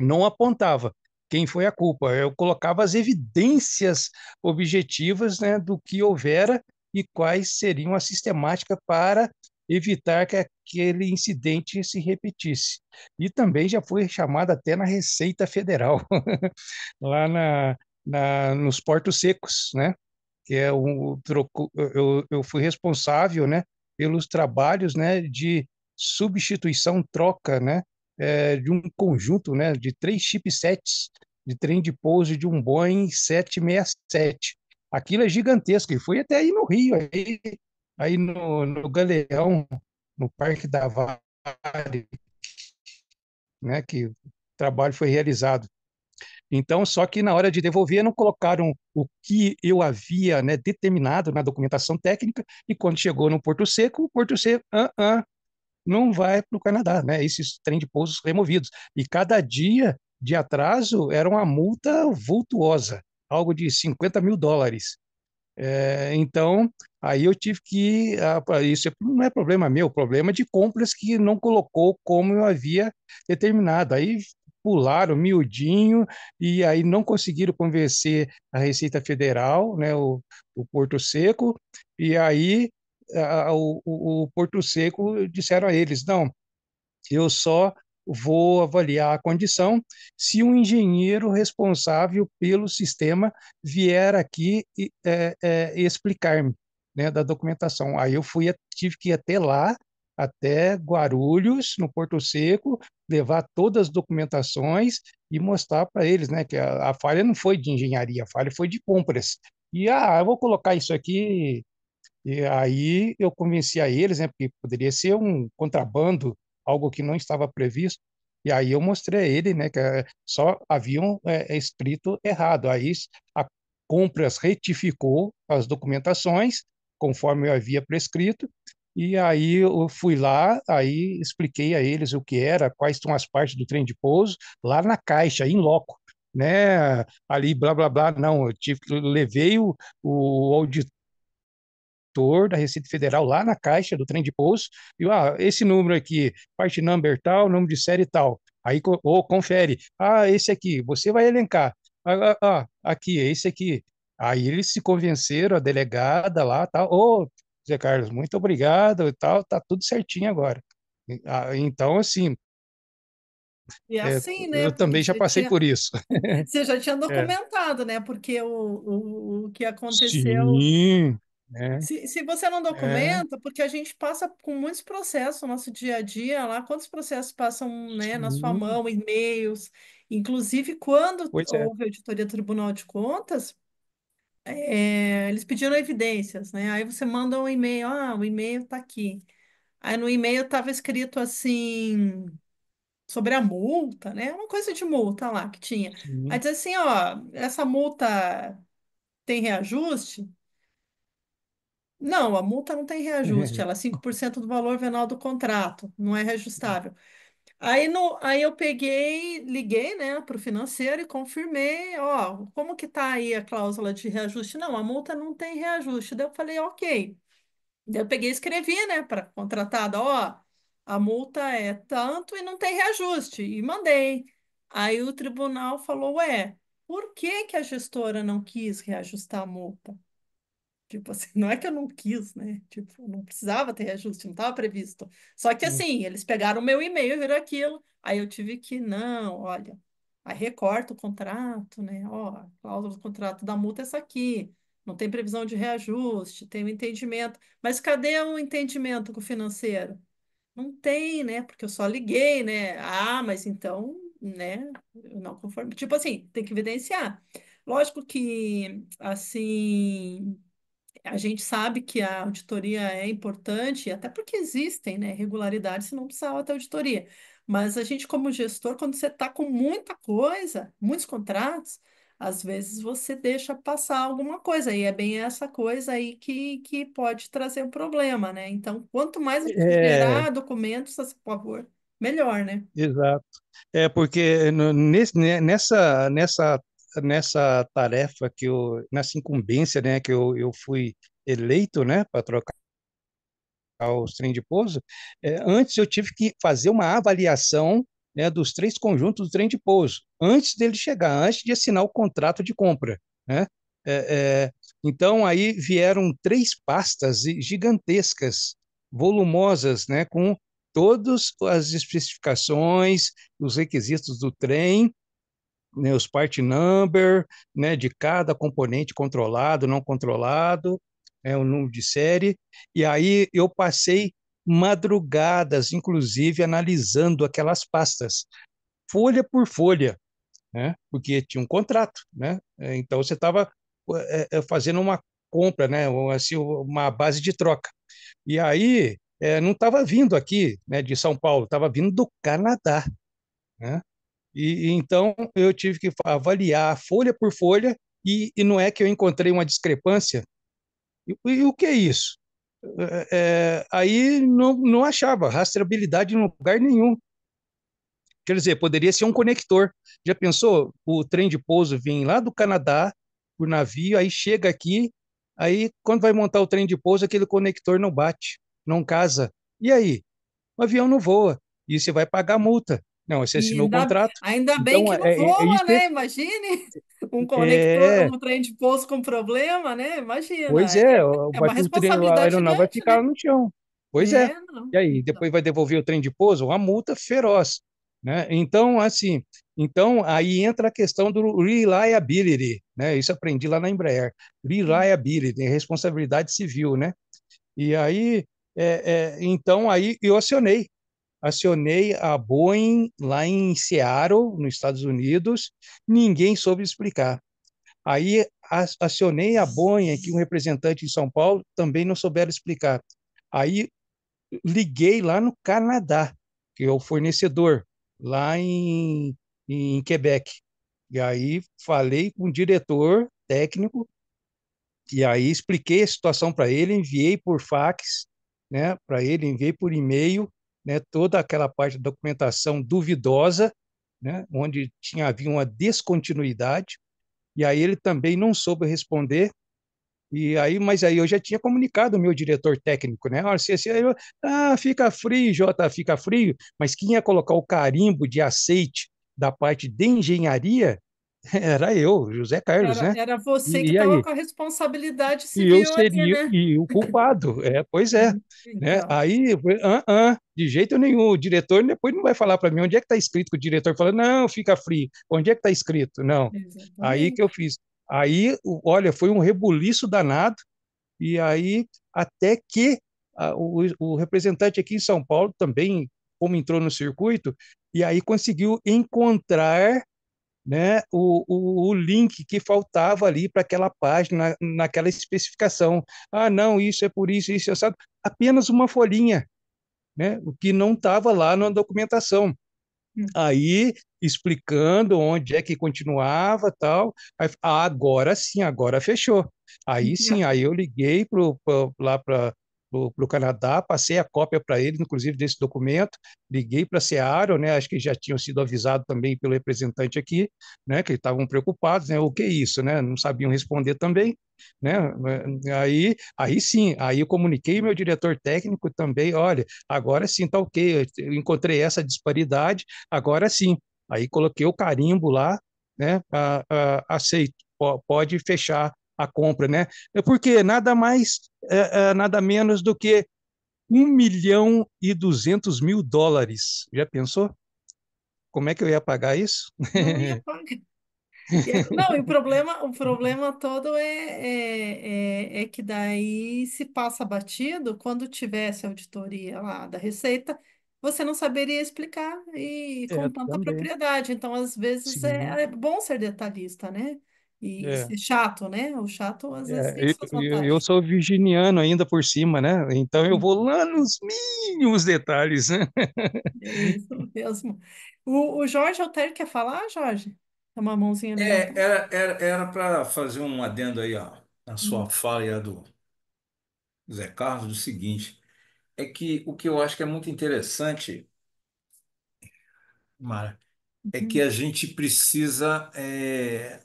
Não apontava, quem foi a culpa. Eu colocava as evidências objetivas né, do que houvera e quais seriam a sistemática para evitar que aquele incidente se repetisse. E também já foi chamada até na Receita Federal, (laughs) lá na, na, nos Portos Secos, né? que é um, eu, eu fui responsável né, pelos trabalhos né, de substituição, troca né, é, de um conjunto né, de três chipsets de trem de pouso de um Boeing 767. Aquilo é gigantesco, e foi até aí no Rio, aí, aí no, no Galeão, no Parque da Vale, né, que o trabalho foi realizado. Então, só que na hora de devolver, não colocaram o que eu havia né, determinado na documentação técnica, e quando chegou no Porto Seco, o Porto Seco, ah, ah, não vai para o Canadá, né? Esses trem de pousos removidos. E cada dia de atraso era uma multa vultuosa, algo de 50 mil dólares. É, então, aí eu tive que. Isso não é problema meu, problema de compras que não colocou como eu havia determinado. Aí pularam miudinho e aí não conseguiram convencer a Receita Federal, né, o, o Porto Seco, e aí o, o Porto Seco disseram a eles: não, eu só vou avaliar a condição se um engenheiro responsável pelo sistema vier aqui e, é, é, explicar-me né, da documentação. Aí eu fui, tive que ir até lá, até Guarulhos, no Porto Seco, levar todas as documentações e mostrar para eles né, que a, a, falha não foi de engenharia, a falha foi de compras. E ah, eu vou colocar isso aqui e aí eu convenci a eles, né, porque poderia ser um contrabando, algo que não estava previsto. E aí eu mostrei a ele, né, que eh, só haviam é, escrito errado. Aí a compras retificou as documentações conforme eu havia prescrito. E aí eu fui lá, aí expliquei a eles o que era, quais são as partes do trem de pouso, lá na caixa, em loco né? Ali, blá blá blá, não. Eu tive, levei o, o auditor setor da Receita Federal lá na caixa do trem de pouso e ah, esse número aqui, parte number tal, número de série tal. Aí ou confere, ah, esse aqui, você vai elencar. Ah, ah, ah aqui, é esse aqui. Aí eles se convenceram, a delegada lá, tal, ô, oh, Zé Carlos, muito obrigado e tal, tá tudo certinho agora. Então, assim, e é, assim, é, né? Eu também já passei tinha, por isso. Você já tinha (laughs) é. documentado, é. né? Porque o, o, o que aconteceu Sim. É. Se, se você não é. documenta, porque a gente passa com muitos processos no nosso dia a dia lá, quantos processos passam, né, na sua Sim. mão, e-mails, inclusive quando Pois é. houve a auditoria do Tribunal de Contas, é, eles pediram evidências, né? Aí você manda um e-mail, ah, o e-mail tá aqui. Aí no e-mail tava escrito assim, sobre a multa, né? Uma coisa de multa lá que tinha. Aí diz assim, ó, essa multa tem reajuste? Não, a multa não tem reajuste, (laughs) ela é 5% do valor venal do contrato, não é tá. reajustável. Aí, no, aí eu peguei, liguei, né, para o financeiro e confirmei, ó, como que está aí a cláusula de reajuste? Não, a multa não tem reajuste. Daí eu falei, ok. Daí eu peguei e escrevi, né, para contratada, ó, a multa é tanto e não tem reajuste. E mandei. Aí o tribunal falou, ué, por que que a gestora não quis reajustar a multa? Tipo assim, (laughs) não é que eu não quis, né? Tipo, não precisava ter reajuste, não estava previsto. Só que assim, eles pegaram o meu e-mail e viram aquilo. Aí eu tive que, não, olha, aí recorta o contrato, né? Ó, a cláusula do contrato da multa é essa aqui. Não tem previsão de reajuste, tem o um entendimento. Mas cadê o um entendimento com o financeiro? Não tem, né? Porque eu só liguei, né? Ah, mas então, né? Eu não conformo. Tipo assim, tem que evidenciar. Lógico que, assim, a gente sabe que a auditoria é importante, até porque existem, né, irregularidades, se não precisava ter auditoria. Mas a gente, como gestor, quando você está com muita coisa, muitos contratos, às vezes você deixa passar alguma coisa, e é bem essa coisa aí que, que pode trazer um problema, né? Então, quanto mais a gente é... documentos, a favor, melhor, né? Exato. É porque eh, nesse, né, nessa, nessa nessa tarefa que eu, nessa incumbência, né, que eu, eu fui eleito, né, para trocar os trem de pouso, é, antes eu tive que fazer uma avaliação né, dos três conjuntos do trem de pouso, antes dele chegar, antes de assinar o contrato de compra. Né? É, é, então, aí vieram três pastas gigantescas, volumosas, né, com todas as especificações, os requisitos do trem, né, os part number né, de cada componente controlado, não controlado, é o número de série. E aí eu passei madrugadas, inclusive, analisando aquelas pastas, folha por folha, né? porque tinha um contrato. Né? É, então você estava é, é, fazendo uma compra, né? assim, uma base de troca. E aí é, não estava vindo aqui né, de São Paulo, estava vindo do Canadá. Né? E, então eu tive que avaliar folha por folha e, e não é que eu encontrei uma discrepância. E, e o que é isso? É, é, aí não, não achava rastreabilidade em lugar nenhum. Quer dizer, poderia ser um conector. Já pensou? O trem de pouso vem lá do Canadá por navio, aí chega aqui, aí quando vai montar o trem de pouso, aquele conector não bate, não casa. E aí? O avião não voa e você vai pagar multa. Não, você assinou ainda, o contrato. Ainda bem então, que não é, é, é voa, é, né? Imagine (laughs) um conector, é... um trem de pouso com problema, né? Imagina. Pois é, é, é vai, o trem, a aeronave vai né? ficar né? no chão. Pois é. E aí, então. depois vai devolver o trem de pouso? Uma multa feroz. Né? Então, assim, então aí entra a questão do reliability, né? Isso aprendi lá na Embraer. Reliability, responsabilidade civil, né? E aí, é, é, então aí eu acionei acionei a Boeing lá em Seattle, nos Estados Unidos, ninguém soube explicar. Aí acionei a Boeing, aqui um representante em São Paulo, também não souberam explicar. Aí liguei lá no Canadá, que é o fornecedor, lá em, em Quebec. E aí falei com o diretor técnico, e aí expliquei a situação para ele, enviei por fax, né, para ele, enviei por e-mail, né, toda aquela parte da documentação duvidosa, né, onde tinha havia uma descontinuidade, e aí ele também não soube responder. E aí, mas aí eu já tinha comunicado o meu diretor técnico, né? Olha, se, se, eu, ah, fica frio, Jota, fica frio, mas quem ia colocar o carimbo de aceite da parte de engenharia (laughs) Era eu, José Carlos, era, né? Era você e, que estava com a responsabilidade civil. E eu seria né? e o culpado, é, pois é. Né? Então. Né? Aí, de jeito nenhum, o diretor depois não vai falar para mim onde é que está escrito, que o diretor fala, não, fica frio, onde é que está escrito? Não. Exatamente. Aí que eu fiz. Aí, olha, foi um rebuliço danado, e aí até que a, o, o representante aqui em São Paulo também, como entrou no circuito, e aí conseguiu encontrar né, o, o, o link que faltava ali para aquela página, naquela especificação. Ah, não, isso é por isso, isso é sabe? Apenas uma folhinha, né, o que não estava lá na documentação. Hum. Aí explicando onde é que continuava tal. Aí, ah, agora sim, agora fechou. Aí sim, aí eu liguei pro, pro lá para para o Canadá, passei a cópia para ele, inclusive desse documento, liguei para a Seara, né, acho que já tinham sido avisados também pelo representante aqui, né, que estavam preocupados, né, o que é isso, né, não sabiam responder também, né, eh, aí, aí sim, aí eu comuniquei meu diretor técnico também, olha, agora sim está ok, eu encontrei essa disparidade, agora sim, aí coloquei o carimbo lá, né, a, a, aceito, pode fechar a compra, né? É porque nada mais, é, é, nada menos do que 1 milhão e 200 mil dólares. Já pensou? Como é que eu ia pagar isso? Não ia (laughs) pagar. É, não, e o problema, o problema todo é, é, é, é, que daí se passa batido quando tivesse auditoria lá da Receita, você não saberia explicar e com é, tanta também. propriedade. Então, às vezes, é, é bom ser detalhista, né? E É, chato, né? O chato às é, vezes tem é, suas eu, eu- vantagens. sou virginiano ainda por cima, né? Então eu uhum. vou lá nos mínimos detalhes, né? É isso (laughs) mesmo. O, o Jorge Alter quer falar, Jorge? Dá uma mãozinha é, levantada. era era era para fazer um adendo aí ó, na sua Hum. fala do Zé Carlos, do seguinte, é que o que eu acho que é muito interessante, Mara, é que uhum. a gente precisa eh,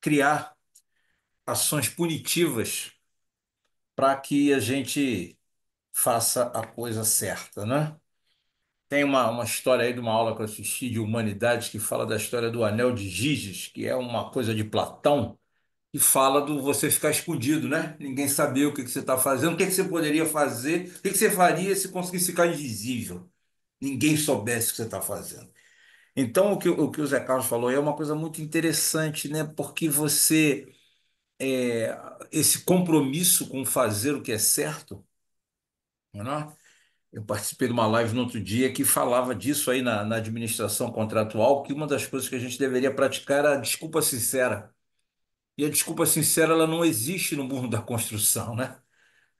criar ações punitivas para que a gente faça a coisa certa, né? Tem uma, uma história aí de uma aula que eu assisti de humanidades que fala da história do anel de Giges, que é uma coisa de Platão, que fala do você ficar escondido, né? Ninguém sabia o que, que você está fazendo, o que, que você poderia fazer, o que, que você faria se conseguisse ficar invisível. Ninguém soubesse o que você está fazendo. Então, o que o, que o Zé Carlos falou aí é uma coisa muito interessante, né? Porque você, é, esse compromisso com fazer o que é certo, não é? Eu participei de uma live no outro dia que falava disso aí na, na, administração contratual, que uma das coisas que a gente deveria praticar era a desculpa sincera. E a desculpa sincera ela não existe no mundo da construção, né?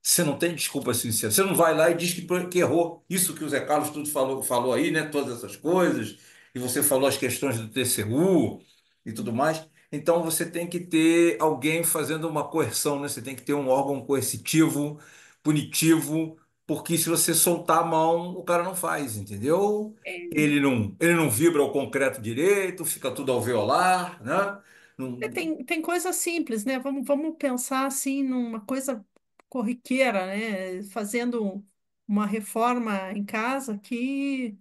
Você não tem desculpa sincera. Você não vai lá e diz que, que errou. Isso que o Zé Carlos tudo falou, falou aí, né? Todas essas coisas, e você falou as questões do TCU e tudo mais. Então você tem que ter alguém fazendo uma coerção, né? Você tem que ter um órgão coercitivo, punitivo, porque se você soltar a mão, o cara não faz, entendeu? É. Ele não, ele não vibra o concreto direito, fica tudo alveolar, né? Não... É, tem, tem coisa simples, né? Vamos, vamos pensar assim numa coisa corriqueira, né? Fazendo uma reforma em casa que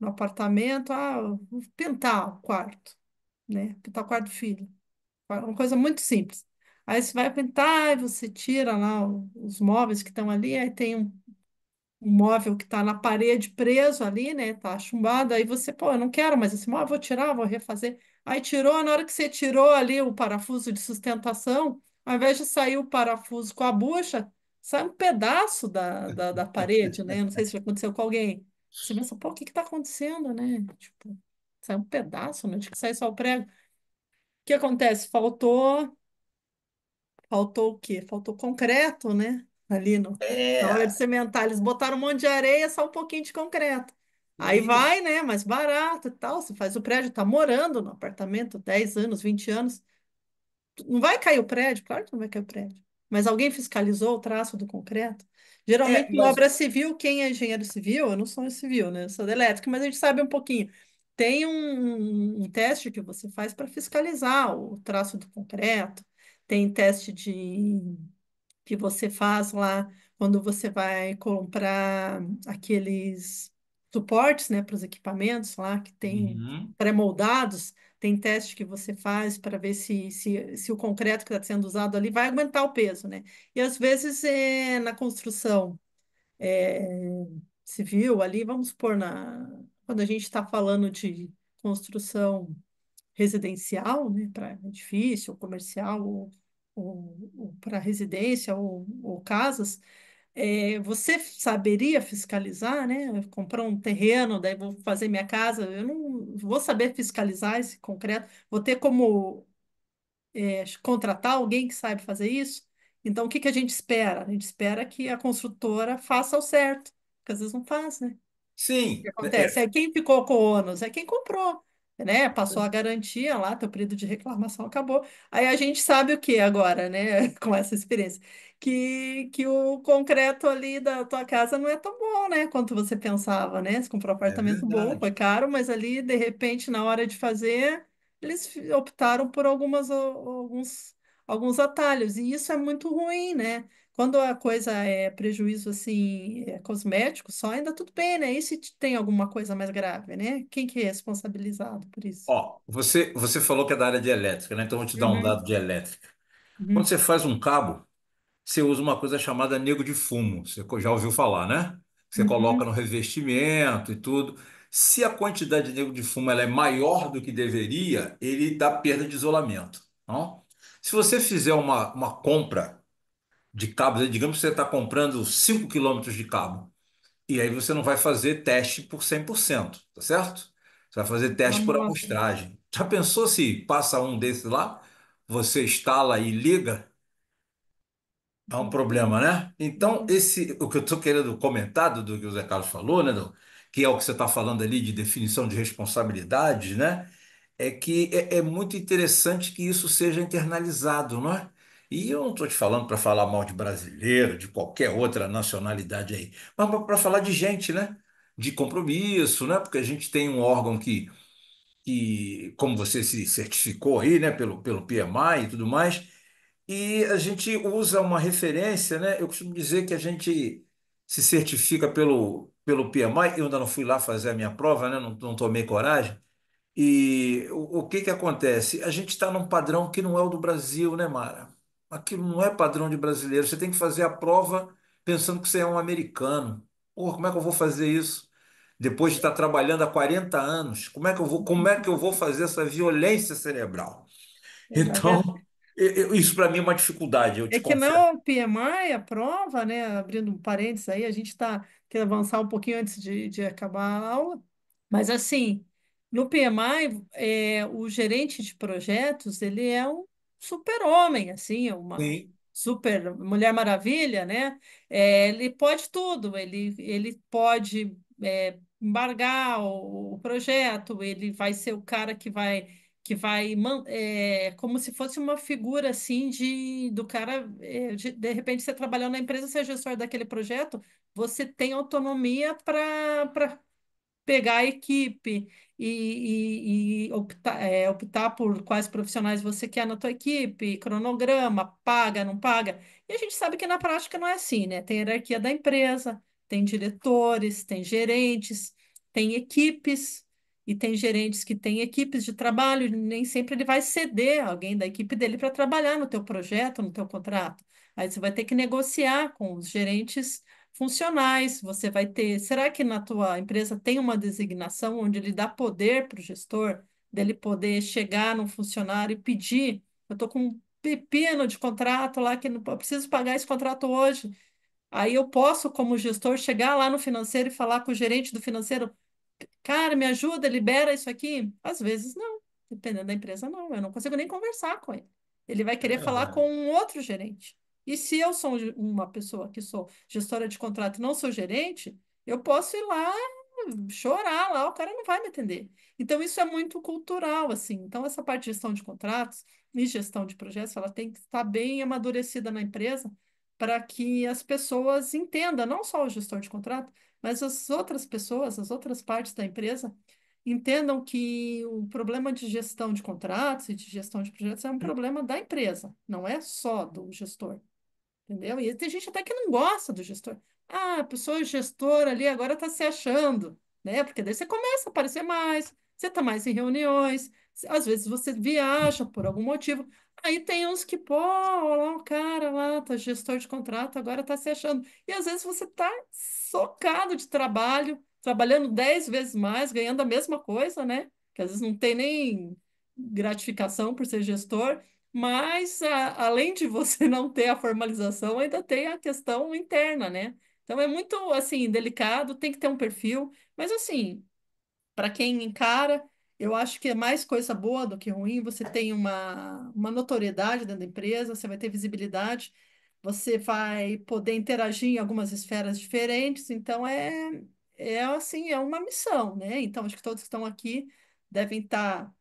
no apartamento, ah, vou pintar o quarto, né? Pintar o quarto do filho. Uma coisa muito simples. Aí você vai pintar, e você tira lá os móveis que estão ali, aí tem um, um móvel que está na parede preso ali, né? Tá chumbado, aí você, pô, eu não quero mais esse móvel, vou tirar, vou refazer. Aí tirou, na hora que você tirou ali o parafuso de sustentação, ao invés de sair o parafuso com a bucha, sai um pedaço da, da, da parede, né? Não sei se já aconteceu com alguém. Você pensa, pô, o que que tá acontecendo, né? Tipo, sai um pedaço, não né? tinha que sair só o prego. O que acontece? Faltou, faltou o quê? Faltou concreto, né? Ali no, é. na hora de cimentar, eles botaram um monte de areia, só um pouquinho de concreto. Aí isso. vai, né? Mais barato e tal. Você faz o prédio, tá morando no apartamento 10 anos, 20 anos. Não vai cair o prédio? Claro que não vai cair o prédio. Mas alguém fiscalizou o traço do concreto? Geralmente, é, em obra civil, quem é engenheiro civil, eu não sou civil, né? Eu sou da elétrica, mas a gente sabe um pouquinho. Tem um, um teste que você faz para fiscalizar o traço do concreto, tem teste de que você faz lá quando você vai comprar aqueles suportes, né, para os equipamentos lá que tem uhum. pré-moldados tem teste que você faz para ver se, se, se o concreto que está sendo usado ali vai aguentar o peso, né? E às vezes é, na construção é, civil ali, vamos supor, na, quando a gente está falando de construção residencial, né, para edifício, comercial, ou, ou, ou para residência, ou, ou casas, é, você saberia fiscalizar, né? Comprar um terreno, daí vou fazer minha casa. Eu não vou saber fiscalizar esse concreto. Vou ter como é, contratar alguém que sabe fazer isso. Então, o que que a gente espera? A gente espera que a construtora faça o certo, porque às vezes não faz, né? Sim. O que é, é. acontece? É, é quem ficou com o ônus, é quem comprou né? Passou a garantia lá, teu período de reclamação acabou. Aí a gente sabe o que agora, né? (laughs) Com essa experiência. Que, que o concreto ali da tua casa não é tão bom, né? Quanto você pensava, né? Você comprou um É apartamento bom, foi verdade. caro, mas ali, de repente, na hora de fazer, eles optaram por algumas, alguns, alguns atalhos. E isso é muito ruim, né? Quando a coisa é prejuízo assim, é cosmético, só ainda tudo bem, né? E se tem alguma coisa mais grave, né? Quem que é responsabilizado por isso? Ó, você, você falou que é da área de elétrica, né? Então eu vou te dar um uhum. dado de elétrica. Uhum. Quando você faz um cabo, você usa uma coisa chamada nego de fumo. Você já ouviu falar, né? Você coloca uhum. no revestimento e tudo. Se a quantidade de nego de fumo ela é maior do que deveria, ele dá perda de isolamento. Não? Se você fizer uma, uma compra de cabos. Né? Digamos que você está comprando 5 quilômetros de cabo. E aí você não vai fazer teste por 100%, tá certo? Você vai fazer teste por amostragem. Já pensou se passa um desses lá, você instala e liga? Dá é um problema, né? Então, esse, o que eu estou querendo comentar do que o Zé Carlos falou, né, do, que é o que você está falando ali de definição de responsabilidades, né? É que é, é muito interessante que isso seja internalizado, não é? E eu não estou te falando para falar mal de brasileiro, de qualquer outra nacionalidade aí, mas para falar de gente, né? De compromisso, né? Porque a gente tem um órgão que, que como você se certificou aí, né? Pelo, pelo PMI e tudo mais, e a gente usa uma referência, né? Eu costumo dizer que a gente se certifica pelo, pelo PMI, eu ainda não fui lá fazer a minha prova, né? Não, não tomei coragem. E o, o que que acontece? A gente está num padrão que não é o do Brasil, né, Mara? aquilo não é padrão de brasileiro. Você tem que fazer a prova pensando que você é um americano. Porra, como é que eu vou fazer isso? Depois de estar trabalhando há 40 anos, como é que eu vou, como é que eu vou fazer essa violência cerebral? Então, eu- eu- isso para mim é uma dificuldade, eu É que confesso. não, o PMI, é a prova, né? Abrindo um parênteses aí, a gente está querendo avançar um pouquinho antes de, de acabar a aula. Mas assim, no PMI, é, o gerente de projetos, ele é um super-homem, assim, uma Sim. super Mulher Maravilha, né? É, ele pode tudo, ele, ele pode é, embargar o, o, projeto, ele vai ser o cara que vai que vai é, como se fosse uma figura assim de do cara é, de, de repente você trabalhando na empresa, você é gestor daquele projeto, você tem autonomia para pegar a equipe e, e, e optar, é, optar por quais profissionais você quer na tua equipe, cronograma, paga, não paga. E a gente sabe que na prática não é assim, né? Tem hierarquia da empresa, tem diretores, tem gerentes, tem equipes, e tem gerentes que têm equipes de trabalho, nem sempre ele vai ceder alguém da equipe dele para trabalhar no teu projeto, no teu contrato. Aí você vai ter que negociar com os gerentes funcionais, você vai ter. Será que na tua empresa tem uma designação onde ele dá poder para o gestor dele poder chegar no funcionário e pedir? Eu estou com um pepino de contrato lá que não eu preciso pagar esse contrato hoje. Aí eu posso, como gestor, chegar lá no financeiro e falar com o gerente do financeiro: cara, me ajuda, libera isso aqui? Às vezes não, dependendo da empresa, não. Eu não consigo nem conversar com ele. Ele vai querer é. falar com um outro gerente. E se eu sou uma pessoa que sou gestora de contrato e não sou gerente, eu posso ir lá chorar lá, o cara não vai me atender. Então, isso é muito cultural, assim. Então, essa parte de gestão de contratos e gestão de projetos, ela tem que estar bem amadurecida na empresa para que as pessoas entendam, não só o gestor de contrato, mas as outras pessoas, as outras partes da empresa, entendam que o problema de gestão de contratos e de gestão de projetos é um hum. problema da empresa, não é só do gestor entendeu? E tem gente até que não gosta do gestor. Ah, a pessoa é gestora ali agora está se achando, né? Porque daí você começa a aparecer mais, você está mais em reuniões, às vezes você viaja por algum motivo. Aí tem uns que, pô, lá o cara lá, tá gestor de contrato, agora tá se achando. E às vezes você tá socado de trabalho, trabalhando dez vezes mais, ganhando a mesma coisa, né? Que às vezes não tem nem gratificação por ser gestor, mas, a, além de você (laughs) não ter a formalização, ainda tem a questão interna, né? Então, é muito, assim, delicado, tem que ter um perfil. Mas, assim, para quem encara, eu acho que é mais coisa boa do que ruim. Você tem uma, uma notoriedade dentro da empresa, você vai ter visibilidade, você vai poder interagir em algumas esferas diferentes. Então, é, é assim, é uma missão, né? Então, acho que todos que estão aqui devem estar tá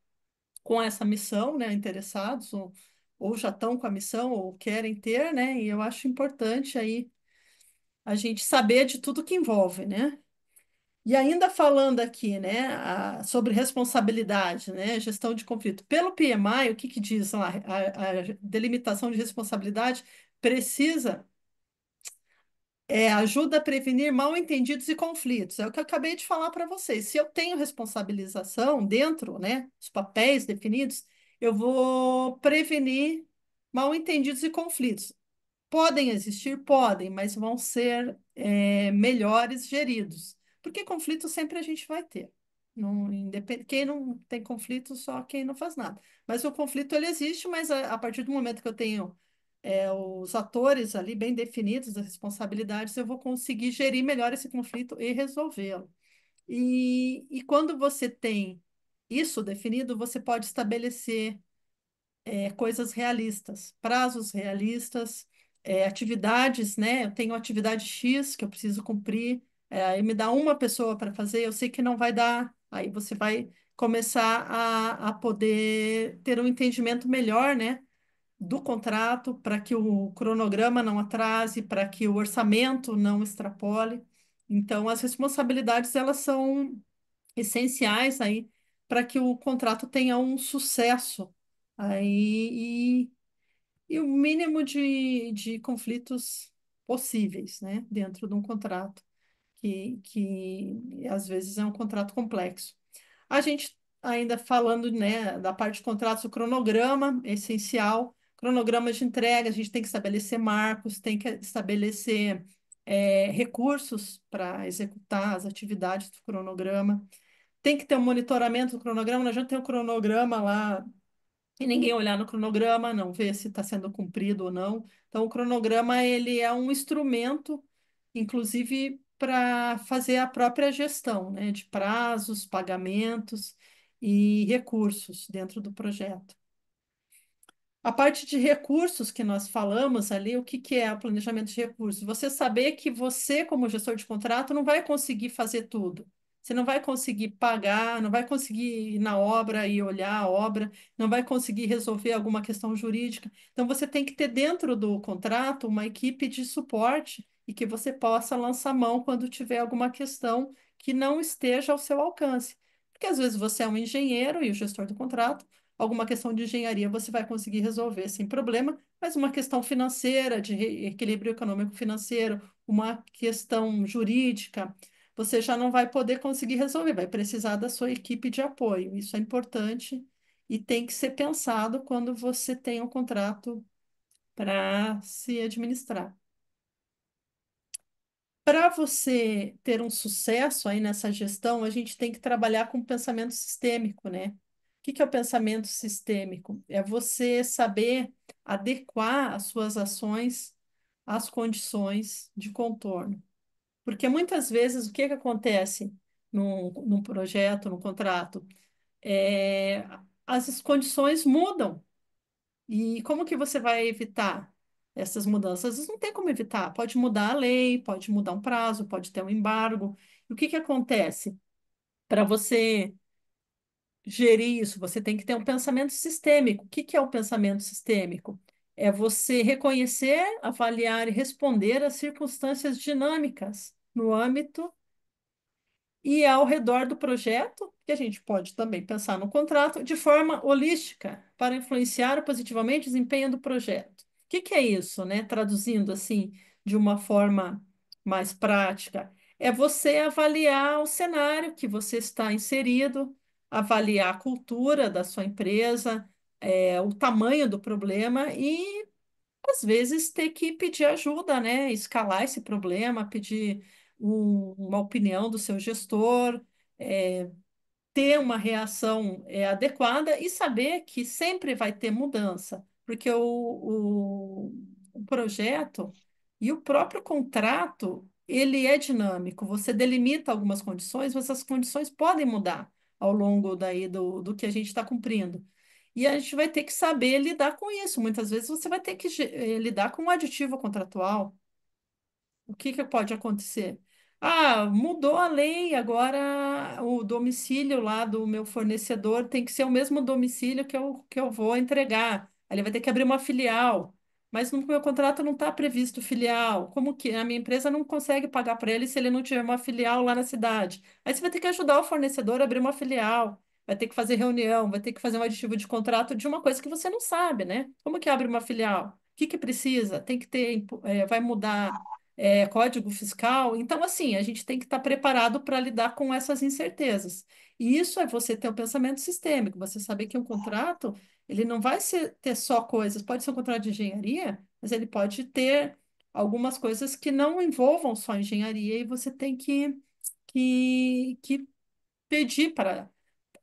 com essa missão, né, interessados ou, ou já estão com a missão ou querem ter, né? E eu acho importante aí a gente saber de tudo que envolve, né? E ainda falando aqui, né, a, sobre responsabilidade, né, gestão de conflito. Pelo PMI, o que que diz lá? A, a delimitação de responsabilidade precisa é, ajuda a prevenir mal-entendidos e conflitos. É o que eu acabei de falar para vocês. Se eu tenho responsabilização dentro, né, os papéis definidos, eu vou prevenir mal-entendidos e conflitos. Podem existir? Podem, mas vão ser é, melhores geridos. Porque conflito sempre a gente vai ter. Não, independe Quem não tem conflito, só quem não faz nada. Mas o conflito ele existe, mas a, a partir do momento que eu tenho é, os atores ali bem definidos, as responsabilidades, eu vou conseguir gerir melhor esse conflito e resolvê-lo. E, e quando você tem isso definido, você pode estabelecer é, coisas realistas, prazos realistas, é, atividades, né? Eu tenho atividade X que eu preciso cumprir, é, aí me dá uma pessoa para fazer, eu sei que não vai dar, aí você vai começar a, a poder ter um entendimento melhor, né? do contrato para que o cronograma não atrase, para que o orçamento não extrapole. Então, as responsabilidades elas são essenciais aí para que o contrato tenha um sucesso aí e, e o mínimo de, de conflitos possíveis, né, dentro de um contrato que, que às vezes é um contrato complexo. A gente ainda falando, né, da parte de contratos, o cronograma é essencial cronograma de entrega, a gente tem que estabelecer marcos, tem que estabelecer é, recursos para executar as atividades do cronograma, tem que ter um monitoramento do cronograma, não adianta ter um cronograma lá e ninguém olhar no cronograma, não ver se está sendo cumprido ou não. Então, o cronograma ele é um instrumento, inclusive para fazer a própria gestão, né, de prazos, pagamentos e recursos dentro do projeto. A parte de recursos que nós falamos ali, o que, que é o planejamento de recursos? Você saber que você, como gestor de contrato, não vai conseguir fazer tudo. Você não vai conseguir pagar, não vai conseguir ir na obra e olhar a obra, não vai conseguir resolver alguma questão jurídica. Então, você tem que ter dentro do contrato uma equipe de suporte e que você possa lançar mão quando tiver alguma questão que não esteja ao seu alcance. Porque às vezes você é um engenheiro e o gestor do contrato alguma questão de engenharia você vai conseguir resolver sem problema, mas uma questão financeira, de equilíbrio econômico-financeiro, uma questão jurídica, você já não vai poder conseguir resolver, vai precisar da sua equipe de apoio. Isso é importante e tem que ser pensado quando você tem um contrato para se administrar. Para você ter um sucesso aí nessa gestão, a gente tem que trabalhar com pensamento sistêmico, né? que, que é o pensamento sistêmico? É você saber adequar as suas ações às condições de contorno. Porque muitas vezes o que, que acontece num, num projeto, num contrato? É, as condições mudam. E como que você vai evitar essas mudanças? Às vezes não tem como evitar. Pode mudar a lei, pode mudar um prazo, pode ter um embargo. E o que, que acontece? Para você gerir isso, você tem que ter um pensamento sistêmico. O que, que é o pensamento sistêmico? É você reconhecer, avaliar e responder às circunstâncias dinâmicas no âmbito e ao redor do projeto, que a gente pode também pensar no contrato, de forma holística, para influenciar positivamente o desempenho do projeto. O que, que é isso, né? Traduzindo assim, de uma forma mais prática, é você avaliar o cenário que você está inserido, avaliar a cultura da sua empresa, é, o tamanho do problema e, às vezes, ter que pedir ajuda, né? Escalar esse problema, pedir um, uma opinião do seu gestor, é, ter uma reação é, adequada e saber que sempre vai ter mudança, porque o, o, o projeto e o próprio contrato ele é dinâmico. Você delimita algumas condições, mas essas condições podem mudar ao longo daí do, do que a gente está cumprindo. E a gente vai ter que saber lidar com isso. Muitas vezes você vai ter que eh, lidar com um aditivo contratual. O que, que pode acontecer? Ah, mudou a lei, agora o domicílio lá do meu fornecedor tem que ser o mesmo domicílio que eu, que eu vou entregar. Ele vai ter que abrir uma filial. Mas no meu contrato não está previsto filial. Como que a minha empresa não consegue pagar para ele se ele não tiver uma filial lá na cidade? Aí você vai ter que ajudar o fornecedor a abrir uma filial, vai ter que fazer reunião, vai ter que fazer um aditivo de contrato de uma coisa que você não sabe, né? Como que abre uma filial? O que que precisa? Tem que ter, é, vai mudar é, código fiscal. Então, assim, a gente tem que estar tá preparado para lidar com essas incertezas. E isso é você ter um pensamento sistêmico, você saber que um contrato ele não vai ser, ter só coisas, pode ser um contrato de engenharia, mas ele pode ter algumas coisas que não envolvam só engenharia e você tem que, que, que pedir para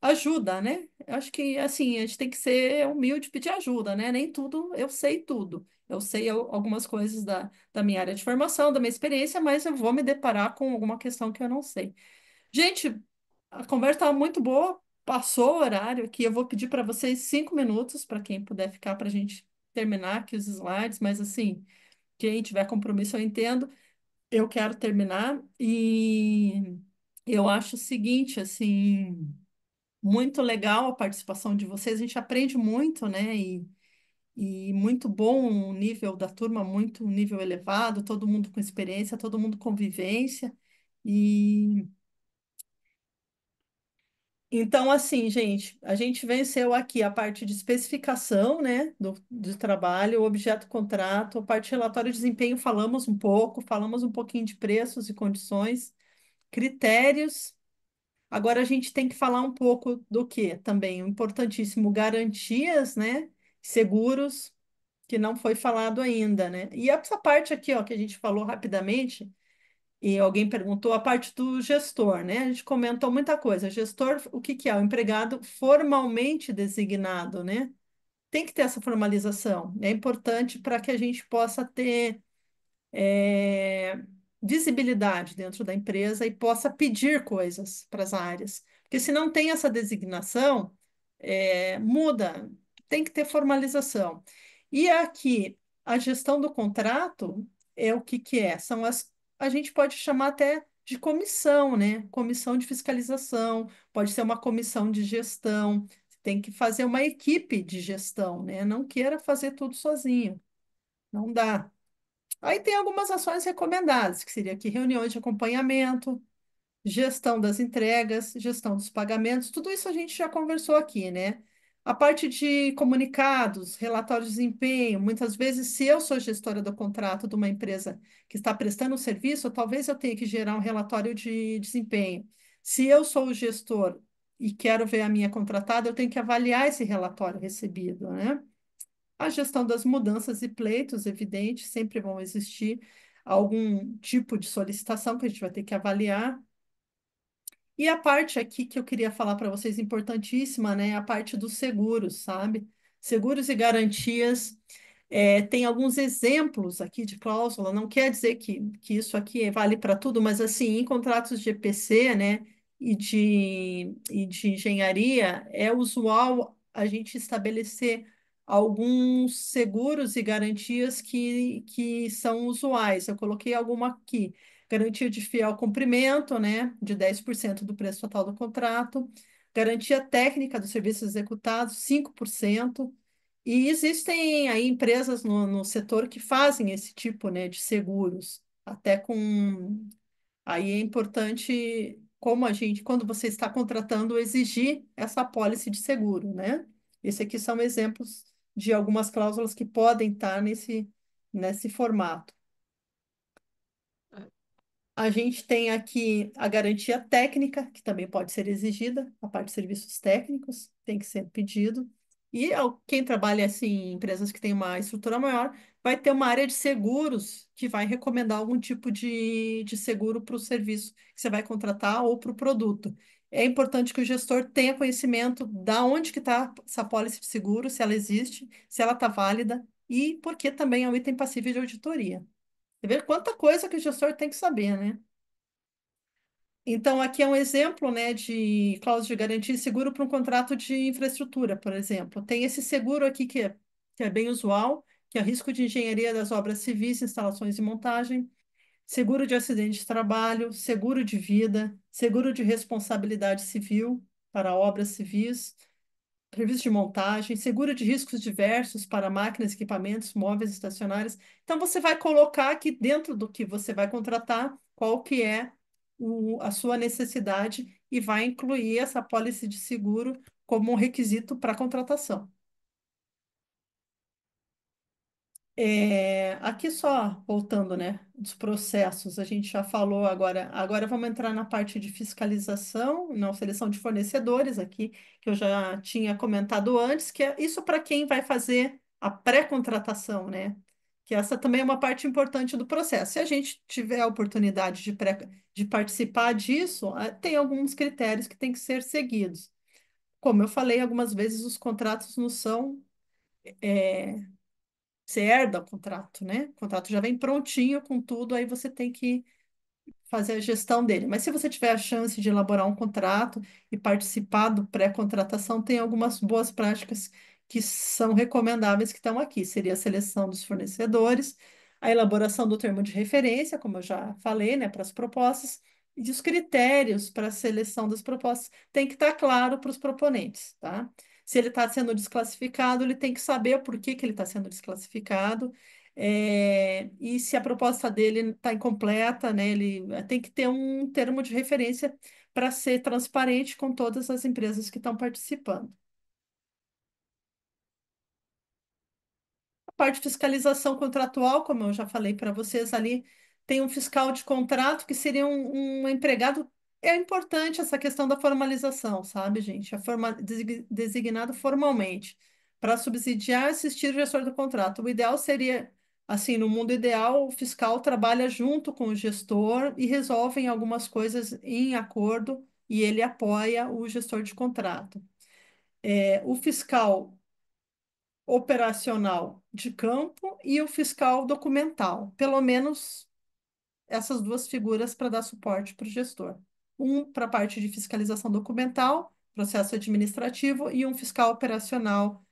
ajuda, né? Eu acho que assim, a gente tem que ser humilde, pedir ajuda, né? Nem tudo eu sei tudo. Eu sei algumas coisas da, da minha área de formação, da minha experiência, mas eu vou me deparar com alguma questão que eu não sei. Gente, a conversa estava muito boa, Passou o horário aqui, eu vou pedir para vocês cinco minutos, para quem puder ficar, para a gente terminar aqui os slides, mas assim, quem tiver compromisso, eu entendo. Eu quero terminar e eu acho o seguinte, assim, muito legal a participação de vocês, a gente aprende muito, né? E, e muito bom o nível da turma, muito nível elevado, todo mundo com experiência, todo mundo com vivência. E então, assim, gente, a gente venceu aqui a parte de especificação, né, do, trabalho, objeto contrato, a parte de relatório de desempenho, falamos um pouco, falamos um pouquinho de preços e condições, critérios. Agora a gente tem que falar um pouco do que também, importantíssimo, garantias, né, seguros, que não foi falado ainda, né? E essa parte aqui, ó, que a gente falou rapidamente, e alguém perguntou a parte do gestor, né? A gente comentou muita coisa. Gestor, o que que é? O empregado formalmente designado, né? Tem que ter essa formalização. É importante para que a gente possa ter é, visibilidade dentro da empresa e possa pedir coisas para as áreas. Porque se não tem essa designação, é, muda. Tem que ter formalização. E aqui, a gestão do contrato é o que que é? São as a gente pode chamar até de comissão, né? Comissão de fiscalização, pode ser uma comissão de gestão, tem que fazer uma equipe de gestão, né? Não queira fazer tudo sozinho, não dá. Aí tem algumas ações recomendadas, que seria aqui reuniões de acompanhamento, gestão das entregas, gestão dos pagamentos, tudo isso a gente já conversou aqui, né? A parte de comunicados, relatórios de desempenho, muitas vezes, se eu sou gestora do contrato de uma empresa que está prestando um serviço, talvez eu tenha que gerar um relatório de desempenho. Se eu sou o gestor e quero ver a minha contratada, eu tenho que avaliar esse relatório recebido, né? A gestão das mudanças e pleitos, evidente, sempre vão existir algum tipo de solicitação que a gente vai ter que avaliar. E a parte aqui que eu queria falar para vocês, importantíssima, né? A parte dos seguros, sabe? Seguros e garantias. É, tem alguns exemplos aqui de cláusula, não quer dizer que, que isso aqui é vale para tudo, mas assim, em contratos de EPC, né? E de, e de engenharia, é usual a gente estabelecer alguns seguros e garantias que, que são usuais. Eu coloquei alguma aqui garantia de fiel cumprimento, né, de 10% do preço total do contrato, garantia técnica dos serviços executados, 5%, e existem aí empresas no, no setor que fazem esse tipo, né, de seguros, até com... Aí é importante, como a gente, quando você está contratando, exigir essa apólice de seguro, né? Esse aqui são exemplos de algumas cláusulas que podem estar nesse, nesse formato. A gente tem aqui a garantia técnica, que também pode ser exigida, a parte de serviços técnicos, tem que ser pedido. E quem trabalha assim, em empresas que têm uma estrutura maior, vai ter uma área de seguros que vai recomendar algum tipo de, de seguro para o serviço que você vai contratar ou para o produto. É importante que o gestor tenha conhecimento da onde que está essa polícia de seguro, se ela existe, se ela está válida e porque também é um item passível de auditoria. Você vê quanta coisa que o gestor tem que saber, né? Então, aqui é um exemplo, né, de cláusula de garantia e seguro para um contrato de infraestrutura, por exemplo. Tem esse seguro aqui que é, que é bem usual, que é risco de engenharia das obras civis, instalações e montagem, seguro de acidente de trabalho, seguro de vida, seguro de responsabilidade civil para obras civis, previsto de montagem, seguro de riscos diversos para máquinas, equipamentos, móveis estacionários. Então, você vai colocar aqui dentro do que você vai contratar, qual que é o, a sua necessidade e vai incluir essa pólice de seguro como um requisito para contratação. É, aqui só voltando, né, dos processos, a gente já falou agora, agora vamos entrar na parte de fiscalização, na seleção de fornecedores aqui, que eu já tinha comentado antes, que é isso para quem vai fazer a pré-contratação, né? Que essa também é uma parte importante do processo. Se a gente tiver a oportunidade de, pré, de participar disso, ah, tem alguns critérios que têm que ser seguidos. Como eu falei, algumas vezes os contratos não são é, você herda o contrato, né? O contrato já vem prontinho com tudo, aí você tem que fazer a gestão dele. Mas se você tiver a chance de elaborar um contrato e participar do pré-contratação, tem algumas boas práticas que são recomendáveis que estão aqui. Seria a seleção dos fornecedores, a elaboração do termo de referência, como eu já falei, né, para as propostas, e os critérios para a seleção das propostas tem que estar claro para os proponentes, tá? se ele está sendo desclassificado, ele tem que saber por que, que ele está sendo desclassificado. É, e se a proposta dele está incompleta, né, ele eh, tem que ter um termo de referência para ser transparente com todas as empresas que estão participando. A parte de fiscalização contratual, como eu já falei para vocês ali, tem um fiscal de contrato que seria um, um empregado é importante essa questão da formalização, sabe, gente? É forma, designado formalmente para subsidiar e assistir o gestor do contrato. O ideal seria, assim, no mundo ideal, o fiscal trabalha junto com o gestor e resolvem algumas coisas em acordo e ele apoia o gestor de contrato. É, o fiscal operacional de campo e o fiscal documental, pelo menos essas duas figuras para dar suporte para o gestor um para a parte de fiscalização documental, processo administrativo, e um fiscal operacional,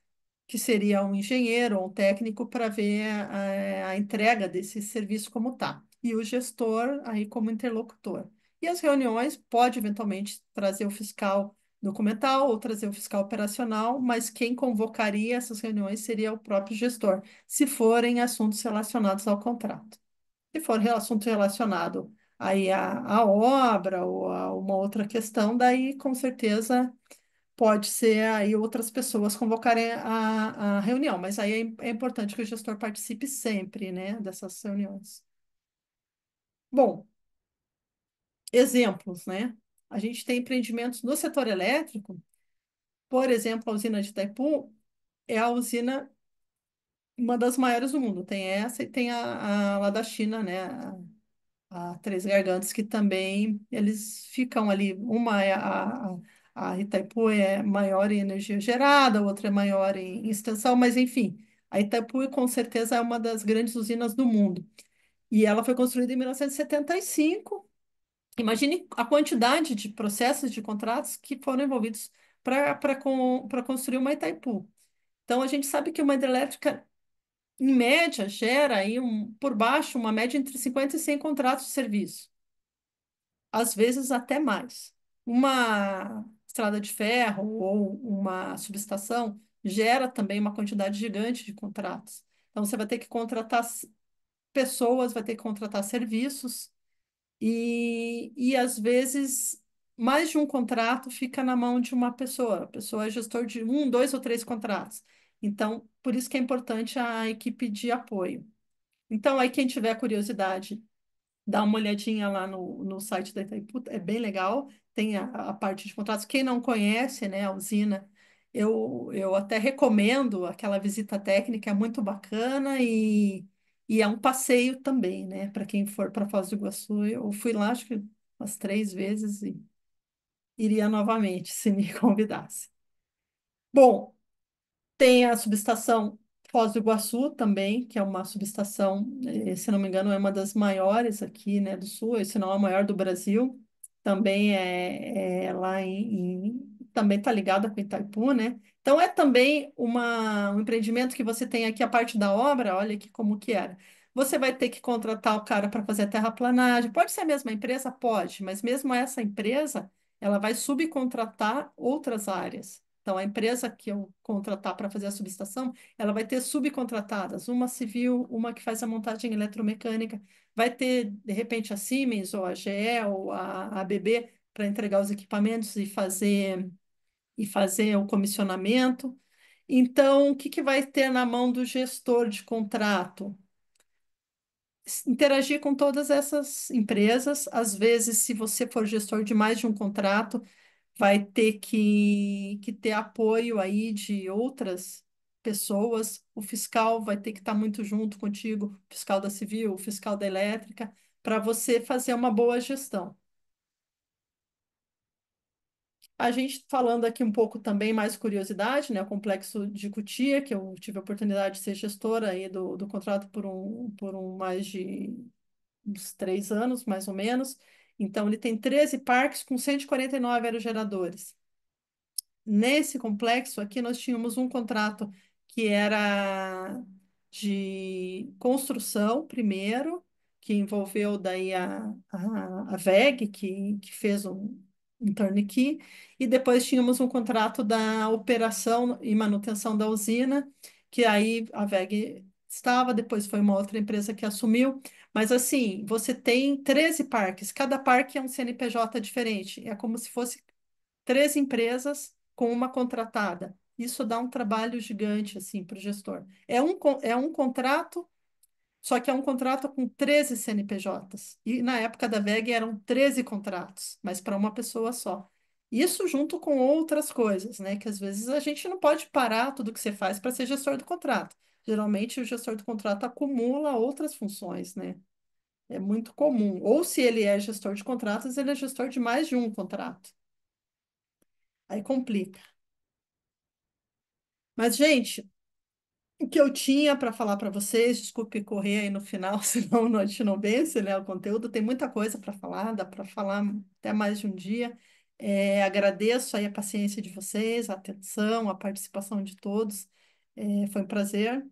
que seria um engenheiro ou um técnico para ver a, a entrega desse serviço como está. E o gestor aí como interlocutor. E as reuniões pode eventualmente trazer o fiscal documental ou trazer o fiscal operacional, mas quem convocaria essas reuniões seria o próprio gestor, se forem assuntos relacionados ao contrato. Se for assunto relacionado aí a, a obra ou a uma outra questão, daí com certeza pode ser aí outras pessoas convocarem a, a reunião, mas aí é, é importante que o gestor participe sempre, né, dessas reuniões. Bom, exemplos, né? A gente tem empreendimentos no setor elétrico, por exemplo, a usina de Itaipu é a usina uma das maiores do mundo. Tem essa e tem a, a lá da China, né? a Três Gargantas, que também eles ficam ali, uma é a, a, a Itaipu é maior em energia gerada, a outra é maior em, em extensão, mas enfim, a Itaipu com certeza é uma das grandes usinas do mundo. E ela foi construída em 1975. Imagine a quantidade de processos de contratos que foram envolvidos para construir uma Itaipu. Então, a gente sabe que uma hidrelétrica em média, gera aí um, por baixo uma média entre 50 e 100 contratos de serviço. Às vezes até mais. Uma estrada de ferro ou uma subestação gera também uma quantidade gigante de contratos. Então, você vai ter que contratar pessoas, vai ter que contratar serviços, e, e às vezes mais de um contrato fica na mão de uma pessoa. A pessoa é gestor de um, dois ou três contratos. Então, por isso que é importante a equipe de apoio. Então, aí quem tiver curiosidade, dá uma olhadinha lá no, no site da Itaipu, é bem legal, tem a, a parte de contratos. Quem não conhece, né, a usina, eu, eu até recomendo aquela visita técnica, é muito bacana e, e é um passeio também, né, para quem for para Foz do Iguaçu. Eu fui lá, acho que umas três vezes e iria novamente, (laughs) se me convidasse. Bom, tem a subestação Foz do Iguaçu também, que é uma subestação, eh, se não me engano, é uma das maiores aqui, né, do Sul, se não a maior do Brasil. Também é, é lá em, em também está ligada com Itaipu, né? Então é também uma, um empreendimento que você tem aqui a parte da obra, olha aqui como que era. Você vai ter que contratar o cara para fazer a terraplanagem. Pode ser a mesma empresa? Pode, mas mesmo essa empresa, ela vai subcontratar outras áreas. Então, a empresa que eu contratar para fazer a subestação, ela vai ter subcontratadas, uma civil, uma que faz a montagem eletromecânica, vai ter, de repente, a Siemens, ou a GE, ou a ABB, para entregar os equipamentos e fazer, e fazer o comissionamento. Então, o que, que vai ter na mão do gestor de contrato? Interagir com todas essas empresas. Às vezes, se você for gestor de mais de um contrato, vai ter que, que ter apoio aí de outras pessoas, o fiscal vai ter que estar muito junto contigo, o fiscal da civil, o fiscal da elétrica, para você fazer uma boa gestão. A gente falando aqui um pouco também mais curiosidade, né? O complexo de Cutia, que eu tive a oportunidade de ser gestora aí do, do contrato por um, por um mais de uns três anos, mais ou menos. Então, ele tem 13 parques com 149 aerogeradores. Nesse complexo aqui, nós tínhamos um contrato que era de construção, primeiro, que envolveu daí a, a, a VEG, que, que fez um, um turnkey, e depois tínhamos um contrato da operação e manutenção da usina, que aí a VEG estava, depois foi uma outra empresa que assumiu. Mas assim, você tem 13 parques, cada parque é um CNPJ diferente, é como se fosse três empresas com uma contratada. Isso dá um trabalho gigante assim para o gestor. É um, é um contrato, só que é um contrato com 13 CNPJs. E na época da VEG eram 13 contratos, mas para uma pessoa só. Isso junto com outras coisas, né? Que às vezes a gente não pode parar tudo que você faz para ser gestor do contrato geralmente o gestor de contrato acumula outras funções, né? É muito comum. Ou se ele é gestor de contratos, ele é gestor de mais de um contrato. Aí complica. Mas, gente, o que eu tinha para falar para vocês, desculpe correr aí no final, (laughs) senão a gente não vence, né, o conteúdo, tem muita coisa para falar, dá para falar até mais de um dia. É, agradeço aí a paciência de vocês, a atenção, a participação de todos. É, foi um prazer.